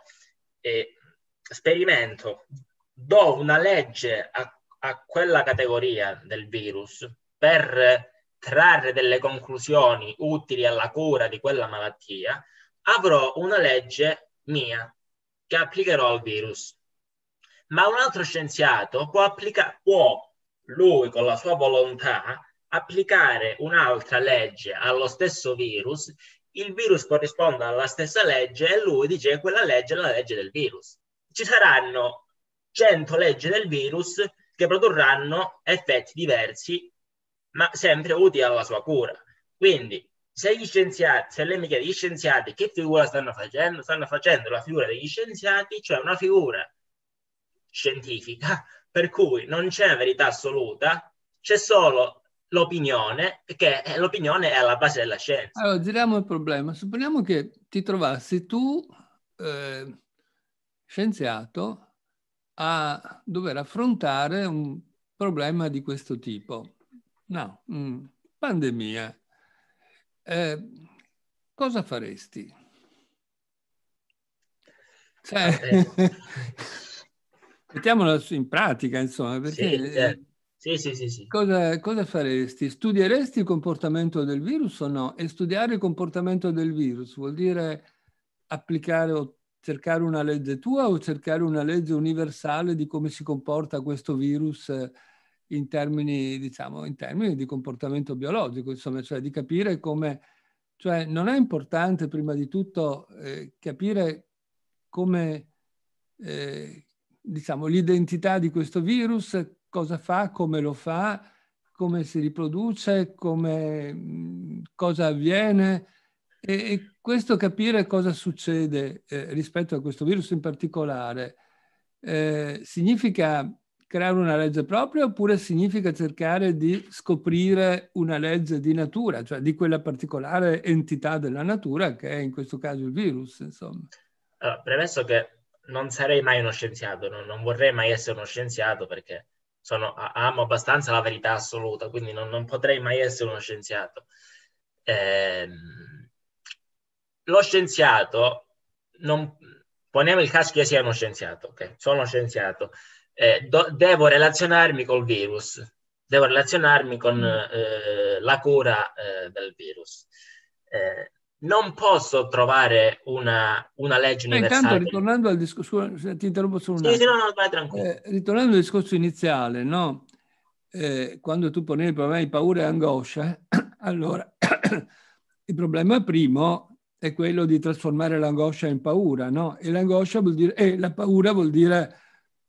eh, sperimento, do una legge a, a, quella categoria del virus per trarre delle conclusioni utili alla cura di quella malattia, avrò una legge mia che applicherò al virus. Ma un altro scienziato può applicare, può lui con la sua volontà applicare un'altra legge allo stesso virus, il virus corrisponde alla stessa legge e lui dice che quella legge è la legge del virus. Ci saranno 100 leggi del virus che produrranno effetti diversi, ma sempre utili alla sua cura. Quindi, se gli scienziati, se lei mi chiede gli scienziati che figura stanno facendo, stanno facendo la figura degli scienziati, cioè una figura scientifica per cui non c'è verità assoluta, c'è solo l'opinione, che l'opinione è alla base della scienza. Allora, giriamo il problema. Supponiamo che ti trovassi tu, eh, scienziato, a dover affrontare un problema di questo tipo. No, mh, mm, pandemia. Eh, cosa faresti? Cioè... <laughs> Mettiamola in pratica, insomma, perché... Sì, certo. Sì, sì, sì, sì. Cosa, cosa, faresti? Studieresti il comportamento del virus o no? E studiare il comportamento del virus vuol dire applicare o cercare una legge tua o cercare una legge universale di come si comporta questo virus eh, in termini, diciamo, in termini di comportamento biologico, insomma, cioè di capire come... Cioè non è importante prima di tutto eh, capire come... Eh, diciamo, l'identità di questo virus, cosa fa, come lo fa, come si riproduce, come, cosa avviene e, e, questo capire cosa succede eh, rispetto a questo virus in particolare eh, significa creare una legge propria oppure significa cercare di scoprire una legge di natura, cioè di quella particolare entità della natura che è in questo caso il virus, insomma. Allora, premesso che non sarei mai uno scienziato, no? non vorrei mai essere uno scienziato perché sono, amo abbastanza la verità assoluta, quindi non, non potrei mai essere uno scienziato. Eh, lo scienziato, non, poniamo il caso che sia uno scienziato, ok, sono scienziato, eh, do, devo relazionarmi col virus, devo relazionarmi con mm. eh, la cura eh, del virus. Eh, non posso trovare una, una legge eh, universale. intanto, ritornando al discorso, ti interrompo solo un sì, sì, no, no, vai tranquillo. Eh, ritornando al discorso iniziale, no? Eh, quando tu ponevi il problema di paura e angoscia, <coughs> allora <coughs> il problema primo è quello di trasformare l'angoscia in paura, no? E l'angoscia vuol dire, eh, la paura vuol dire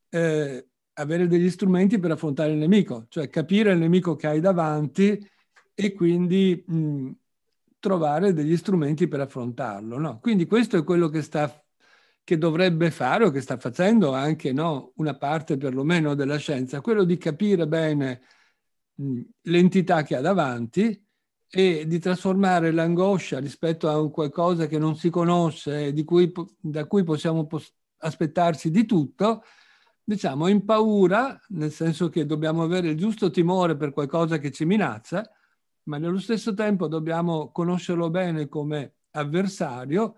eh, avere degli strumenti per affrontare il nemico, cioè capire il nemico che hai davanti e quindi mh, mm, trovare degli strumenti per affrontarlo. No? Quindi questo è quello che, sta, che dovrebbe fare o che sta facendo anche no, una parte perlomeno della scienza, quello di capire bene l'entità che ha davanti e di trasformare l'angoscia rispetto a un qualcosa che non si conosce, cui, da cui possiamo pos- aspettarci di tutto, diciamo in paura, nel senso che dobbiamo avere il giusto timore per qualcosa che ci minaccia, ma nello stesso tempo dobbiamo conoscerlo bene come avversario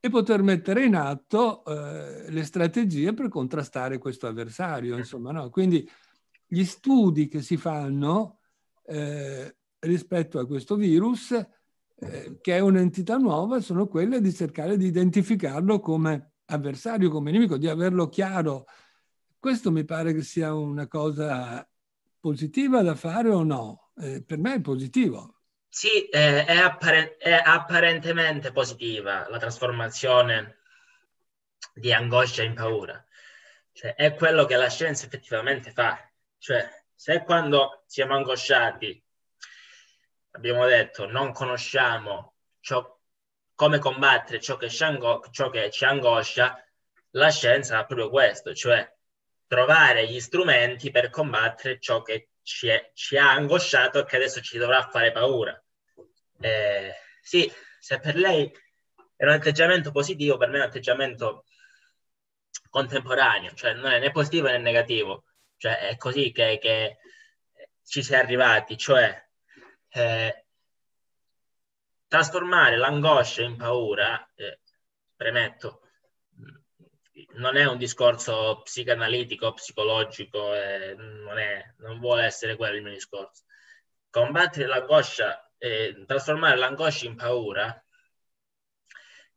e poter mettere in atto eh, le strategie per contrastare questo avversario. Insomma, no? Quindi gli studi che si fanno eh, rispetto a questo virus, eh, che è un'entità nuova, sono quelle di cercare di identificarlo come avversario, come nemico, di averlo chiaro. Questo mi pare che sia una cosa positiva da fare o no? eh, per me è positivo. Sì, eh, è, apparen- è, apparentemente positiva la trasformazione di angoscia in paura. Cioè, è quello che la scienza effettivamente fa. Cioè, se quando siamo angosciati, abbiamo detto, non conosciamo ciò, come combattere ciò che, ango- ciò che ci angoscia, la scienza ha proprio questo, cioè trovare gli strumenti per combattere ciò che ci, è, ci ha angosciato e che adesso ci dovrà fare paura. Eh, sì, se per lei è un atteggiamento positivo, per me è un atteggiamento contemporaneo, cioè non è né positivo né negativo, cioè è così che, che ci si è arrivati, cioè eh, trasformare l'angoscia in paura, eh, premetto, non è un discorso psicanalitico, psicologico, eh, non, è, non, vuole essere quello il mio discorso. Combattere l'angoscia, eh, trasformare l'angoscia in paura,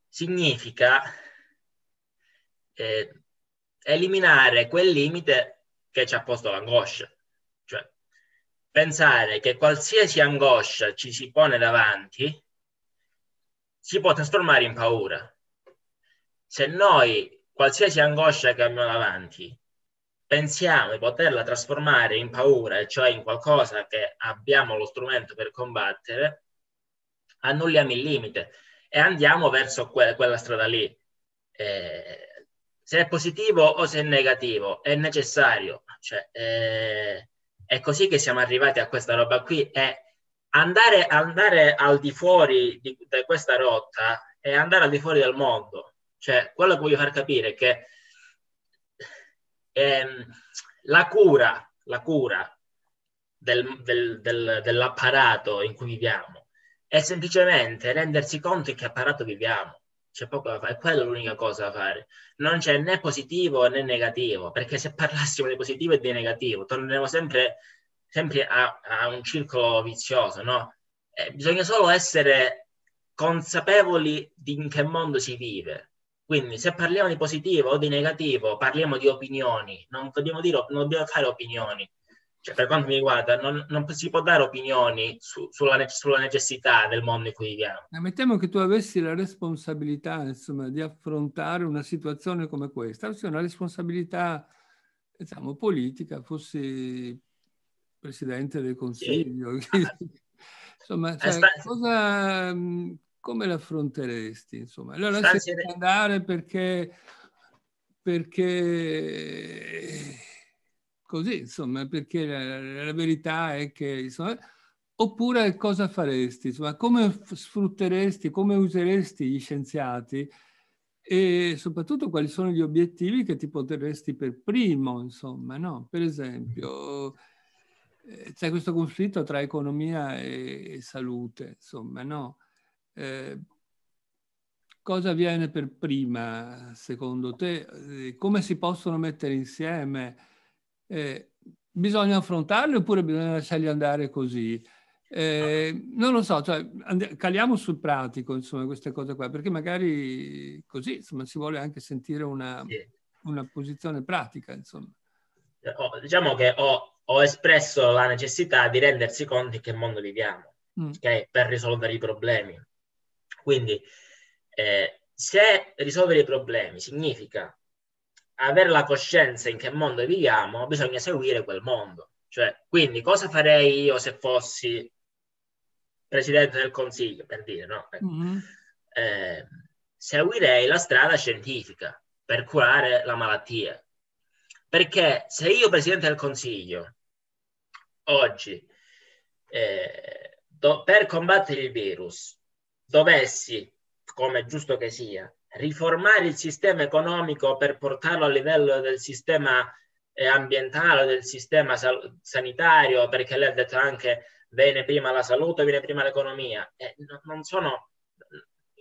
significa eh, eliminare quel limite che ci ha posto l'angoscia. Cioè, pensare che qualsiasi angoscia ci si pone davanti si può trasformare in paura. Se noi qualsiasi angoscia che abbiamo davanti, pensiamo di poterla trasformare in paura, cioè in qualcosa che abbiamo lo strumento per combattere, annulliamo il limite e andiamo verso que- quella strada lì. Eh, se è positivo o se è negativo, è necessario. Cioè, eh, è così che siamo arrivati a questa roba qui. E andare, andare al di fuori di, di questa rotta è andare al di fuori del mondo cioè, quello che voglio far capire è che ehm, la cura, la cura del, del, del, dell'apparato in cui viviamo è semplicemente rendersi conto in che apparato viviamo. C'è poco da fare, quella è l'unica cosa da fare. Non c'è né positivo né negativo, perché se parlassimo di positivo e di negativo, torneremo sempre, sempre a, a, un circolo vizioso, no? Eh, bisogna solo essere consapevoli di in che mondo si vive, quindi se parliamo di positivo o di negativo, parliamo di opinioni, non dobbiamo, dire, non dobbiamo fare opinioni. Cioè, per quanto mi riguarda, non, non si può dare opinioni su, sulla, sulla, necessità del mondo in cui viviamo. Ammettiamo che tu avessi la responsabilità, insomma, di affrontare una situazione come questa, Se una responsabilità, diciamo, politica, fossi Presidente del Consiglio. Ah. Sì. <laughs> insomma, cioè, cosa, mm, come l'affronteresti? Insomma, allora lasci andare perché, perché così, insomma, perché la, la, verità è che, insomma, oppure cosa faresti? Insomma, come sfrutteresti, come useresti gli scienziati? e soprattutto quali sono gli obiettivi che ti potresti per primo, insomma, no? Per esempio, eh, c'è questo conflitto tra economia e, e salute, insomma, no? Eh, cosa viene per prima, secondo te? Eh, come si possono mettere insieme? Eh, bisogna affrontarli oppure bisogna lasciarli andare così? Eh, non lo so, cioè, and- caliamo sul pratico, insomma, queste cose qua, perché magari così, insomma, si vuole anche sentire una, una posizione pratica, insomma. Eh, oh, diciamo che ho, ho, espresso la necessità di rendersi conto in che mondo viviamo, mm. okay? per risolvere i problemi. Quindi eh, se risolvere i problemi significa avere la coscienza in che mondo viviamo, bisogna seguire quel mondo. Cioè, quindi cosa farei io se fossi presidente del consiglio, per dire, no? Ecco. Mm-hmm. Eh, seguirei la strada scientifica per curare la malattia. Perché se io, presidente del consiglio, oggi eh, do, per combattere il virus dovessi, come è giusto che sia, riformare il sistema economico per portarlo a livello del sistema eh, ambientale, del sistema sal- sanitario, perché lei ha detto anche viene prima la salute, viene prima l'economia. Eh, non sono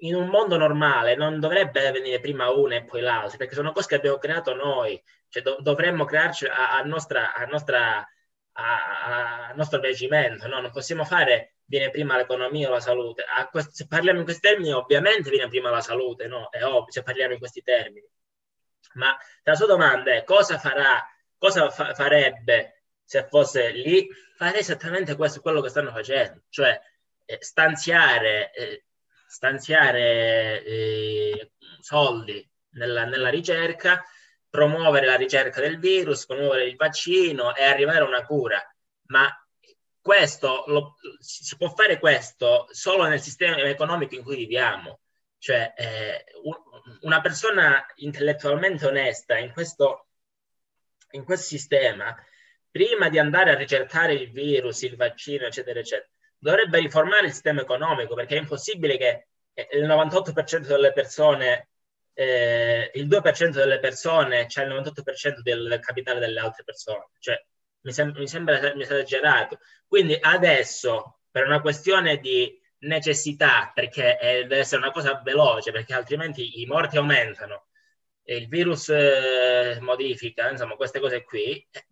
in un mondo normale non dovrebbe venire prima una e poi l'altra, perché sono cose che abbiamo creato noi, cioè dovremmo crearci a, a, nostra, a nostra al nostro reggimento, no? non possiamo fare viene prima l'economia o la salute. Quest- se parliamo in questi termini, ovviamente viene prima la salute, no? È ovvio, se parliamo in questi termini. Ma la sua domanda è cosa farà, cosa fa- farebbe se fosse lì? Fare esattamente questo, quello che stanno facendo, cioè eh, stanziare, eh, stanziare eh, soldi nella, nella ricerca promuovere la ricerca del virus, promuovere il vaccino e arrivare a una cura, ma questo lo, si può fare questo solo nel sistema economico in cui viviamo. Cioè, eh, una persona intellettualmente onesta in questo, in questo sistema, prima di andare a ricercare il virus, il vaccino, eccetera, eccetera, dovrebbe riformare il sistema economico perché è impossibile che il 98% delle persone eh, il 2% delle persone c'è cioè il 98% del capitale delle altre persone. Cioè, mi, sem- mi sembra mi esagerato. Quindi adesso, per una questione di necessità, perché eh, deve essere una cosa veloce, perché altrimenti i morti aumentano, e il virus eh, modifica, insomma, queste cose qui, eh,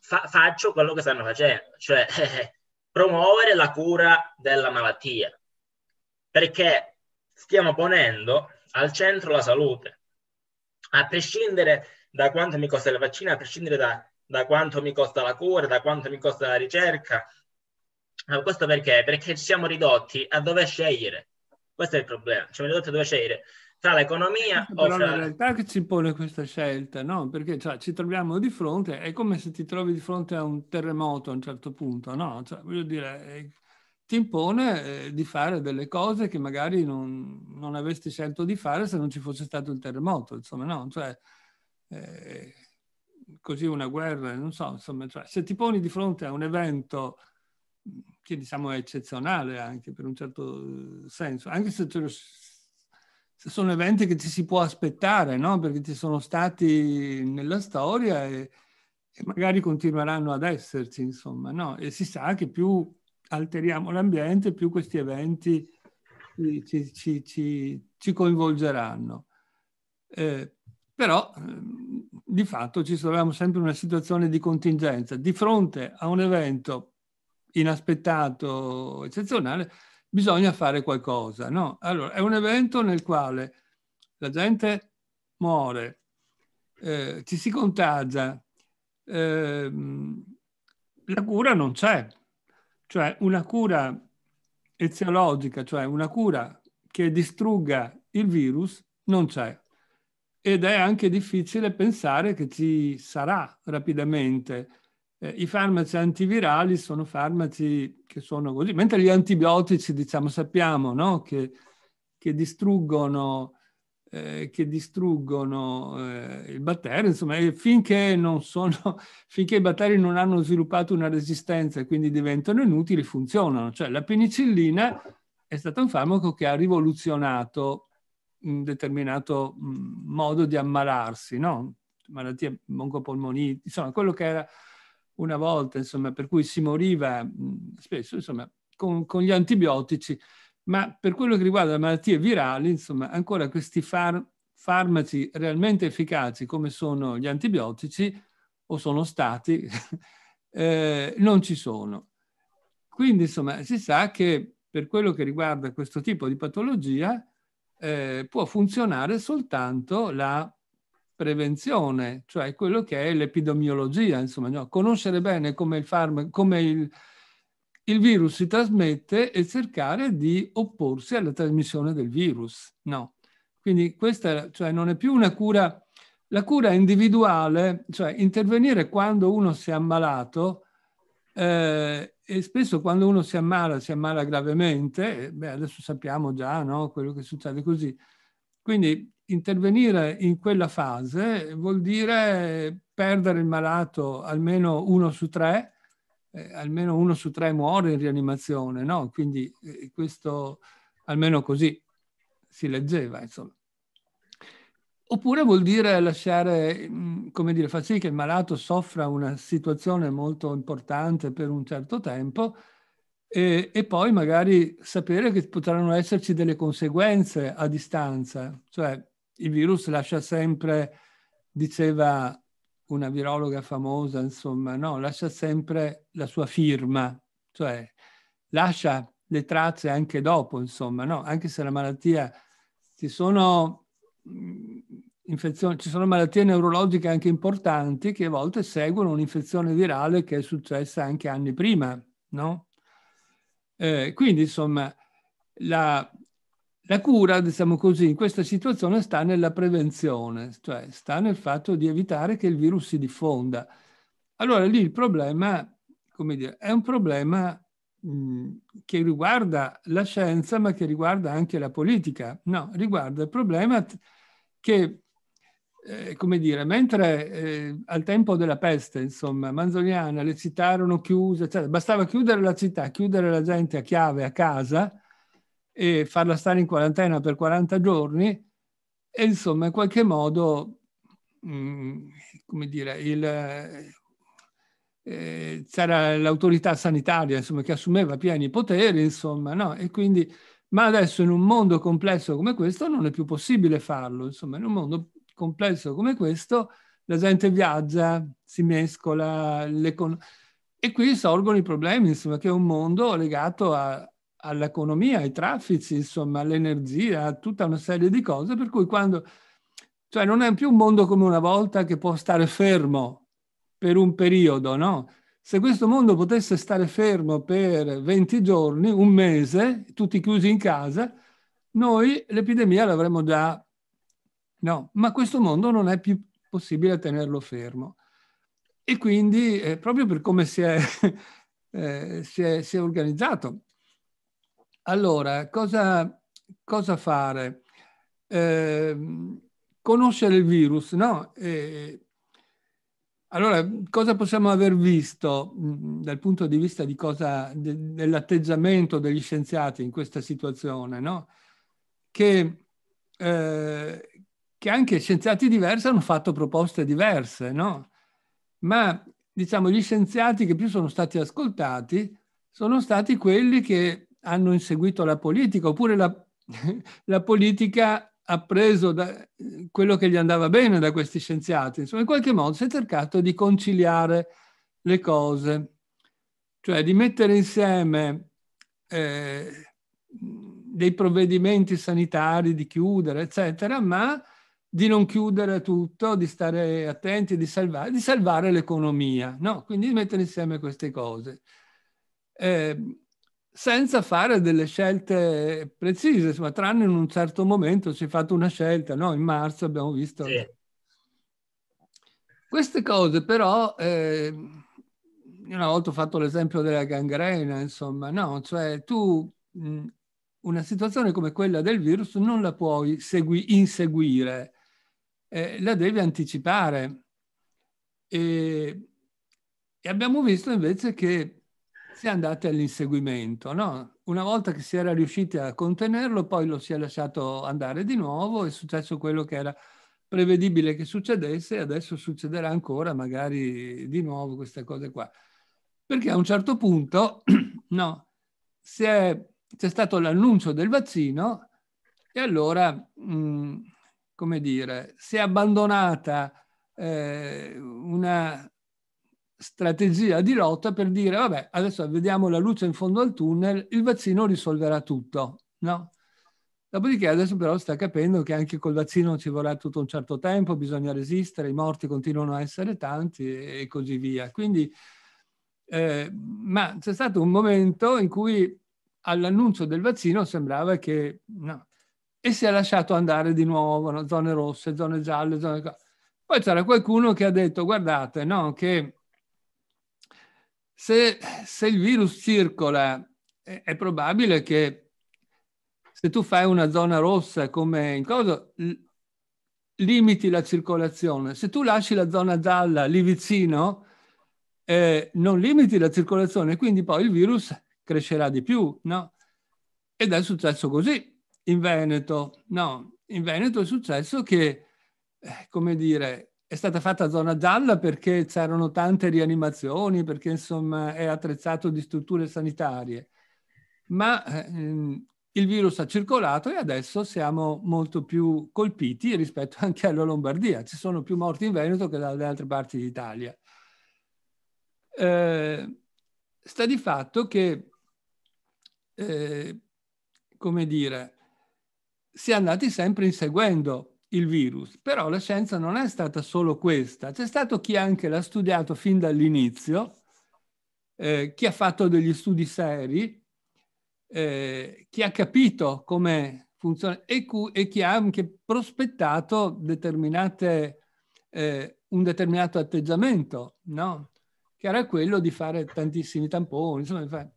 fa- faccio quello che stanno facendo, cioè <laughs> promuovere la cura della malattia. Perché stiamo ponendo al centro la salute, a prescindere da quanto mi costa la vaccina, a prescindere da, da quanto mi costa la cura, da quanto mi costa la ricerca. Ma questo perché? Perché ci siamo ridotti a dover scegliere. Questo è il problema. Ci siamo ridotti a dover scegliere tra l'economia Però o fra... la realtà che ci impone questa scelta, no? Perché cioè, ci troviamo di fronte, è come se ti trovi di fronte a un terremoto a un certo punto, no? Cioè, voglio dire, ti impone eh, di fare delle cose che magari non, non, avresti scelto di fare se non ci fosse stato il terremoto, insomma, no? Cioè, eh, così una guerra, non so, insomma, cioè, se ti poni di fronte a un evento che diciamo è eccezionale anche per un certo eh, senso, anche se, se sono eventi che ci si può aspettare, no? Perché ci sono stati nella storia e, e magari continueranno ad esserci, insomma, no? E si sa che più alteriamo l'ambiente, più questi eventi ci, ci, ci, ci coinvolgeranno. Eh, però ehm, di fatto ci troviamo sempre in una situazione di contingenza. Di fronte a un evento inaspettato, eccezionale, bisogna fare qualcosa. No? Allora, è un evento nel quale la gente muore, eh, ci si contagia, eh, la cura non c'è, cioè una cura eziologica, cioè una cura che distrugga il virus, non c'è. Ed è anche difficile pensare che ci sarà rapidamente. Eh, I farmaci antivirali sono farmaci che sono così, mentre gli antibiotici, diciamo, sappiamo no? che, che distruggono eh, che distruggono eh, il batterio, insomma, finché, sono, <laughs> finché, i batteri non hanno sviluppato una resistenza e quindi diventano inutili, funzionano. Cioè la penicillina è stato un farmaco che ha rivoluzionato un determinato mm, modo di ammalarsi, no? malattie moncopolmoniti, insomma, quello che era una volta, insomma, per cui si moriva mm, spesso, insomma, con, con gli antibiotici ma per quello che riguarda le malattie virali, insomma, ancora questi far, farmaci realmente efficaci come sono gli antibiotici o sono stati, <laughs> eh, non ci sono. Quindi, insomma, si sa che per quello che riguarda questo tipo di patologia eh, può funzionare soltanto la prevenzione, cioè quello che è l'epidemiologia, insomma, no? conoscere bene come il farmaco, come il il virus si trasmette e cercare di opporsi alla trasmissione del virus. No. Quindi questa cioè, non è più una cura, la cura individuale, cioè intervenire quando uno si è ammalato eh, e spesso quando uno si ammala, si ammala gravemente, beh, adesso sappiamo già no, quello che succede così. Quindi intervenire in quella fase vuol dire perdere il malato almeno uno su tre, eh, almeno uno su tre muore in rianimazione, no? Quindi eh, questo, almeno così si leggeva, insomma. Oppure vuol dire lasciare, mm, come dire, far sì che il malato soffra una situazione molto importante per un certo tempo e, e, poi magari sapere che potranno esserci delle conseguenze a distanza. Cioè il virus lascia sempre, diceva una virologa famosa, insomma, no, lascia sempre la sua firma, cioè lascia le tracce anche dopo, insomma, no? anche se la malattia, ci sono mm, infezioni, ci sono malattie neurologiche anche importanti che a volte seguono un'infezione virale che è successa anche anni prima, no? Eh, quindi, insomma, la, la cura, diciamo così, in questa situazione sta nella prevenzione, cioè sta nel fatto di evitare che il virus si diffonda. Allora lì il problema, come dire, è un problema che riguarda la scienza, ma che riguarda anche la politica. No, riguarda il problema che, eh, come dire, mentre eh, al tempo della peste, insomma, Manzoliana, le città erano chiuse, cioè bastava chiudere la città, chiudere la gente a chiave a casa, e farla stare in quarantena per 40 giorni e insomma in qualche modo, mm, come dire, il, eh, c'era l'autorità sanitaria insomma, che assumeva pieni poteri, insomma, no? E quindi, ma adesso in un mondo complesso come questo non è più possibile farlo, insomma, in un mondo complesso come questo la gente viaggia, si mescola, le con... e qui sorgono i problemi, insomma, che è un mondo legato a, all'economia, ai traffici, insomma, all'energia, a tutta una serie di cose, per cui quando... Cioè non è più un mondo come una volta che può stare fermo per un periodo, no? Se questo mondo potesse stare fermo per 20 giorni, un mese, tutti chiusi in casa, noi l'epidemia l'avremmo già... No, ma questo mondo non è più possibile tenerlo fermo. E quindi, eh, proprio per come si è, <laughs> eh, si è, si è organizzato, allora, cosa, cosa fare? Eh, conoscere il virus, no? Eh, allora, cosa possiamo aver visto mh, mm, dal punto di vista di cosa, de, dell'atteggiamento degli scienziati in questa situazione, no? Che, eh, che anche scienziati diversi hanno fatto proposte diverse, no? Ma diciamo, gli scienziati che più sono stati ascoltati sono stati quelli che hanno inseguito la politica, oppure la, <laughs> la politica ha preso quello che gli andava bene da questi scienziati. Insomma, in qualche modo si è cercato di conciliare le cose, cioè di mettere insieme eh, dei provvedimenti sanitari, di chiudere, eccetera, ma di non chiudere tutto, di stare attenti, di salvare, di salvare l'economia. No? Quindi di mettere insieme queste cose. Eh, senza fare delle scelte precise, insomma, tranne in un certo momento si è fatta una scelta, no? in marzo abbiamo visto. Sì. Queste cose però, eh, una volta ho fatto l'esempio della gangrena, insomma, no, cioè tu mh, una situazione come quella del virus non la puoi segui- inseguire, eh, la devi anticipare. E, e abbiamo visto invece che si è andati all'inseguimento. No? Una volta che si era riusciti a contenerlo, poi lo si è lasciato andare di nuovo, è successo quello che era prevedibile che succedesse e adesso succederà ancora magari di nuovo queste cose qua. Perché a un certo punto <clears throat> no, è, c'è stato l'annuncio del vaccino e allora, mh, mm, come dire, si è abbandonata eh, una strategia di lotta per dire, vabbè, adesso vediamo la luce in fondo al tunnel, il vaccino risolverà tutto, no? Dopodiché adesso però sta capendo che anche col vaccino ci vorrà tutto un certo tempo, bisogna resistere, i morti continuano a essere tanti e così via. Quindi, eh, ma c'è stato un momento in cui all'annuncio del vaccino sembrava che no, e si è lasciato andare di nuovo, no? zone rosse, zone gialle, zone... Poi c'era qualcuno che ha detto, guardate, no, che se, se il virus circola, è, è, probabile che se tu fai una zona rossa come in cosa, limiti la circolazione. Se tu lasci la zona gialla lì vicino, eh, non limiti la circolazione, quindi poi il virus crescerà di più, no? Ed è successo così in Veneto, no? In Veneto è successo che, eh, come dire, è stata fatta zona gialla perché c'erano tante rianimazioni, perché insomma è attrezzato di strutture sanitarie, ma ehm, il virus ha circolato e adesso siamo molto più colpiti rispetto anche alla Lombardia. Ci sono più morti in Veneto che dalle altre parti d'Italia. Eh, sta di fatto che, eh, come dire, si è andati sempre inseguendo il virus. Però la scienza non è stata solo questa, c'è stato chi anche l'ha studiato fin dall'inizio, eh, chi ha fatto degli studi seri, eh, chi ha capito come funziona e, cu- e, chi ha anche prospettato determinate, eh, un determinato atteggiamento, no? che era quello di fare tantissimi tamponi. Insomma, fare...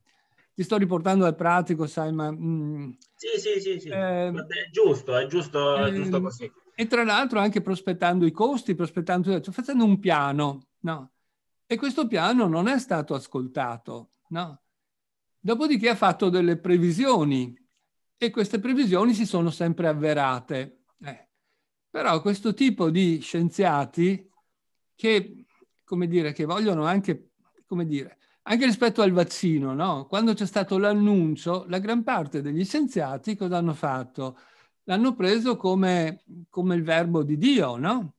ti sto riportando al pratico, sai, ma... Mm, sì, sì, sì, sì. Eh, è giusto, è giusto, è giusto ehm, così e tra l'altro anche prospettando i costi, prospettando, cioè facendo un piano, no? E questo piano non è stato ascoltato, no? Dopodiché ha fatto delle previsioni e queste previsioni si sono sempre avverate. Eh. Però questo tipo di scienziati che, come dire, che vogliono anche, come dire, anche rispetto al vaccino, no? Quando c'è stato l'annuncio, la gran parte degli scienziati cosa hanno fatto? l'hanno preso come, come il verbo di Dio, no?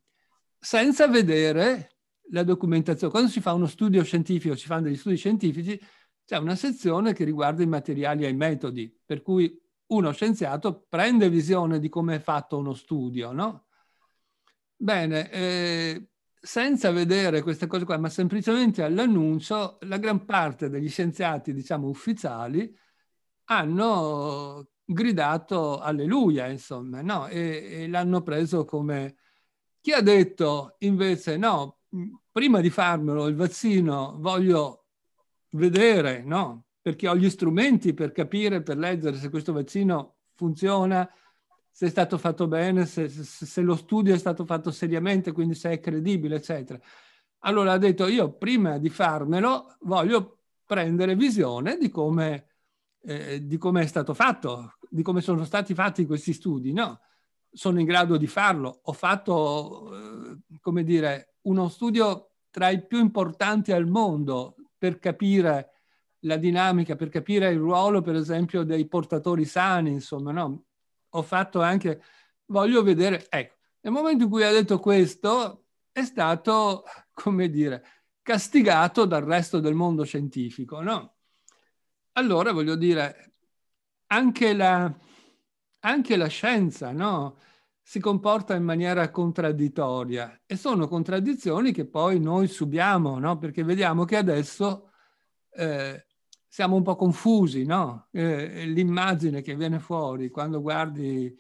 senza vedere la documentazione. Quando si fa uno studio scientifico, si fanno degli studi scientifici, c'è una sezione che riguarda i materiali e i metodi, per cui uno scienziato prende visione di come è fatto uno studio, no? Bene, eh, senza vedere queste cose qua, ma semplicemente all'annuncio, la gran parte degli scienziati, diciamo, ufficiali hanno gridato alleluia, insomma, no? E, e l'hanno preso come... Chi ha detto invece no, prima di farmelo il vaccino voglio vedere, no? Perché ho gli strumenti per capire, per leggere se questo vaccino funziona, se è stato fatto bene, se, se, se, lo studio è stato fatto seriamente, quindi se è credibile, eccetera. Allora ha detto io prima di farmelo voglio prendere visione di come, eh, di come è stato fatto, di come sono stati fatti questi studi, no, sono in grado di farlo. Ho fatto, eh, come dire, uno studio tra i più importanti al mondo per capire la dinamica, per capire il ruolo, per esempio, dei portatori sani, insomma, no? Ho fatto anche, voglio vedere, ecco, nel momento in cui ha detto questo, è stato, come dire, castigato dal resto del mondo scientifico, no? Allora, voglio dire, anche la, anche la scienza no? si comporta in maniera contraddittoria e sono contraddizioni che poi noi subiamo, no? perché vediamo che adesso eh, siamo un po' confusi, no? eh, l'immagine che viene fuori quando guardi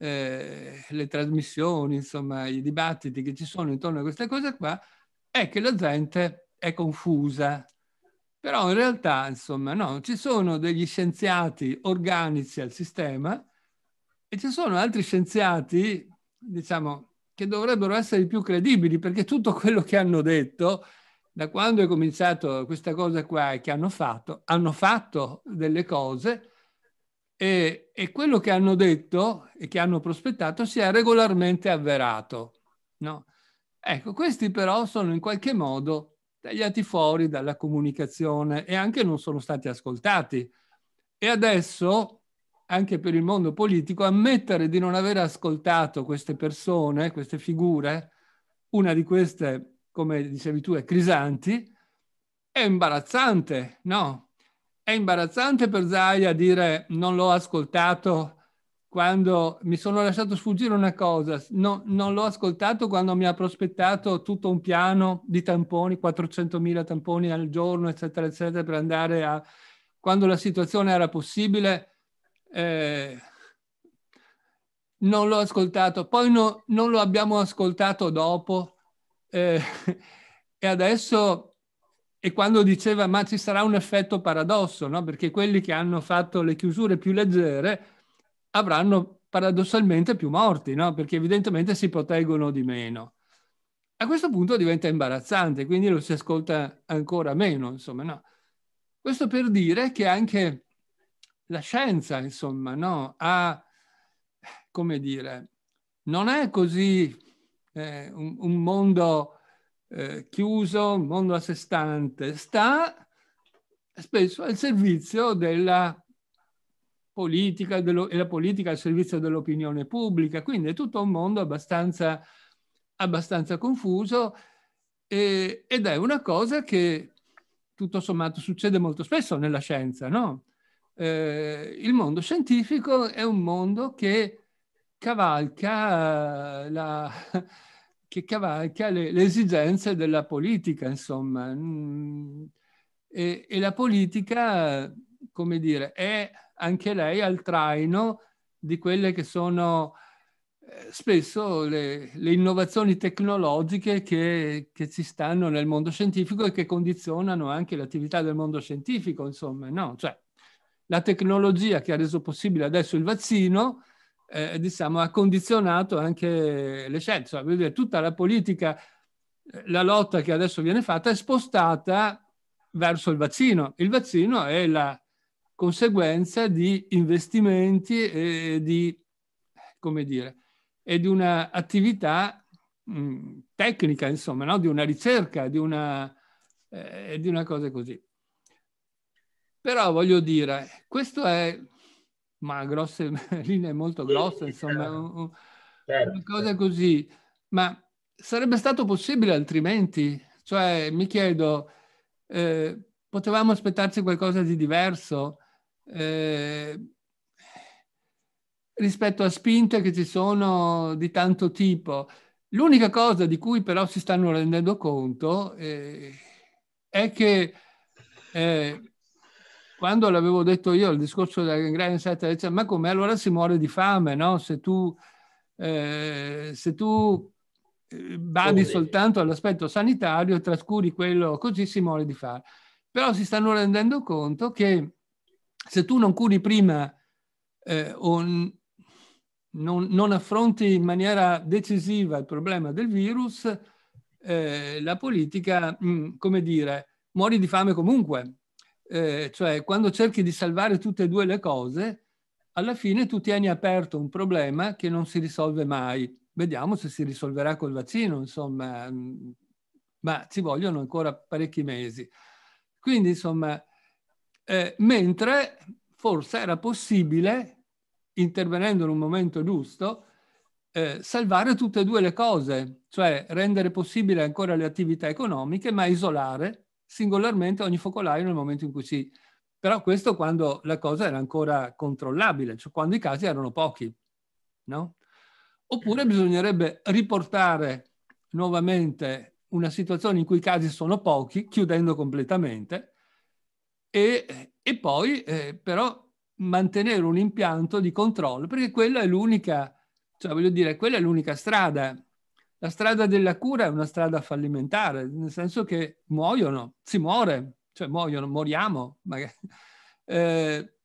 eh, le trasmissioni, insomma, i dibattiti che ci sono intorno a queste cose qua, è che la gente è confusa, però in realtà, insomma, no, ci sono degli scienziati organici al sistema e ci sono altri scienziati, diciamo, che dovrebbero essere più credibili perché tutto quello che hanno detto, da quando è cominciato questa cosa qua che hanno fatto, hanno fatto delle cose e, e quello che hanno detto e che hanno prospettato si è regolarmente avverato. No? Ecco, questi però sono in qualche modo tagliati fuori dalla comunicazione e anche non sono stati ascoltati. E adesso, anche per il mondo politico, ammettere di non aver ascoltato queste persone, queste figure, una di queste, come dicevi tu, è Crisanti, è imbarazzante, no? È imbarazzante per Zaia dire non l'ho ascoltato quando mi sono lasciato sfuggire una cosa, no, non l'ho ascoltato quando mi ha prospettato tutto un piano di tamponi, 400.000 tamponi al giorno, eccetera, eccetera, per andare a... quando la situazione era possibile. Eh, non l'ho ascoltato, poi no, non lo abbiamo ascoltato dopo eh, <laughs> e adesso, e quando diceva ma ci sarà un effetto paradosso, no? perché quelli che hanno fatto le chiusure più leggere avranno paradossalmente più morti, no? perché evidentemente si proteggono di meno. A questo punto diventa imbarazzante, quindi lo si ascolta ancora meno, insomma, no? Questo per dire che anche la scienza, insomma, no? ha, come dire, non è così eh, un, un, mondo eh, chiuso, un mondo a sé stante, sta spesso al servizio della politica dello, e la politica al servizio dell'opinione pubblica, quindi è tutto un mondo abbastanza, abbastanza confuso e, ed è una cosa che tutto sommato succede molto spesso nella scienza, no? Eh, il mondo scientifico è un mondo che cavalca, eh, la, <laughs> che cavalca le, le, esigenze della politica, insomma. Mm, e, e la politica, come dire, è anche lei al traino di quelle che sono eh, spesso le, le innovazioni tecnologiche che, che, ci stanno nel mondo scientifico e che condizionano anche l'attività del mondo scientifico, insomma, no? Cioè, la tecnologia che ha reso possibile adesso il vaccino, eh, diciamo, ha condizionato anche le scienze. Cioè, tutta la politica, eh, la lotta che adesso viene fatta è spostata verso il vaccino. Il vaccino è la, conseguenza di investimenti e di, come dire, e di un'attività mm, tecnica, insomma, no? di una ricerca, di una, eh, di una cosa così. Però voglio dire, questo è, ma a grosse <laughs> linee molto grosse, insomma, certo. Certo, una cosa certo. così. Ma sarebbe stato possibile altrimenti? Cioè, mi chiedo, eh, potevamo aspettarci qualcosa di diverso? eh, rispetto a spinte che ci sono di tanto tipo. L'unica cosa di cui però si stanno rendendo conto eh, è che eh, quando l'avevo detto io, il discorso della gangrena, eccetera, eccetera, ma come allora si muore di fame, no? Se tu, eh, se tu eh, badi soltanto all'aspetto sanitario e trascuri quello, così si muore di fame. Però si stanno rendendo conto che se tu non curi prima eh, o non, non, affronti in maniera decisiva il problema del virus, eh, la politica, mh, mm, come dire, muori di fame comunque. Eh, cioè, quando cerchi di salvare tutte e due le cose, alla fine tu tieni aperto un problema che non si risolve mai. Vediamo se si risolverà col vaccino, insomma, mm, ma ci vogliono ancora parecchi mesi. Quindi, insomma, eh, mentre forse era possibile, intervenendo in un momento giusto, eh, salvare tutte e due le cose, cioè rendere possibile ancora le attività economiche, ma isolare singolarmente ogni focolaio nel momento in cui si... Però questo quando la cosa era ancora controllabile, cioè quando i casi erano pochi, no? Oppure bisognerebbe riportare nuovamente una situazione in cui i casi sono pochi, chiudendo completamente, e, e poi eh, però mantenere un impianto di controllo, perché quella è l'unica, cioè voglio dire, quella è l'unica strada. La strada della cura è una strada fallimentare, nel senso che muoiono, si muore, cioè muoiono, moriamo, magari. <laughs> Eh,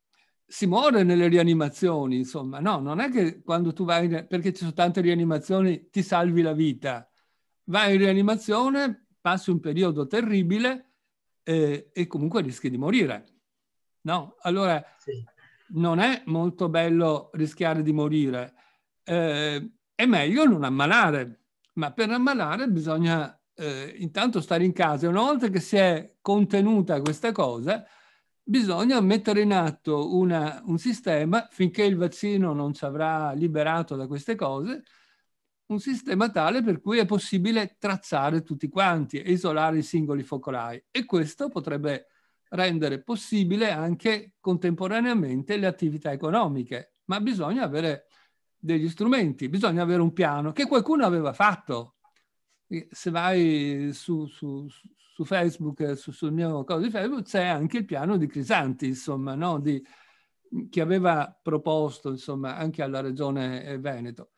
si muore nelle rianimazioni, insomma, no, non è che quando tu vai, perché ci sono tante rianimazioni, ti salvi la vita. Vai in rianimazione, passi un periodo terribile, eh, e comunque rischi di morire. No? Allora sì. non è molto bello rischiare di morire, eh, è meglio non ammalare, ma per ammalare bisogna eh, intanto stare in casa una volta che si è contenuta questa cosa bisogna mettere in atto una, un sistema finché il vaccino non ci avrà liberato da queste cose un sistema tale per cui è possibile trazzare tutti quanti e isolare i singoli focolai e questo potrebbe rendere possibile anche contemporaneamente le attività economiche, ma bisogna avere degli strumenti, bisogna avere un piano che qualcuno aveva fatto. Se vai su, su, su Facebook, su, sul mio caso di Facebook, c'è anche il piano di Crisanti, insomma, no? di, che aveva proposto insomma, anche alla regione Veneto.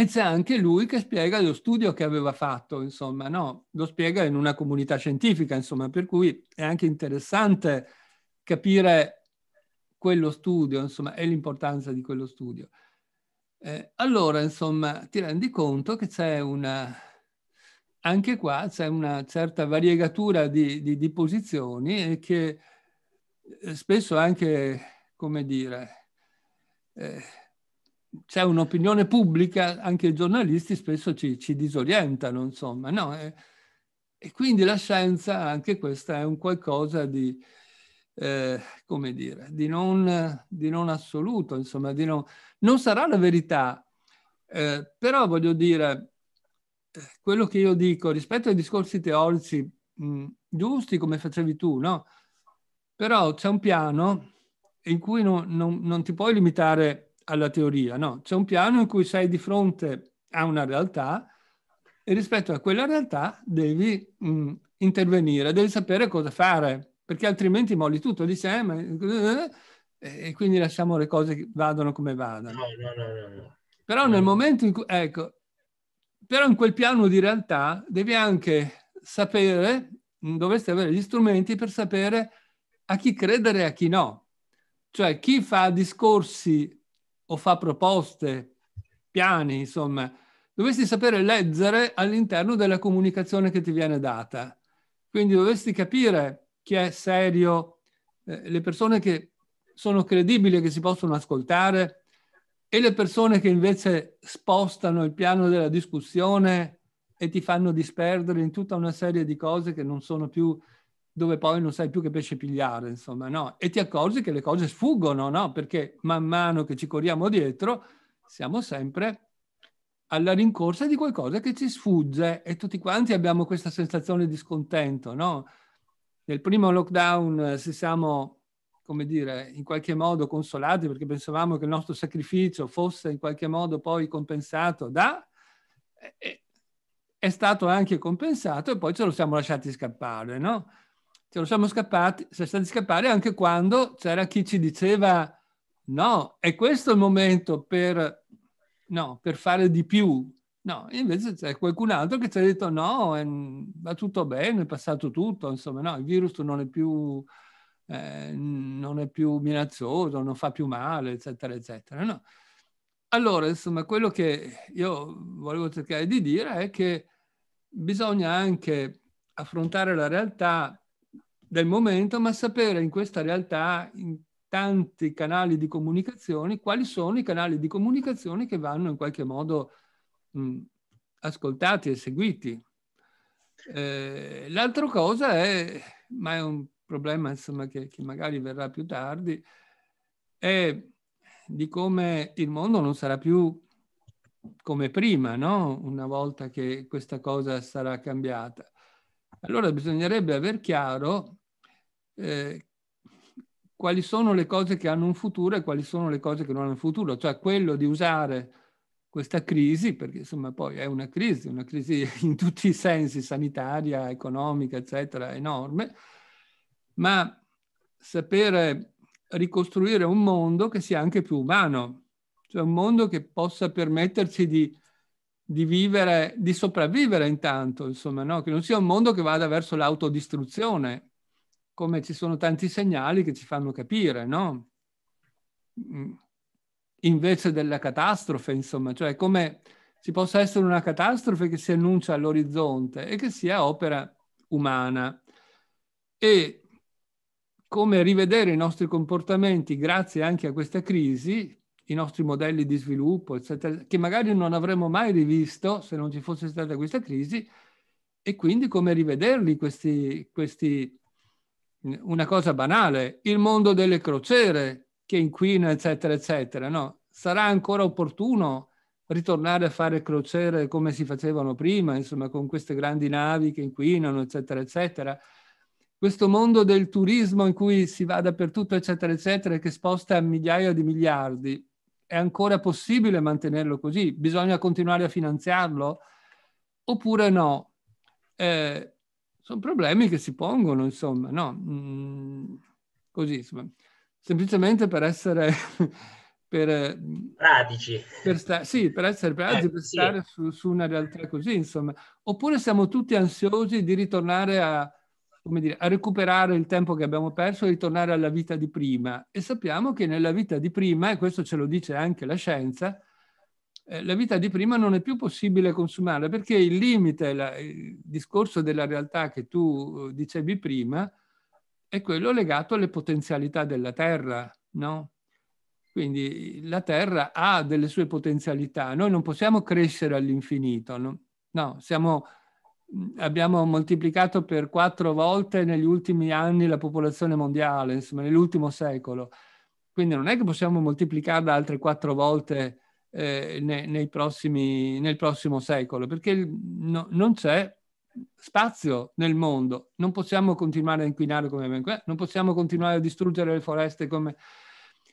E c'è anche lui che spiega lo studio che aveva fatto, insomma, no? Lo spiega in una comunità scientifica, insomma, per cui è anche interessante capire quello studio, insomma, e l'importanza di quello studio. Eh, allora, insomma, ti rendi conto che c'è una, anche qua c'è una certa variegatura di, di, di posizioni e che eh, spesso anche, come dire, eh, c'è un'opinione pubblica, anche i giornalisti spesso ci, ci disorientano, insomma, no? E, e, quindi la scienza, anche questa, è un qualcosa di, eh, come dire, di non, di non assoluto, insomma, non, non, sarà la verità, eh, però voglio dire, eh, quello che io dico rispetto ai discorsi teorici mh, giusti, come facevi tu, no? Però c'è un piano in cui non, non ti puoi limitare alla teoria, no, c'è un piano in cui sei di fronte a una realtà e rispetto a quella realtà devi mh, mm, intervenire, devi sapere cosa fare, perché altrimenti molli tutto, dici, eh, ma... e quindi lasciamo le cose che vadano come vadano. No, no, no, però nel momento in cui, ecco, però in quel piano di realtà devi anche sapere, mm, dovresti avere gli strumenti per sapere a chi credere e a chi no. Cioè chi fa discorsi o fa proposte, piani, insomma, dovresti sapere leggere all'interno della comunicazione che ti viene data. Quindi dovresti capire chi è serio, eh, le persone che sono credibili, che si possono ascoltare e le persone che invece spostano il piano della discussione e ti fanno disperdere in tutta una serie di cose che non sono più dove poi non sai più che pesce pigliare, insomma, no? E ti accorgi che le cose sfuggono, no? Perché man mano che ci corriamo dietro siamo sempre alla rincorsa di qualcosa che ci sfugge e tutti quanti abbiamo questa sensazione di scontento, no? Nel primo lockdown eh, se siamo come dire, in qualche modo consolati perché pensavamo che il nostro sacrificio fosse in qualche modo poi compensato da... Eh, eh, è stato anche compensato e poi ce lo siamo lasciati scappare, no? ce lo siamo scappati, siamo stati scappare anche quando c'era chi ci diceva no, è questo il momento per, no, per fare di più. No, invece c'è qualcun altro che ci ha detto no, è, va tutto bene, è passato tutto, insomma, no, il virus non è più, eh, non è più minaccioso, non fa più male, eccetera, eccetera. No. Allora, insomma, quello che io volevo cercare di dire è che bisogna anche affrontare la realtà del momento, ma sapere in questa realtà, in tanti canali di comunicazione, quali sono i canali di comunicazione che vanno in qualche modo mh, ascoltati e seguiti. Eh, l'altra cosa è, ma è un problema insomma, che, che magari verrà più tardi, è di come il mondo non sarà più come prima, no? una volta che questa cosa sarà cambiata. Allora bisognerebbe aver chiaro eh, quali sono le cose che hanno un futuro e quali sono le cose che non hanno un futuro, cioè quello di usare questa crisi, perché insomma poi è una crisi, una crisi <laughs> in tutti i sensi, sanitaria, economica, eccetera, enorme, ma sapere ricostruire un mondo che sia anche più umano, cioè un mondo che possa permetterci di, di vivere, di sopravvivere intanto, insomma, no? che non sia un mondo che vada verso l'autodistruzione, come ci sono tanti segnali che ci fanno capire, no? Mm. Invece della catastrofe, insomma, cioè come ci possa essere una catastrofe che si annuncia all'orizzonte e che sia opera umana. E come rivedere i nostri comportamenti grazie anche a questa crisi, i nostri modelli di sviluppo, eccetera, che magari non avremmo mai rivisto se non ci fosse stata questa crisi, e quindi come rivederli questi, questi una cosa banale, il mondo delle crociere che inquina, eccetera, eccetera. No? Sarà ancora opportuno ritornare a fare crociere come si facevano prima, insomma, con queste grandi navi che inquinano, eccetera, eccetera. Questo mondo del turismo in cui si va dappertutto, eccetera, eccetera, che sposta migliaia di miliardi, è ancora possibile mantenerlo così? Bisogna continuare a finanziarlo? Oppure no? Eh, sono problemi che si pongono, insomma, no? Mm, così, insomma, semplicemente per essere... <laughs> per, pratici. Per sta- sì, per essere pratici, eh, per sì. stare su, su, una realtà così, insomma. Oppure siamo tutti ansiosi di ritornare a, dire, a recuperare il tempo che abbiamo perso e ritornare alla vita di prima. E sappiamo che nella vita di prima, e questo ce lo dice anche la scienza, eh, la vita di prima non è più possibile consumarla perché il limite, la, il discorso della realtà che tu eh, dicevi prima, è quello legato alle potenzialità della terra, no? Quindi la terra ha delle sue potenzialità, noi non possiamo crescere all'infinito, no? no siamo, abbiamo moltiplicato per quattro volte negli ultimi anni la popolazione mondiale, insomma, nell'ultimo secolo. Quindi non è che possiamo moltiplicarla altre quattro volte eh, nei, prossimi, nel prossimo secolo, perché il, no, non c'è spazio nel mondo, non possiamo continuare a inquinare come non possiamo continuare a distruggere le foreste come...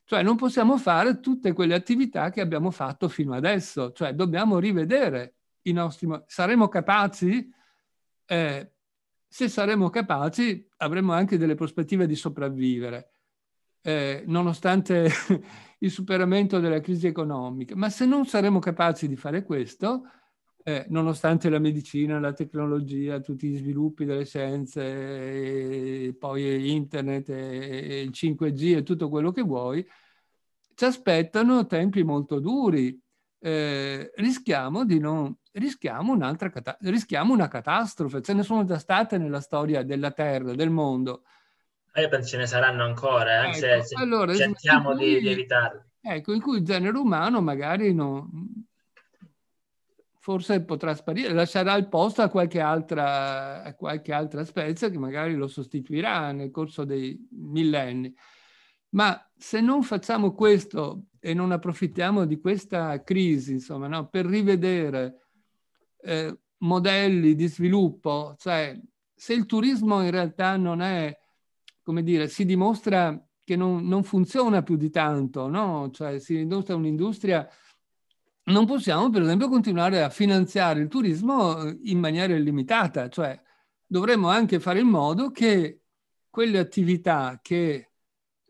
Cioè non possiamo fare tutte quelle attività che abbiamo fatto fino adesso, cioè dobbiamo rivedere i nostri... Saremo capaci, eh, se saremo capaci avremo anche delle prospettive di sopravvivere, eh, nonostante <laughs> il superamento della crisi economica. Ma se non saremo capaci di fare questo, eh, nonostante la medicina, la tecnologia, tutti gli sviluppi delle scienze, poi internet, e il 5G e tutto quello che vuoi, ci aspettano tempi molto duri. Eh, rischiamo, non, rischiamo, un'altra, rischiamo una catastrofe. Ce ne sono già state nella storia della Terra, del mondo io penso ce ne saranno ancora, eh, anche ecco, se, se allora, cerchiamo di, di, evitarli. Ecco, in cui il genere umano magari no, forse potrà sparire, lascerà il posto a qualche, altra, a qualche altra specie che magari lo sostituirà nel corso dei millenni. Ma se non facciamo questo e non approfittiamo di questa crisi, insomma, no, per rivedere eh, modelli di sviluppo, cioè se il turismo in realtà non è come dire, si dimostra che non, non funziona più di tanto, no? Cioè si dimostra un'industria... Non possiamo, per esempio, continuare a finanziare il turismo eh, in maniera illimitata, cioè dovremmo anche fare in modo che quelle attività che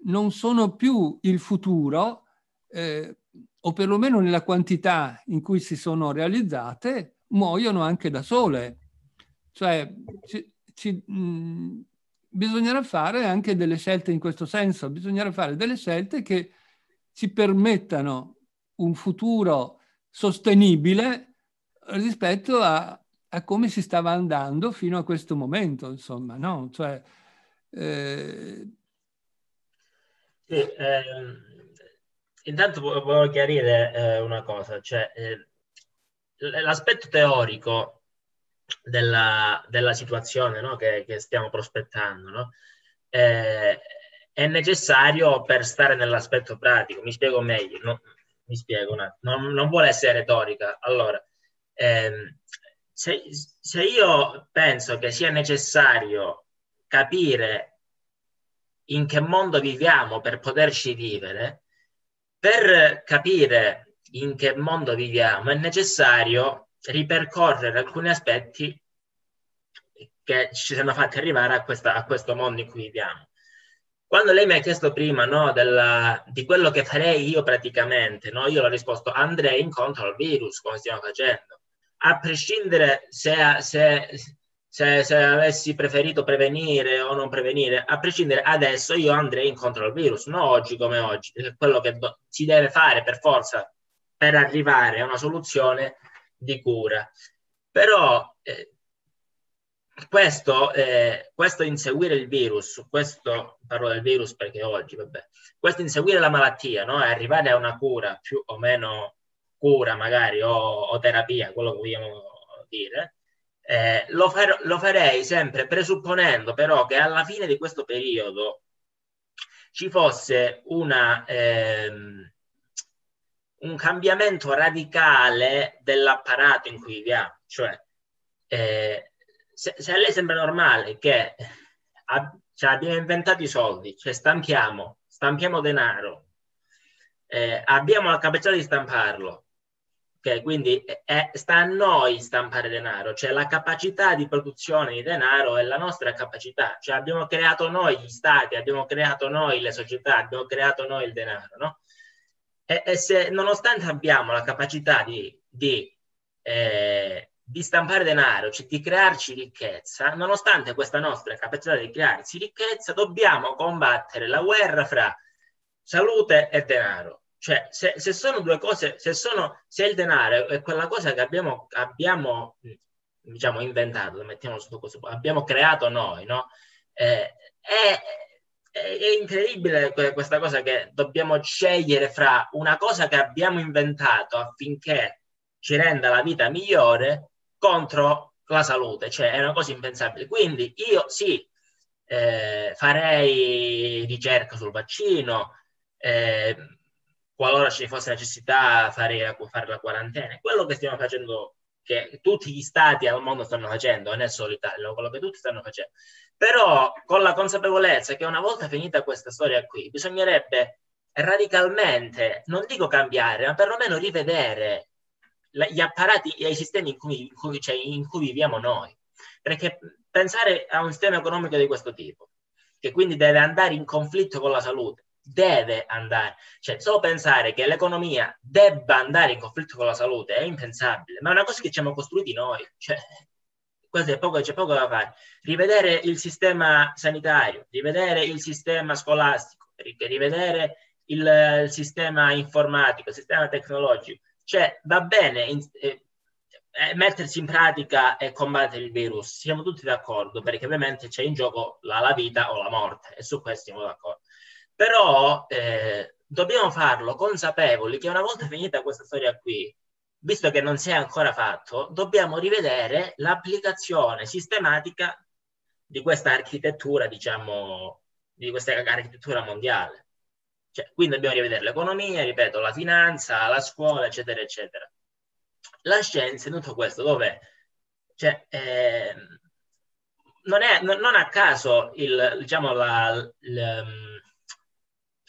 non sono più il futuro, eh, o perlomeno nella quantità in cui si sono realizzate, muoiono anche da sole. Cioè ci, ci, mh, mm, bisognerà fare anche delle scelte in questo senso, bisognerà fare delle scelte che ci permettano un futuro sostenibile rispetto a, a come si stava andando fino a questo momento, insomma, no? Cioè, eh... Sì, eh, intanto volevo chiarire eh, una cosa, cioè eh, l'aspetto teorico della, della situazione no? che, che, stiamo prospettando. No? Eh, è necessario per stare nell'aspetto pratico, mi spiego meglio, no, mi spiego, no, non, non, vuole essere retorica. Allora, ehm, se, se io penso che sia necessario capire in che mondo viviamo per poterci vivere, per capire in che mondo viviamo è necessario ripercorrere alcuni aspetti che ci siamo fatti arrivare a, questa, a questo mondo in cui viviamo. Quando lei mi ha chiesto prima no, della, di quello che farei io praticamente, no, io l'ho risposto andrei incontro al virus come stiamo facendo. A prescindere se, se, se, se, avessi preferito prevenire o non prevenire, a prescindere adesso io andrei incontro al virus, non oggi come oggi, quello che do, si deve fare per forza per arrivare a una soluzione di cura. Però eh, questo, eh, questo, inseguire il virus, questo parlo del virus perché oggi, vabbè, questo inseguire la malattia, no? arrivare a una cura, più o meno cura magari, o, o terapia, quello che vogliamo dire, eh, lo, far, lo farei sempre presupponendo però che alla fine di questo periodo ci fosse una, Eh, un cambiamento radicale dell'apparato in cui viviamo. Cioè, eh, se, se, a lei sembra normale che ab- ah, cioè abbiamo inventato i soldi, cioè stampiamo, stampiamo denaro, eh, abbiamo la capacità di stamparlo, okay? quindi è, eh, eh, sta a noi stampare denaro, cioè la capacità di produzione di denaro è la nostra capacità, cioè abbiamo creato noi gli stati, abbiamo creato noi le società, abbiamo creato noi il denaro, no? E, e se, nonostante abbiamo la capacità di, di, eh, di stampare denaro, cioè di crearci ricchezza, nonostante questa nostra capacità di crearci ricchezza, dobbiamo combattere la guerra fra salute e denaro. Cioè, se, se sono due cose, se, sono, se il denaro è quella cosa che abbiamo, abbiamo diciamo, inventato, mettiamolo sotto questo, abbiamo creato noi, no? Eh, è, è incredibile questa cosa che dobbiamo scegliere fra una cosa che abbiamo inventato affinché ci renda la vita migliore contro la salute, cioè è una cosa impensabile. Quindi io sì, eh, farei ricerca sul vaccino, eh, qualora ci fosse necessità farei la, fare la quarantena, quello che stiamo facendo che tutti gli stati al mondo stanno facendo, non è solo l'Italia, quello che tutti stanno facendo. Però con la consapevolezza che una volta finita questa storia qui, bisognerebbe radicalmente, non dico cambiare, ma perlomeno rivedere gli apparati e i sistemi in cui, in, cui, cioè, in cui, viviamo noi. Perché pensare a un sistema economico di questo tipo, che quindi deve andare in conflitto con la salute, deve andare. Cioè, solo pensare che l'economia debba andare in conflitto con la salute è impensabile, ma è una cosa che ci siamo costruiti noi. Cioè, poco, c'è poco da fare. Rivedere il sistema sanitario, rivedere il sistema scolastico, rivedere il, il sistema informatico, il sistema tecnologico. Cioè, va bene in, eh, eh, mettersi in pratica e combattere il virus. Siamo tutti d'accordo, perché ovviamente c'è in gioco la, la vita o la morte, e su questo siamo d'accordo però eh, dobbiamo farlo consapevoli che una volta finita questa storia qui, visto che non si è ancora fatto, dobbiamo rivedere l'applicazione sistematica di questa architettura, diciamo, di questa architettura mondiale. Cioè, quindi dobbiamo rivedere l'economia, ripeto, la finanza, la scuola, eccetera, eccetera. La scienza in tutto questo, dove cioè, eh, non, è, non, non, a caso il, diciamo, la, la ehm,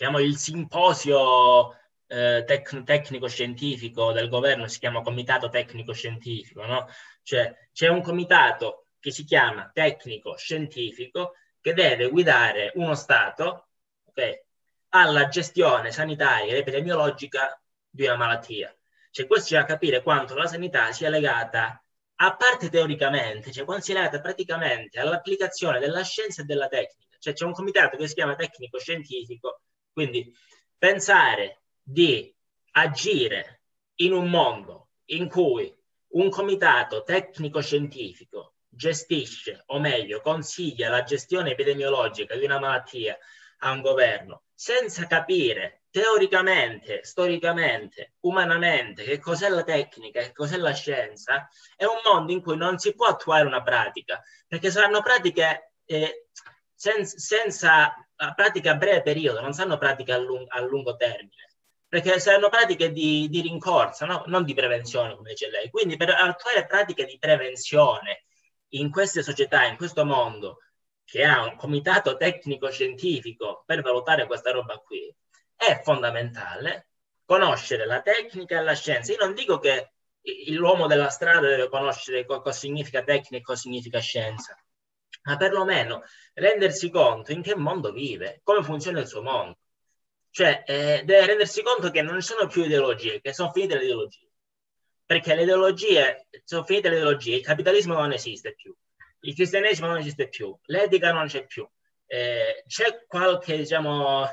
chiamo il simposio eh, tec- tecnico-scientifico del governo, si chiama comitato tecnico-scientifico, no? Cioè c'è un comitato che si chiama tecnico-scientifico che deve guidare uno Stato okay, alla gestione sanitaria ed epidemiologica di una malattia. Cioè questo ci fa capire quanto la sanità sia legata a parte teoricamente, cioè quando si è legata praticamente all'applicazione della scienza e della tecnica, cioè c'è un comitato che si chiama tecnico-scientifico quindi pensare di agire in un mondo in cui un comitato tecnico-scientifico gestisce, o meglio, consiglia la gestione epidemiologica di una malattia a un governo senza capire teoricamente, storicamente, umanamente che cos'è la tecnica, che cos'è la scienza, è un mondo in cui non si può attuare una pratica, perché saranno pratiche eh, sen- senza la pratica a breve periodo, non sanno pratiche a, lung- a lungo termine, perché saranno pratiche di, di rincorsa, no? non di prevenzione, come dice lei. Quindi per attuare pratiche di prevenzione in queste società, in questo mondo, che ha un comitato tecnico-scientifico per valutare questa roba qui, è fondamentale conoscere la tecnica e la scienza. Io non dico che l'uomo della strada deve conoscere cosa significa tecnica e cosa significa scienza, ma perlomeno rendersi conto in che mondo vive, come funziona il suo mondo. Cioè, eh, deve rendersi conto che non ci sono più ideologie, che sono finite le ideologie. Perché le ideologie, sono finite le ideologie, il capitalismo non esiste più, il cristianesimo non esiste più, l'etica non c'è più. Eh, c'è qualche, diciamo,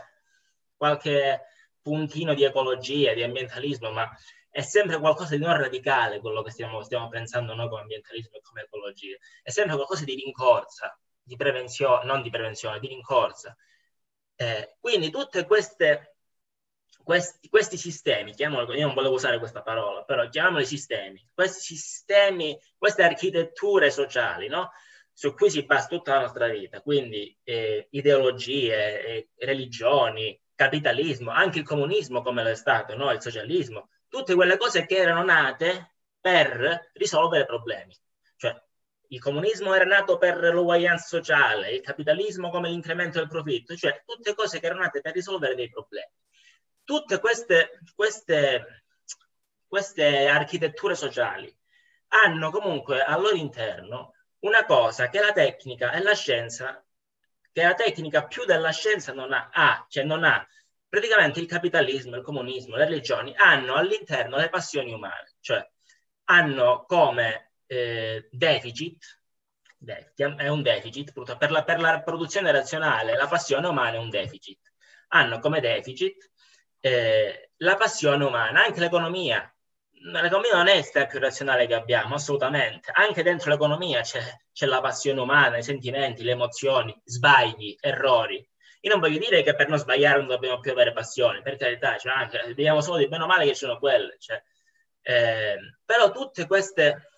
qualche puntino di ecologia, di ambientalismo, ma è sempre qualcosa di non radicale quello che stiamo, stiamo pensando noi come ambientalismo e come ecologia, è sempre qualcosa di rincorsa, di prevenzione, non di prevenzione, di rincorsa. Eh, quindi tutti questi, questi, sistemi, chiamoli, io non volevo usare questa parola, però chiamiamoli sistemi, questi sistemi, queste architetture sociali, no? su cui si basa tutta la nostra vita, quindi eh, ideologie, eh, religioni, capitalismo, anche il comunismo come lo è stato, no? il socialismo, tutte quelle cose che erano nate per risolvere problemi. Cioè, il comunismo era nato per l'uguaglianza sociale, il capitalismo come l'incremento del profitto, cioè tutte cose che erano nate per risolvere dei problemi. Tutte queste, queste, queste architetture sociali hanno comunque al loro interno una cosa che la tecnica e la scienza, che la tecnica più della scienza non ha, ha ah, cioè non ha praticamente il capitalismo, il comunismo, le religioni hanno all'interno le passioni umane, cioè hanno come eh, deficit, è un deficit, per la, per la, produzione razionale la passione umana è un deficit, hanno come deficit eh, la passione umana, anche l'economia. L'economia non è il più razionale che abbiamo, assolutamente. Anche dentro l'economia c'è, c'è la passione umana, i sentimenti, le emozioni, sbagli, errori, io non voglio dire che per non sbagliare non dobbiamo più avere passione, per carità, cioè anche, vediamo solo di bene o male che ci sono quelle. Cioè, eh, però tutte queste,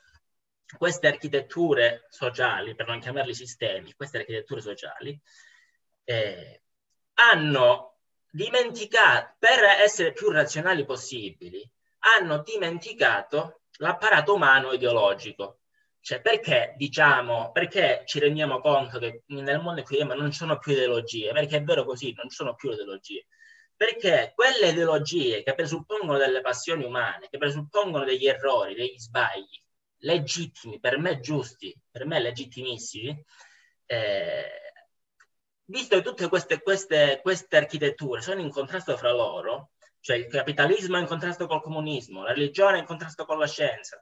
queste, architetture sociali, per non chiamarli sistemi, queste architetture sociali, eh, hanno dimenticato, per essere più razionali possibili, hanno dimenticato l'apparato umano ideologico. Cioè, perché diciamo, perché ci rendiamo conto che nel mondo in cui viviamo non ci sono più ideologie? Perché è vero così, non ci sono più ideologie. Perché quelle ideologie che presuppongono delle passioni umane, che presuppongono degli errori, degli sbagli, legittimi, per me giusti, per me legittimissimi, eh, visto che tutte queste, queste, queste architetture sono in contrasto fra loro, cioè il capitalismo è in contrasto col comunismo, la religione è in contrasto con la scienza,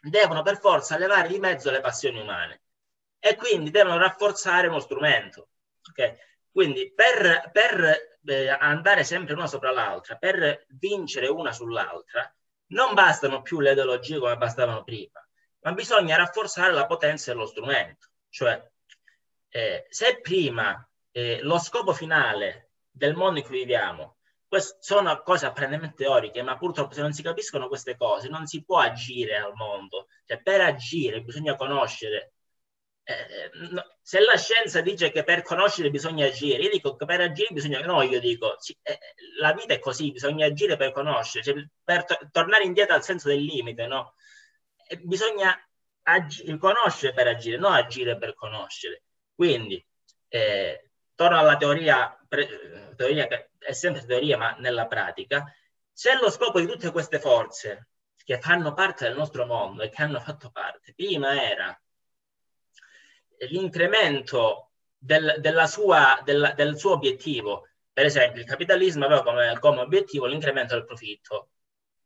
devono per forza levare di mezzo le passioni umane e quindi devono rafforzare uno strumento. Okay? Quindi per, per eh, andare sempre una sopra l'altra, per vincere una sull'altra, non bastano più le ideologie come bastavano prima, ma bisogna rafforzare la potenza dello strumento. Cioè, eh, se prima eh, lo scopo finale del mondo in cui viviamo queste sono cose apparentemente teoriche, ma purtroppo se non si capiscono queste cose non si può agire al mondo. Cioè, per agire bisogna conoscere. Eh, no, se la scienza dice che per conoscere bisogna agire, io dico che per agire bisogna... No, io dico, sì, eh, la vita è così, bisogna agire per conoscere, cioè, per to- tornare indietro al senso del limite, no? Eh, bisogna ag- conoscere per agire, non agire per conoscere. Quindi, eh, torno alla teoria, teoria che è sempre teoria, ma nella pratica, se lo scopo di tutte queste forze che fanno parte del nostro mondo e che hanno fatto parte prima era l'incremento del, della sua, del, del suo obiettivo, per esempio il capitalismo aveva come, come obiettivo l'incremento del profitto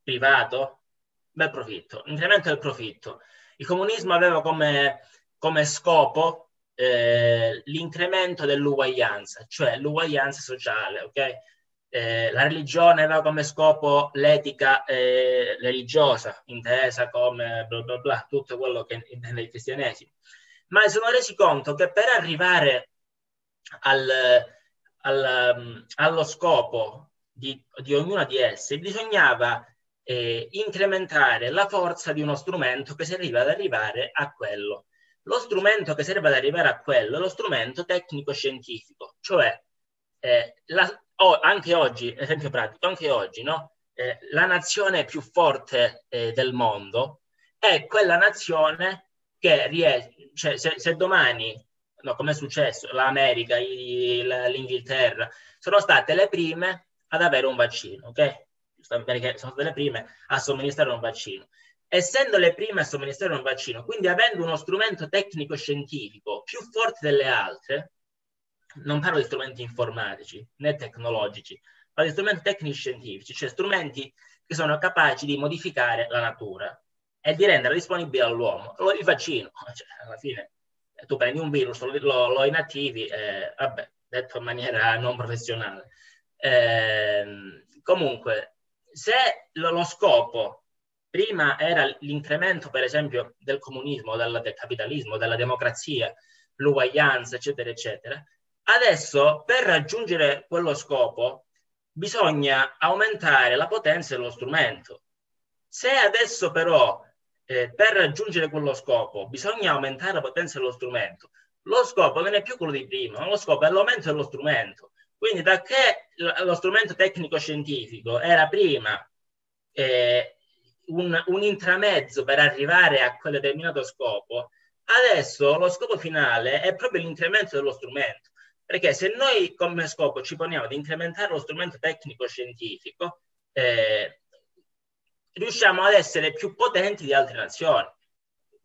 privato, bel profitto, l'incremento del profitto. Il comunismo aveva come, come scopo eh, l'incremento dell'uguaglianza, cioè l'uguaglianza sociale, ok? Eh, la religione aveva come scopo l'etica eh, religiosa, intesa come bla bla bla, tutto quello che intende il cristianesimo. Ma si sono resi conto che per arrivare al, al, mm, allo scopo di, di ognuna di esse bisognava eh, incrementare la forza di uno strumento che serviva ad arrivare a quello. Lo strumento che serve ad arrivare a quello è lo strumento tecnico-scientifico, cioè eh, la, oh, anche oggi, esempio pratico, anche oggi, no? Eh, la nazione più forte eh, del mondo è quella nazione che riesce, cioè, se, se domani, no, come è successo, l'America, i, l'Inghilterra, sono state le prime ad avere un vaccino, ok? Perché sono state le prime a somministrare un vaccino essendo le prime a somministrare un vaccino, quindi avendo uno strumento tecnico-scientifico più forte delle altre, non parlo di strumenti informatici né tecnologici, ma di strumenti tecnico-scientifici, cioè strumenti che sono capaci di modificare la natura e di renderla disponibile all'uomo. il vaccino, <laughs> cioè, alla fine, tu prendi un virus, lo, lo inattivi, eh, vabbè, detto in maniera non professionale. Eh, comunque, se lo, lo scopo prima era l'incremento, per esempio, del comunismo, del, del capitalismo, della democrazia, l'uguaglianza, eccetera, eccetera. Adesso, per raggiungere quello scopo, bisogna aumentare la potenza dello strumento. Se adesso però, eh, per raggiungere quello scopo, bisogna aumentare la potenza dello strumento, lo scopo non è più quello di prima, lo scopo è l'aumento dello strumento. Quindi, da che lo strumento tecnico-scientifico era prima... Eh, un, un intramezzo per arrivare a quel determinato scopo, adesso lo scopo finale è proprio l'incremento dello strumento. Perché se noi come scopo ci poniamo di incrementare lo strumento tecnico-scientifico, eh, riusciamo ad essere più potenti di altre nazioni.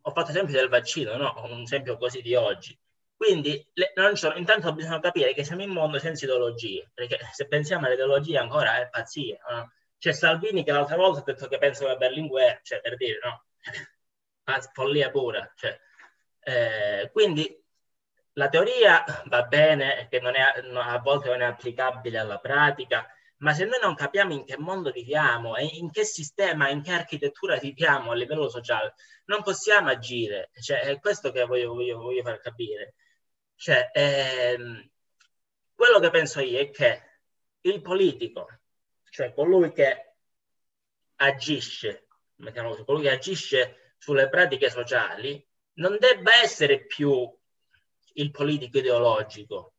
Ho fatto esempio del vaccino, no? un esempio così di oggi. Quindi le, so, intanto bisogna capire che siamo in un mondo senza ideologie, perché se pensiamo all'ideologia ancora è pazzia. No? C'è Salvini che l'altra volta ha detto che pensa a Berlinguer, cioè per dire, no? <laughs> Follia pura. Cioè. Eh, quindi la teoria va bene, che non è, a volte non è applicabile alla pratica, ma se noi non capiamo in che mondo viviamo e in che sistema, in che architettura viviamo a livello sociale, non possiamo agire. Cioè, è questo che voglio, voglio, voglio far capire. Cioè, ehm, quello che penso io è che il politico cioè colui che agisce, colui che agisce sulle pratiche sociali, non debba essere più il politico ideologico,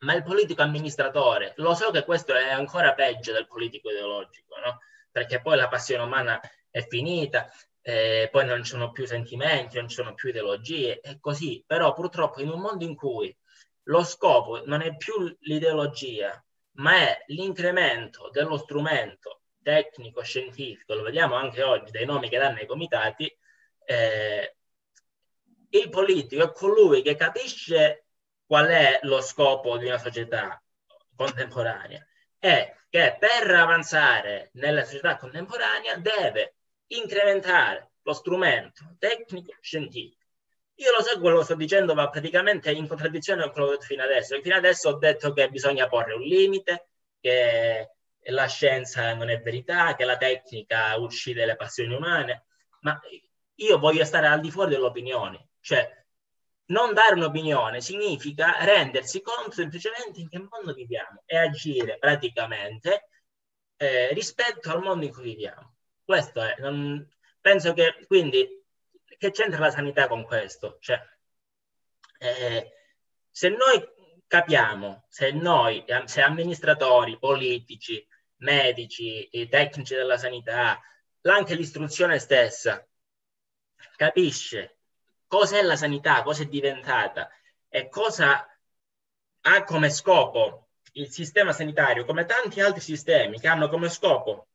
ma il politico amministratore. Lo so che questo è ancora peggio del politico ideologico, no? perché poi la passione umana è finita, eh, poi non ci sono più sentimenti, non ci sono più ideologie, è così. Però purtroppo in un mondo in cui lo scopo non è più l'ideologia, ma è l'incremento dello strumento tecnico-scientifico, lo vediamo anche oggi dai nomi che danno ai comitati, eh, il politico è colui che capisce qual è lo scopo di una società contemporanea e che per avanzare nella società contemporanea deve incrementare lo strumento tecnico-scientifico. Io lo so quello che sto dicendo, ma praticamente in contraddizione con quello che ho detto fino adesso. Fino adesso ho detto che bisogna porre un limite, che la scienza non è verità, che la tecnica uccide le passioni umane, ma io voglio stare al di fuori dell'opinione. Cioè, non dare un'opinione significa rendersi conto semplicemente in che mondo viviamo e agire praticamente eh, rispetto al mondo in cui viviamo. Questo è. Non, penso che quindi che c'entra la sanità con questo? Cioè, eh, se noi capiamo, se noi, se amministratori, politici, medici, tecnici della sanità, anche l'istruzione stessa, capisce cos'è la sanità, cosa è diventata e cosa ha come scopo il sistema sanitario, come tanti altri sistemi che hanno come scopo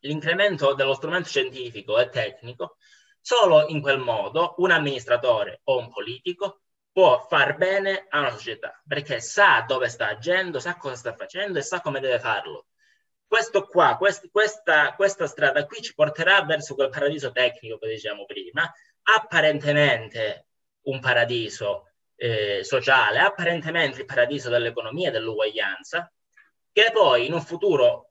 l'incremento dello strumento scientifico e tecnico, Solo in quel modo un amministratore o un politico può far bene a una società perché sa dove sta agendo, sa cosa sta facendo e sa come deve farlo. Questo qua, quest, questa, questa strada qui ci porterà verso quel paradiso tecnico che dicevamo prima, apparentemente un paradiso eh, sociale, apparentemente il paradiso dell'economia e dell'uguaglianza, che poi in un futuro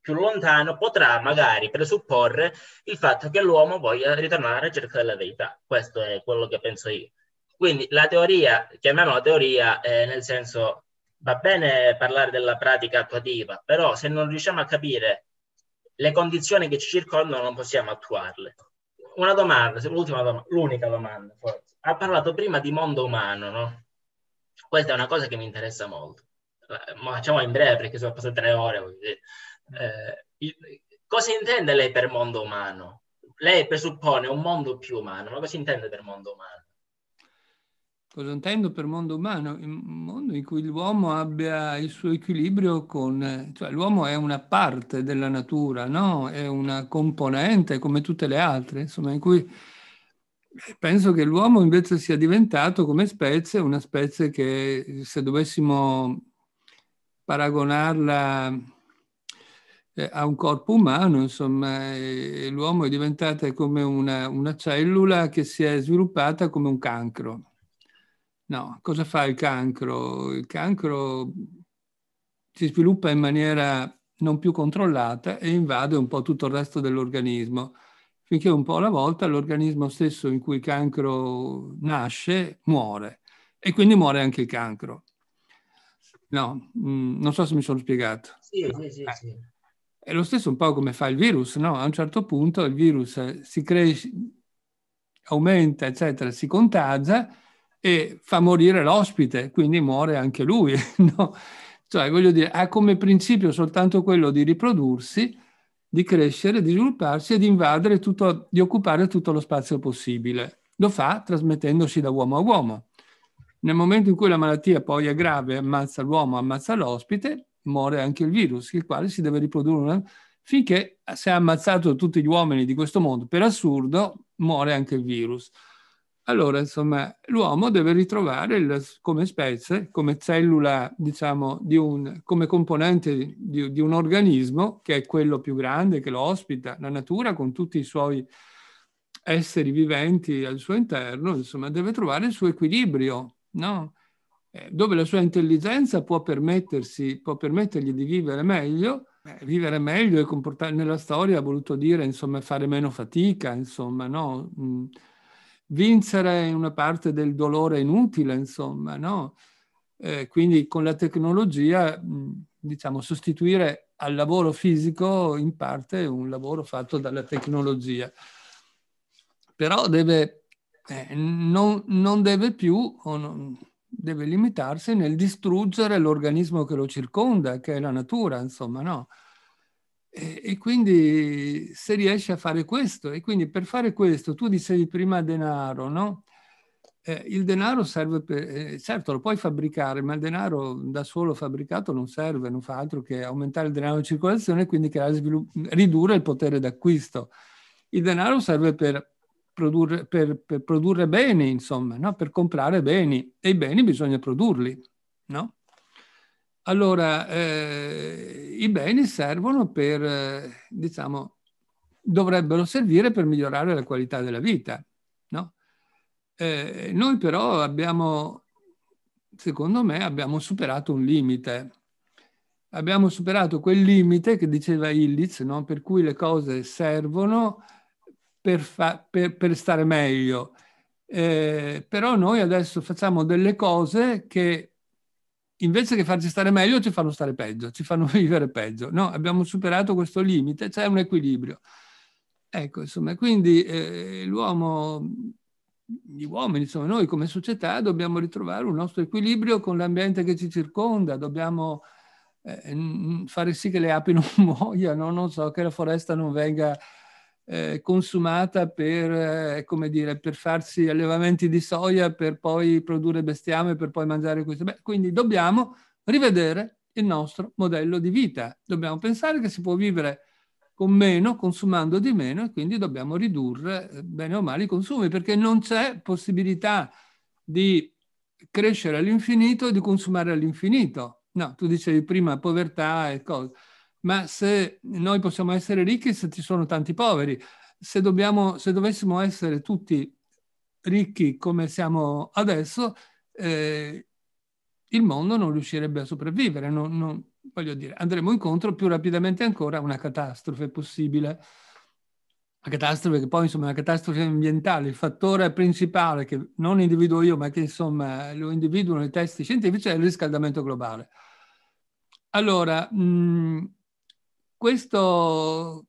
più lontano potrà magari presupporre il fatto che l'uomo voglia ritornare alla ricerca della verità. Questo è quello che penso io. Quindi la teoria, chiamiamola teoria, eh, nel senso va bene parlare della pratica attuativa, però se non riusciamo a capire le condizioni che ci circondano non possiamo attuarle. Una domanda, l'ultima domanda, l'unica domanda forse. Ha parlato prima di mondo umano, no? Questa è una cosa che mi interessa molto. Ma facciamo in breve perché sono passate tre ore. Così eh, cosa intende lei per mondo umano? Lei presuppone un mondo più umano, ma cosa intende per mondo umano? Cosa intendo per mondo umano? Un mondo in cui l'uomo abbia il suo equilibrio con... Cioè l'uomo è una parte della natura, no? È una componente come tutte le altre, insomma, in cui penso che l'uomo invece sia diventato come specie una specie che se dovessimo paragonarla cioè, ha un corpo umano, insomma, l'uomo è diventato come una, una cellula che si è sviluppata come un cancro. No, cosa fa il cancro? Il cancro si sviluppa in maniera non più controllata e invade un po' tutto il resto dell'organismo, finché un po' alla volta l'organismo stesso in cui il cancro nasce muore e quindi muore anche il cancro. No, mm, non so se mi sono spiegato. Sì, sì, sì. sì. È lo stesso un po' come fa il virus, no? A un certo punto il virus eh, si cresce, aumenta, eccetera, si contagia e fa morire l'ospite, quindi muore anche lui, <laughs> no? Cioè, voglio dire, ha come principio soltanto quello di riprodursi, di crescere, di svilupparsi e di invadere tutto, di occupare tutto lo spazio possibile. Lo fa trasmettendosi da uomo a uomo. Nel momento in cui la malattia poi è grave, ammazza l'uomo, ammazza l'ospite, muore anche il virus, il quale si deve riprodurre una... finché si è ammazzato tutti gli uomini di questo mondo, per assurdo, muore anche il virus. Allora, insomma, l'uomo deve ritrovare il, come specie, come cellula, diciamo, di un, come componente di, di, un organismo che è quello più grande, che lo ospita, la natura con tutti i suoi esseri viventi al suo interno, insomma, deve trovare il suo equilibrio, no? Eh, dove la sua intelligenza può, può permettergli di vivere meglio, Beh, vivere meglio e comportare nella storia ha voluto dire insomma fare meno fatica, insomma, no? Mm. Vincere una parte del dolore inutile, insomma, no? Eh, quindi con la tecnologia, mm, diciamo, sostituire al lavoro fisico in parte un lavoro fatto dalla tecnologia. Però deve, eh, non, non, deve più, o non, deve limitarsi nel distruggere l'organismo che lo circonda, che è la natura, insomma, no? E, e, quindi se riesce a fare questo, e quindi per fare questo, tu dicevi prima denaro, no? Eh, il denaro serve per, eh, certo lo puoi fabbricare, ma il denaro da solo fabbricato non serve, non fa altro che aumentare il denaro in circolazione e quindi svilupp- ridurre il potere d'acquisto. Il denaro serve per produrre, per, per produrre beni, insomma, no? per comprare beni. E i beni bisogna produrli, no? Allora, eh, i beni servono per, eh, diciamo, dovrebbero servire per migliorare la qualità della vita, no? Eh, noi però abbiamo, secondo me, abbiamo superato un limite. Abbiamo superato quel limite che diceva Illitz, no? per cui le cose servono per, fa, per, per stare meglio. Eh, però noi adesso facciamo delle cose che invece che farci stare meglio ci fanno stare peggio, ci fanno <laughs> vivere peggio. No, abbiamo superato questo limite, c'è un equilibrio. Ecco, insomma, quindi eh, l'uomo, gli uomini, insomma, noi come società dobbiamo ritrovare un nostro equilibrio con l'ambiente che ci circonda, dobbiamo eh, fare sì che le api <laughs> non muoiano, non so, che la foresta non venga eh, consumata per, eh, come dire, per farsi allevamenti di soia, per poi produrre bestiame, per poi mangiare questo. Beh, quindi dobbiamo rivedere il nostro modello di vita. Dobbiamo pensare che si può vivere con meno, consumando di meno, e quindi dobbiamo ridurre eh, bene o male i consumi, perché non c'è possibilità di crescere all'infinito e di consumare all'infinito. No, tu dicevi prima povertà e cose ma se noi possiamo essere ricchi se ci sono tanti poveri, se, dobbiamo, se dovessimo essere tutti ricchi come siamo adesso, eh, il mondo non riuscirebbe a sopravvivere. Non, non, voglio dire, andremo incontro più rapidamente ancora a una catastrofe possibile. La catastrofe che poi, insomma, è una catastrofe ambientale, il fattore principale che non individuo io, ma che insomma lo individuano i testi scientifici, è il riscaldamento globale. Allora, mh, mm, questo,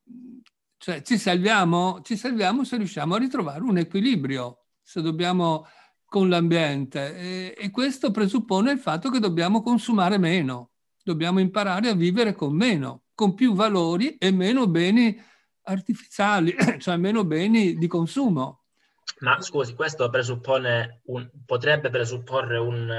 cioè, ci, salviamo, ci salviamo se riusciamo a ritrovare un equilibrio, se dobbiamo con l'ambiente e, e questo presuppone il fatto che dobbiamo consumare meno, dobbiamo imparare a vivere con meno, con più valori e meno beni artificiali, <coughs> cioè meno beni di consumo. Ma scusi, questo presuppone un, potrebbe presupporre un,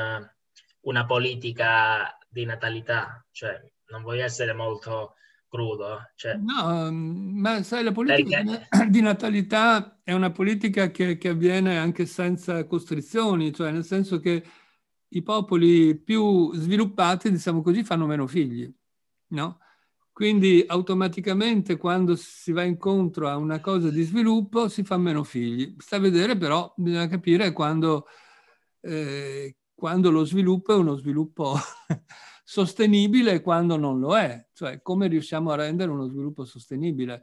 una politica di natalità, cioè non voglio essere molto crudo. Cioè. No, ehm, ma sai, la politica Perché? di natalità è una politica che, che, avviene anche senza costrizioni, cioè nel senso che i popoli più sviluppati, diciamo così, fanno meno figli, no? Quindi automaticamente quando si va incontro a una cosa di sviluppo si fa meno figli. Sta a vedere però, bisogna capire quando, eh, quando lo sviluppo è uno sviluppo <laughs> sostenibile e quando non lo è, cioè come riusciamo a rendere uno sviluppo sostenibile.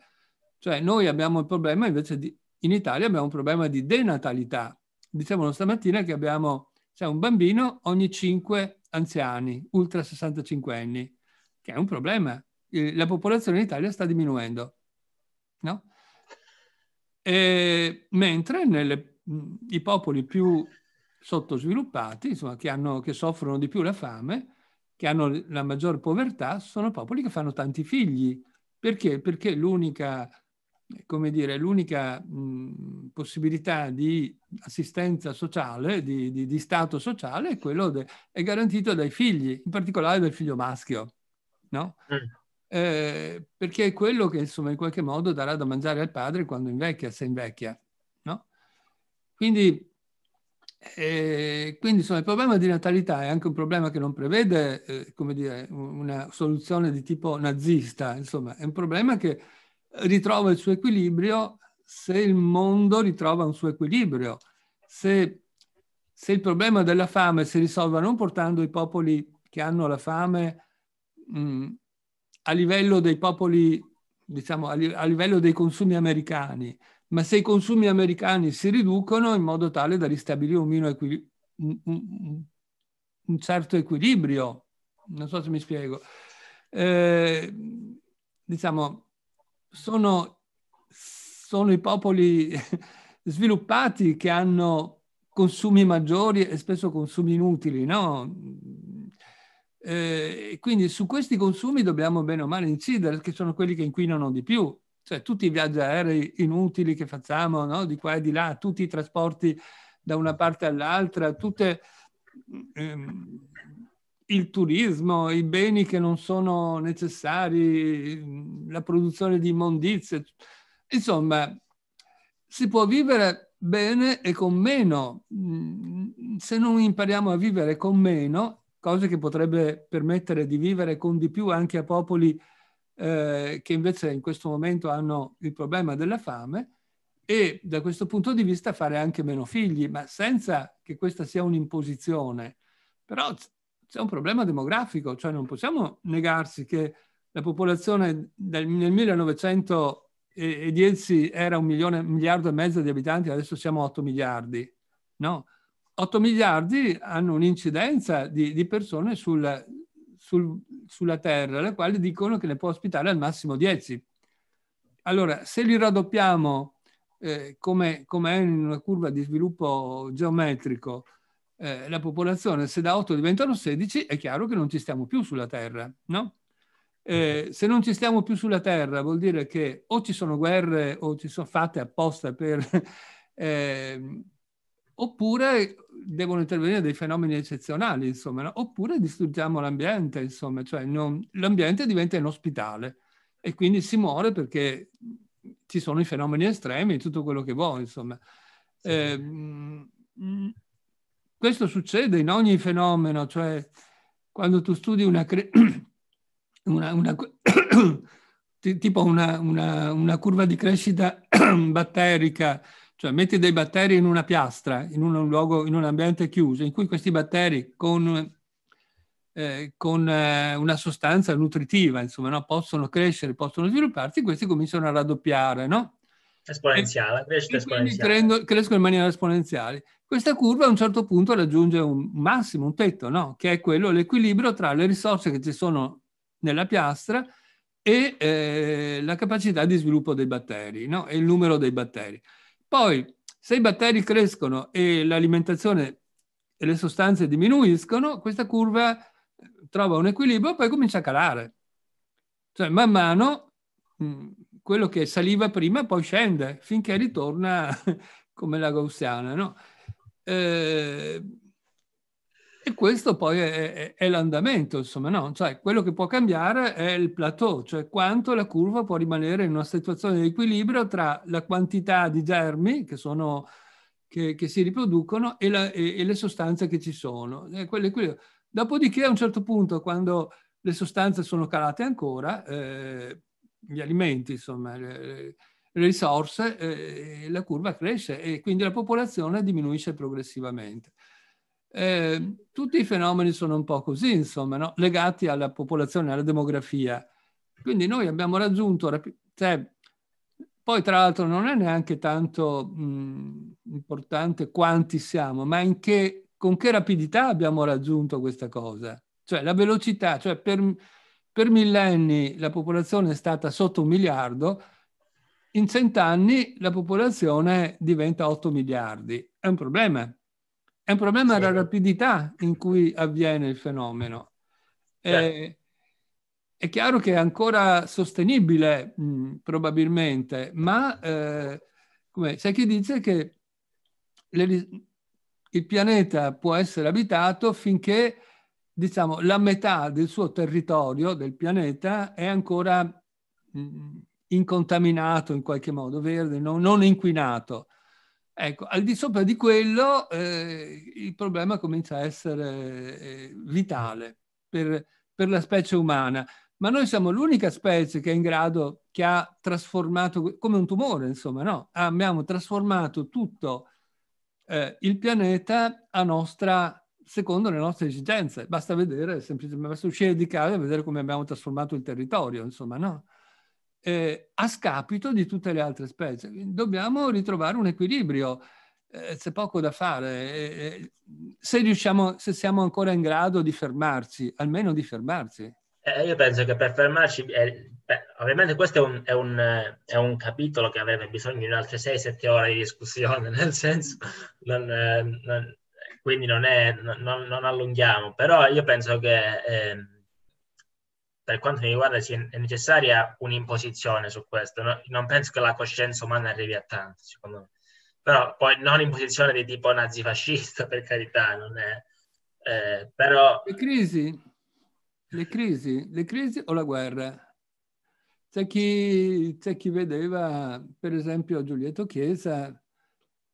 Cioè noi abbiamo il problema invece di, in Italia abbiamo un problema di denatalità. Dicevano stamattina che abbiamo cioè, un bambino ogni 5 anziani, ultra 65 anni, che è un problema. La popolazione in Italia sta diminuendo, no? E, mentre nelle, i popoli più sottosviluppati, insomma, che, hanno, che soffrono di più la fame, che hanno la maggior povertà sono popoli che fanno tanti figli. Perché? Perché l'unica, come dire, l'unica mh, possibilità di assistenza sociale, di, di, di stato sociale, è quello de, è garantito dai figli, in particolare dal figlio maschio, no? Mm. Eh, perché è quello che insomma in qualche modo darà da mangiare al padre quando invecchia, se invecchia. No? Quindi e quindi insomma, il problema di natalità è anche un problema che non prevede eh, dire, una soluzione di tipo nazista, insomma è un problema che ritrova il suo equilibrio se il mondo ritrova un suo equilibrio, se, se il problema della fame si risolva non portando i popoli che hanno la fame mh, mm, a livello dei popoli, diciamo a, li, a livello dei consumi americani, ma se i consumi americani si riducono in modo tale da ristabilire un, un, un certo equilibrio. Non so se mi spiego. Eh, diciamo, sono, sono i popoli <laughs> sviluppati che hanno consumi maggiori e spesso consumi inutili, no? Eh, quindi su questi consumi dobbiamo bene o male incidere, che sono quelli che inquinano di più. Cioè tutti i viaggi aerei inutili che facciamo, no? di qua e di là, tutti i trasporti da una parte all'altra, tutte, ehm, il turismo, i beni che non sono necessari, la produzione di immondizie. Insomma, si può vivere bene e con meno. Mm, se non impariamo a vivere con meno, cose che potrebbe permettere di vivere con di più anche a popoli eh, che invece in questo momento hanno il problema della fame e da questo punto di vista fare anche meno figli, ma senza che questa sia un'imposizione. Però c'è un problema demografico, cioè non possiamo negarsi che la popolazione del, nel 1910 era un, milione, un miliardo e mezzo di abitanti, adesso siamo 8 miliardi. No? 8 miliardi hanno un'incidenza di, di persone sul, sul, sulla Terra, le quali dicono che ne può ospitare al massimo 10. Allora, se li raddoppiamo eh, come, come, è in una curva di sviluppo geometrico eh, la popolazione, se da 8 diventano 16, è chiaro che non ci stiamo più sulla Terra, no? Eh, mm-hmm. se non ci stiamo più sulla Terra vuol dire che o ci sono guerre o ci sono fatte apposta per, <laughs> ehm, oppure devono intervenire dei fenomeni eccezionali, insomma, no? oppure distruggiamo l'ambiente, insomma, cioè non, l'ambiente diventa inospitale e quindi si muore perché ci sono i fenomeni estremi, tutto quello che vuoi, insomma. Sì. Eh, questo succede in ogni fenomeno, cioè quando tu studi una... Cre- <clears throat> una, una <clears throat> tipo una, una curva di crescita <clears throat> batterica cioè metti dei batteri in una piastra, in un luogo, in un ambiente chiuso, in cui questi batteri con, eh, con eh, una sostanza nutritiva, insomma, no? possono crescere, possono svilupparsi, questi cominciano a raddoppiare, no? Esponenziale, crescita esponenziale. Crendo, crescono in maniera esponenziale. Questa curva a un certo punto raggiunge un massimo, un tetto, no? Che è quello, l'equilibrio tra le risorse che ci sono nella piastra e eh, la capacità di sviluppo dei batteri, no? E il numero dei batteri. Poi, se i batteri crescono e l'alimentazione e le sostanze diminuiscono, questa curva trova un equilibrio e poi comincia a calare. Cioè, man mano, mm, quello che saliva prima poi scende finché ritorna <laughs> come la gaussiana, no? Eh, e questo poi è, è, è l'andamento, insomma, no? Cioè, quello che può cambiare è il plateau, cioè quanto la curva può rimanere in una situazione di equilibrio tra la quantità di germi che, sono, che, che si riproducono e, la, e, e, le sostanze che ci sono. Eh, dopodiché a un certo punto, quando le sostanze sono calate ancora, eh, gli alimenti, insomma, le, le risorse, eh, la curva cresce e quindi la popolazione diminuisce progressivamente. Eh, tutti i fenomeni sono un po' così, insomma, no? legati alla popolazione, alla demografia. Quindi noi abbiamo raggiunto, cioè, poi tra l'altro non è neanche tanto mh, importante quanti siamo, ma che, con che rapidità abbiamo raggiunto questa cosa. Cioè la velocità, cioè per, per millenni la popolazione è stata sotto un miliardo, in cent'anni la popolazione diventa 8 miliardi. È un problema, è un problema della rapidità in cui avviene il fenomeno. È, è chiaro che è ancora sostenibile, mh, probabilmente, ma eh, c'è chi dice che le, il pianeta può essere abitato finché diciamo, la metà del suo territorio, del pianeta, è ancora mh, incontaminato in qualche modo, verde, non, non inquinato. Ecco, al di sopra di quello eh, il problema comincia a essere eh, vitale per, per, la specie umana, ma noi siamo l'unica specie che è in grado, che ha trasformato, come un tumore insomma, no? Ah, abbiamo trasformato tutto eh, il pianeta a nostra, secondo le nostre esigenze. Basta vedere, semplicemente, basta uscire di casa e vedere come abbiamo trasformato il territorio, insomma, no? eh, a scapito di tutte le altre specie. Dobbiamo ritrovare un equilibrio, eh, c'è poco da fare. Eh, eh, se, riusciamo, se siamo ancora in grado di fermarci, almeno di fermarci. Eh, io penso che per fermarci, eh, beh, ovviamente questo è un, è, un, è un, capitolo che avrebbe bisogno di un'altra 6-7 ore di discussione, <laughs> nel senso, non, non, quindi non, è, non, non, allunghiamo, però io penso che ehm, per quanto mi riguarda sia necessaria un'imposizione su questo. No? Non penso che la coscienza umana arrivi a tanto, secondo me. Però poi non imposizione di tipo nazifascista, <laughs> per carità, non è... Eh, però... Le crisi, le crisi, le crisi o la guerra? C'è chi, c'è chi vedeva, per esempio, Giulietto Chiesa,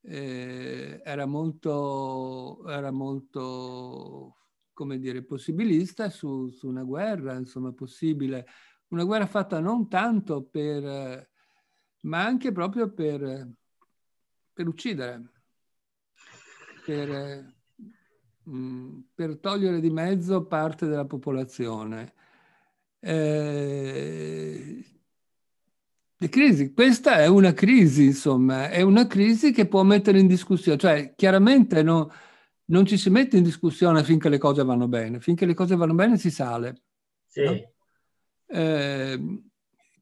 eh, era, molto, era molto come dire, possibilista su, su una guerra, insomma, possibile. Una guerra fatta non tanto per, ma anche proprio per, per uccidere, per, mm, per togliere di mezzo parte della popolazione. Eh, le crisi, questa è una crisi, insomma, è una crisi che può mettere in discussione, cioè chiaramente no, non ci si mette in discussione finché le cose vanno bene, finché le cose vanno bene si sale. Sì. No? Eh,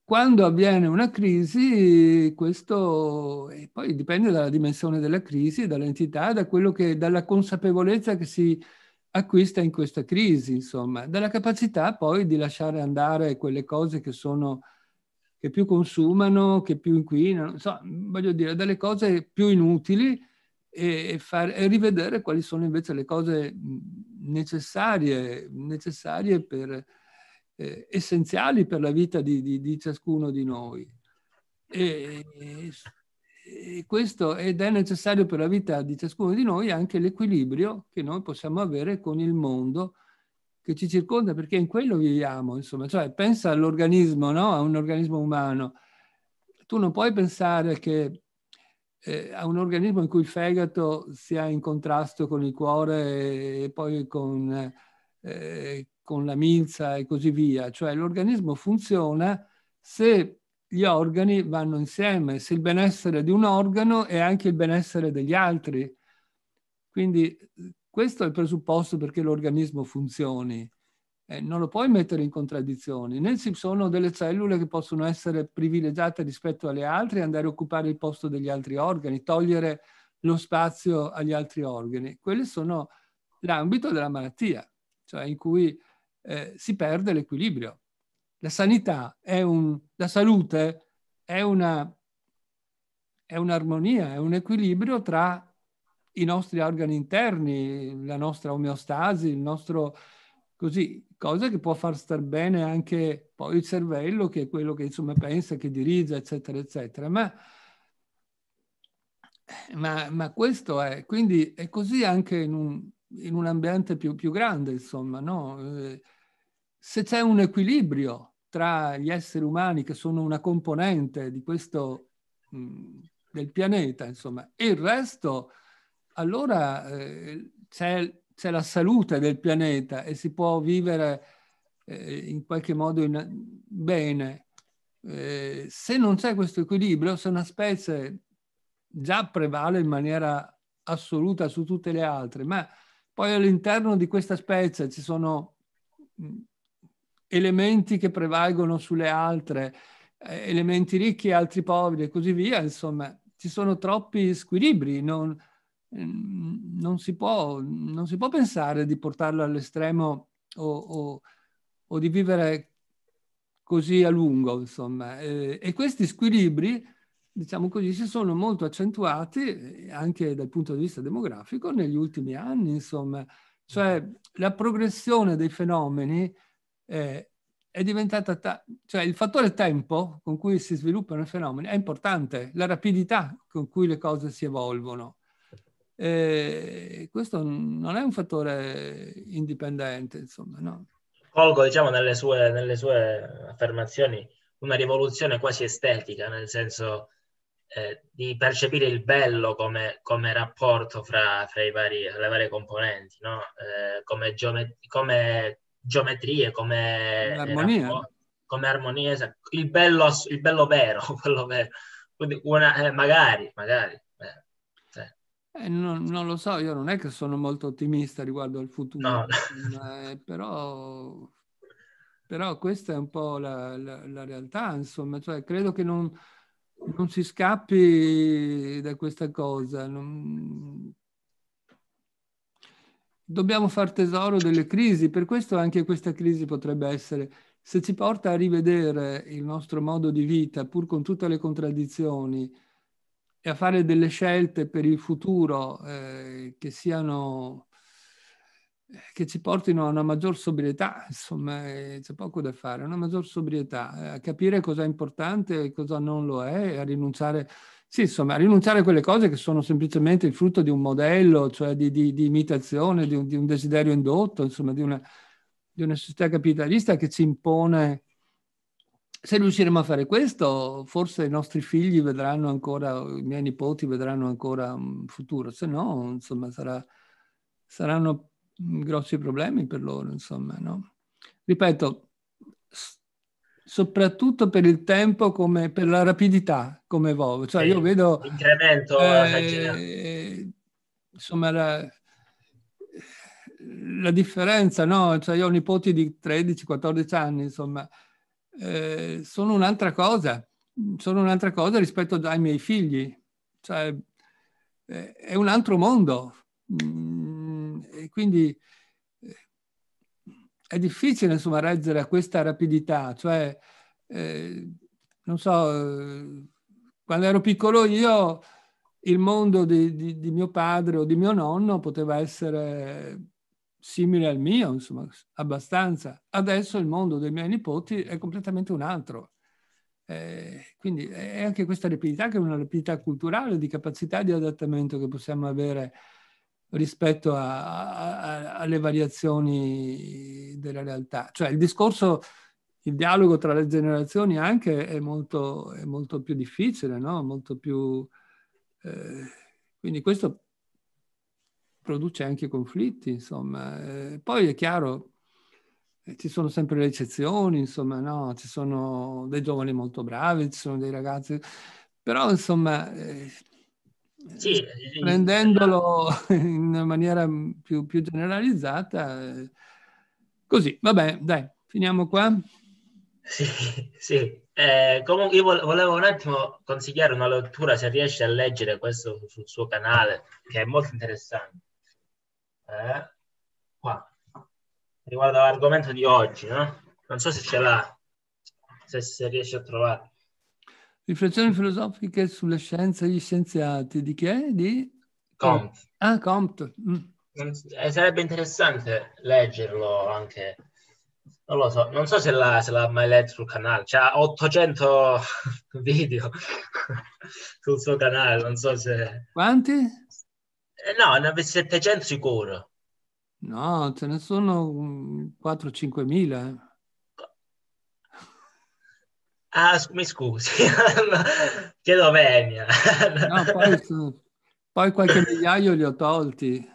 quando avviene una crisi, questo poi dipende dalla dimensione della crisi, dall'entità, da che, dalla consapevolezza che si acquista in questa crisi, insomma, dalla capacità poi di lasciare andare quelle cose che sono che più consumano, che più inquinano, insomma, voglio dire, dalle cose più inutili e, far, e, rivedere quali sono invece le cose mhmm, necessarie, necessarie per, eh, essenziali per la vita di, di, di ciascuno di noi. E, e questo, ed è necessario per la vita di ciascuno di noi anche l'equilibrio che noi possiamo avere con il mondo che ci circonda, perché in quello viviamo, insomma, cioè pensa all'organismo, no? a un organismo umano. Tu non puoi pensare che eh, a un organismo in cui il fegato sia in contrasto con il cuore e poi con, eh, con la milza e così via. Cioè l'organismo funziona se gli organi vanno insieme, se il benessere di un organo è anche il benessere degli altri. Quindi questo è il presupposto perché l'organismo funzioni eh, non lo puoi mettere in contraddizione, né ci sono delle cellule che possono essere privilegiate rispetto alle altre e andare a occupare il posto degli altri organi, togliere lo spazio agli altri organi. Quelli sono l'ambito della malattia, cioè in cui eh, si perde l'equilibrio. La sanità è un, la salute è una è un'armonia, è un equilibrio tra i nostri organi interni, la nostra omeostasi, il nostro Così, cosa che può far star bene anche poi il cervello, che è quello che insomma pensa, che dirige, eccetera, eccetera. Ma, ma, ma questo è, quindi è così anche in un, in un ambiente più, più, grande, insomma, no? Eh, se c'è un equilibrio tra gli esseri umani che sono una componente di questo, mm, del pianeta, insomma, e il resto, allora eh, c'è c'è la salute del pianeta e si può vivere eh, in qualche modo in, bene. Eh, se non c'è questo equilibrio, se una specie già prevale in maniera assoluta su tutte le altre, ma poi all'interno di questa specie ci sono mm, elementi che prevalgono sulle altre, eh, elementi ricchi e altri poveri e così via, insomma, ci sono troppi squilibri, non, Ehm, non si, può, non si può pensare di portarlo all'estremo o, o, o di vivere così a lungo, insomma. Eh, e questi squilibri, diciamo così, si sono molto accentuati eh, anche dal punto di vista demografico negli ultimi anni, insomma. Cioè mm. la progressione dei fenomeni eh, è diventata... Ta- cioè il fattore tempo con cui si sviluppano i fenomeni è importante, la rapidità con cui le cose si evolvono. E questo non è un fattore indipendente, insomma, no? Colgo, diciamo, nelle sue, nelle sue affermazioni una rivoluzione quasi estetica, nel senso eh, di percepire il bello come, come rapporto fra, fra vari, le varie componenti, no? eh, come, geomet- come, geometrie, come armonia. Rapporto, come armonia il bello, il bello vero, <laughs> quello vero. una, eh, magari, magari. Eh, non, non, lo so, io non è che sono molto ottimista riguardo al futuro, no. ma, eh, <laughs> però, però, questa è un po' la, la, la realtà, insomma, cioè, credo che non, non, si scappi da questa cosa. Non... Dobbiamo far tesoro delle crisi, per questo anche questa crisi potrebbe essere, se ci porta a rivedere il nostro modo di vita, pur con tutte le contraddizioni, e a fare delle scelte per il futuro eh, che siano che ci portino a una maggior sobrietà, insomma eh, c'è poco da fare, una maggior sobrietà, eh, a capire cosa è importante e cosa non lo è, a rinunciare, sì insomma, a rinunciare a quelle cose che sono semplicemente il frutto di un modello, cioè di, di, di imitazione, di un, di un, desiderio indotto, insomma di una, di una società capitalista che ci impone se riusciremo a fare questo, forse i nostri figli vedranno ancora, i miei nipoti vedranno ancora un futuro, se no, insomma, sarà, saranno grossi problemi per loro, insomma, no? Ripeto, soprattutto per il tempo, come per la rapidità come evolve. Cioè, io vedo... L'incremento... Eh, insomma, la, la differenza, no? Cioè, io ho nipoti di 13-14 anni, insomma, eh, sono un'altra cosa, sono un'altra cosa rispetto ai miei figli, cioè eh, è un altro mondo mm, e quindi eh, è difficile insomma reggere a questa rapidità, cioè eh, non so, quando ero piccolo io il mondo di, di, di, mio padre o di mio nonno poteva essere simile al mio, insomma, abbastanza. Adesso il mondo dei miei nipoti è completamente un altro. Eh, quindi è anche questa rapidità che è una rapidità culturale di capacità di adattamento che possiamo avere rispetto a, a, alle variazioni della realtà. Cioè il discorso, il dialogo tra le generazioni anche è molto, è molto più difficile, no? molto più... Eh, quindi questo produce anche conflitti, insomma. Eh, poi è chiaro, eh, ci sono sempre le eccezioni, insomma, no? Ci sono dei giovani molto bravi, ci sono dei ragazzi, però insomma... Eh, sì, eh, prendendolo <laughs> in maniera più, più generalizzata, eh, così, vabbè, dai, finiamo qua. Sì, sì. Eh, comunque io volevo un attimo consigliare una lettura se riesce a leggere questo sul suo canale, che è molto interessante eh, qua, riguardo all'argomento di oggi, no? Eh? Non so se ce l'ha, se, se riesce a trovare. Riflessioni filosofiche sulle scienze e gli scienziati, di chi è? Di Comte. Ah, Comte. Mm. Eh, sarebbe interessante leggerlo anche, non lo so, non so se l'ha, se l'ha mai letto sul canale, ha 800 <laughs> video <laughs> sul suo canale, non so se... Quanti? Eh, no, ne avevi 700 sicuro. No, ce ne sono 4-5 mila. Eh. Ah, mi scusi, <laughs> chiedo venia. no, poi, <laughs> poi qualche migliaio li ho tolti.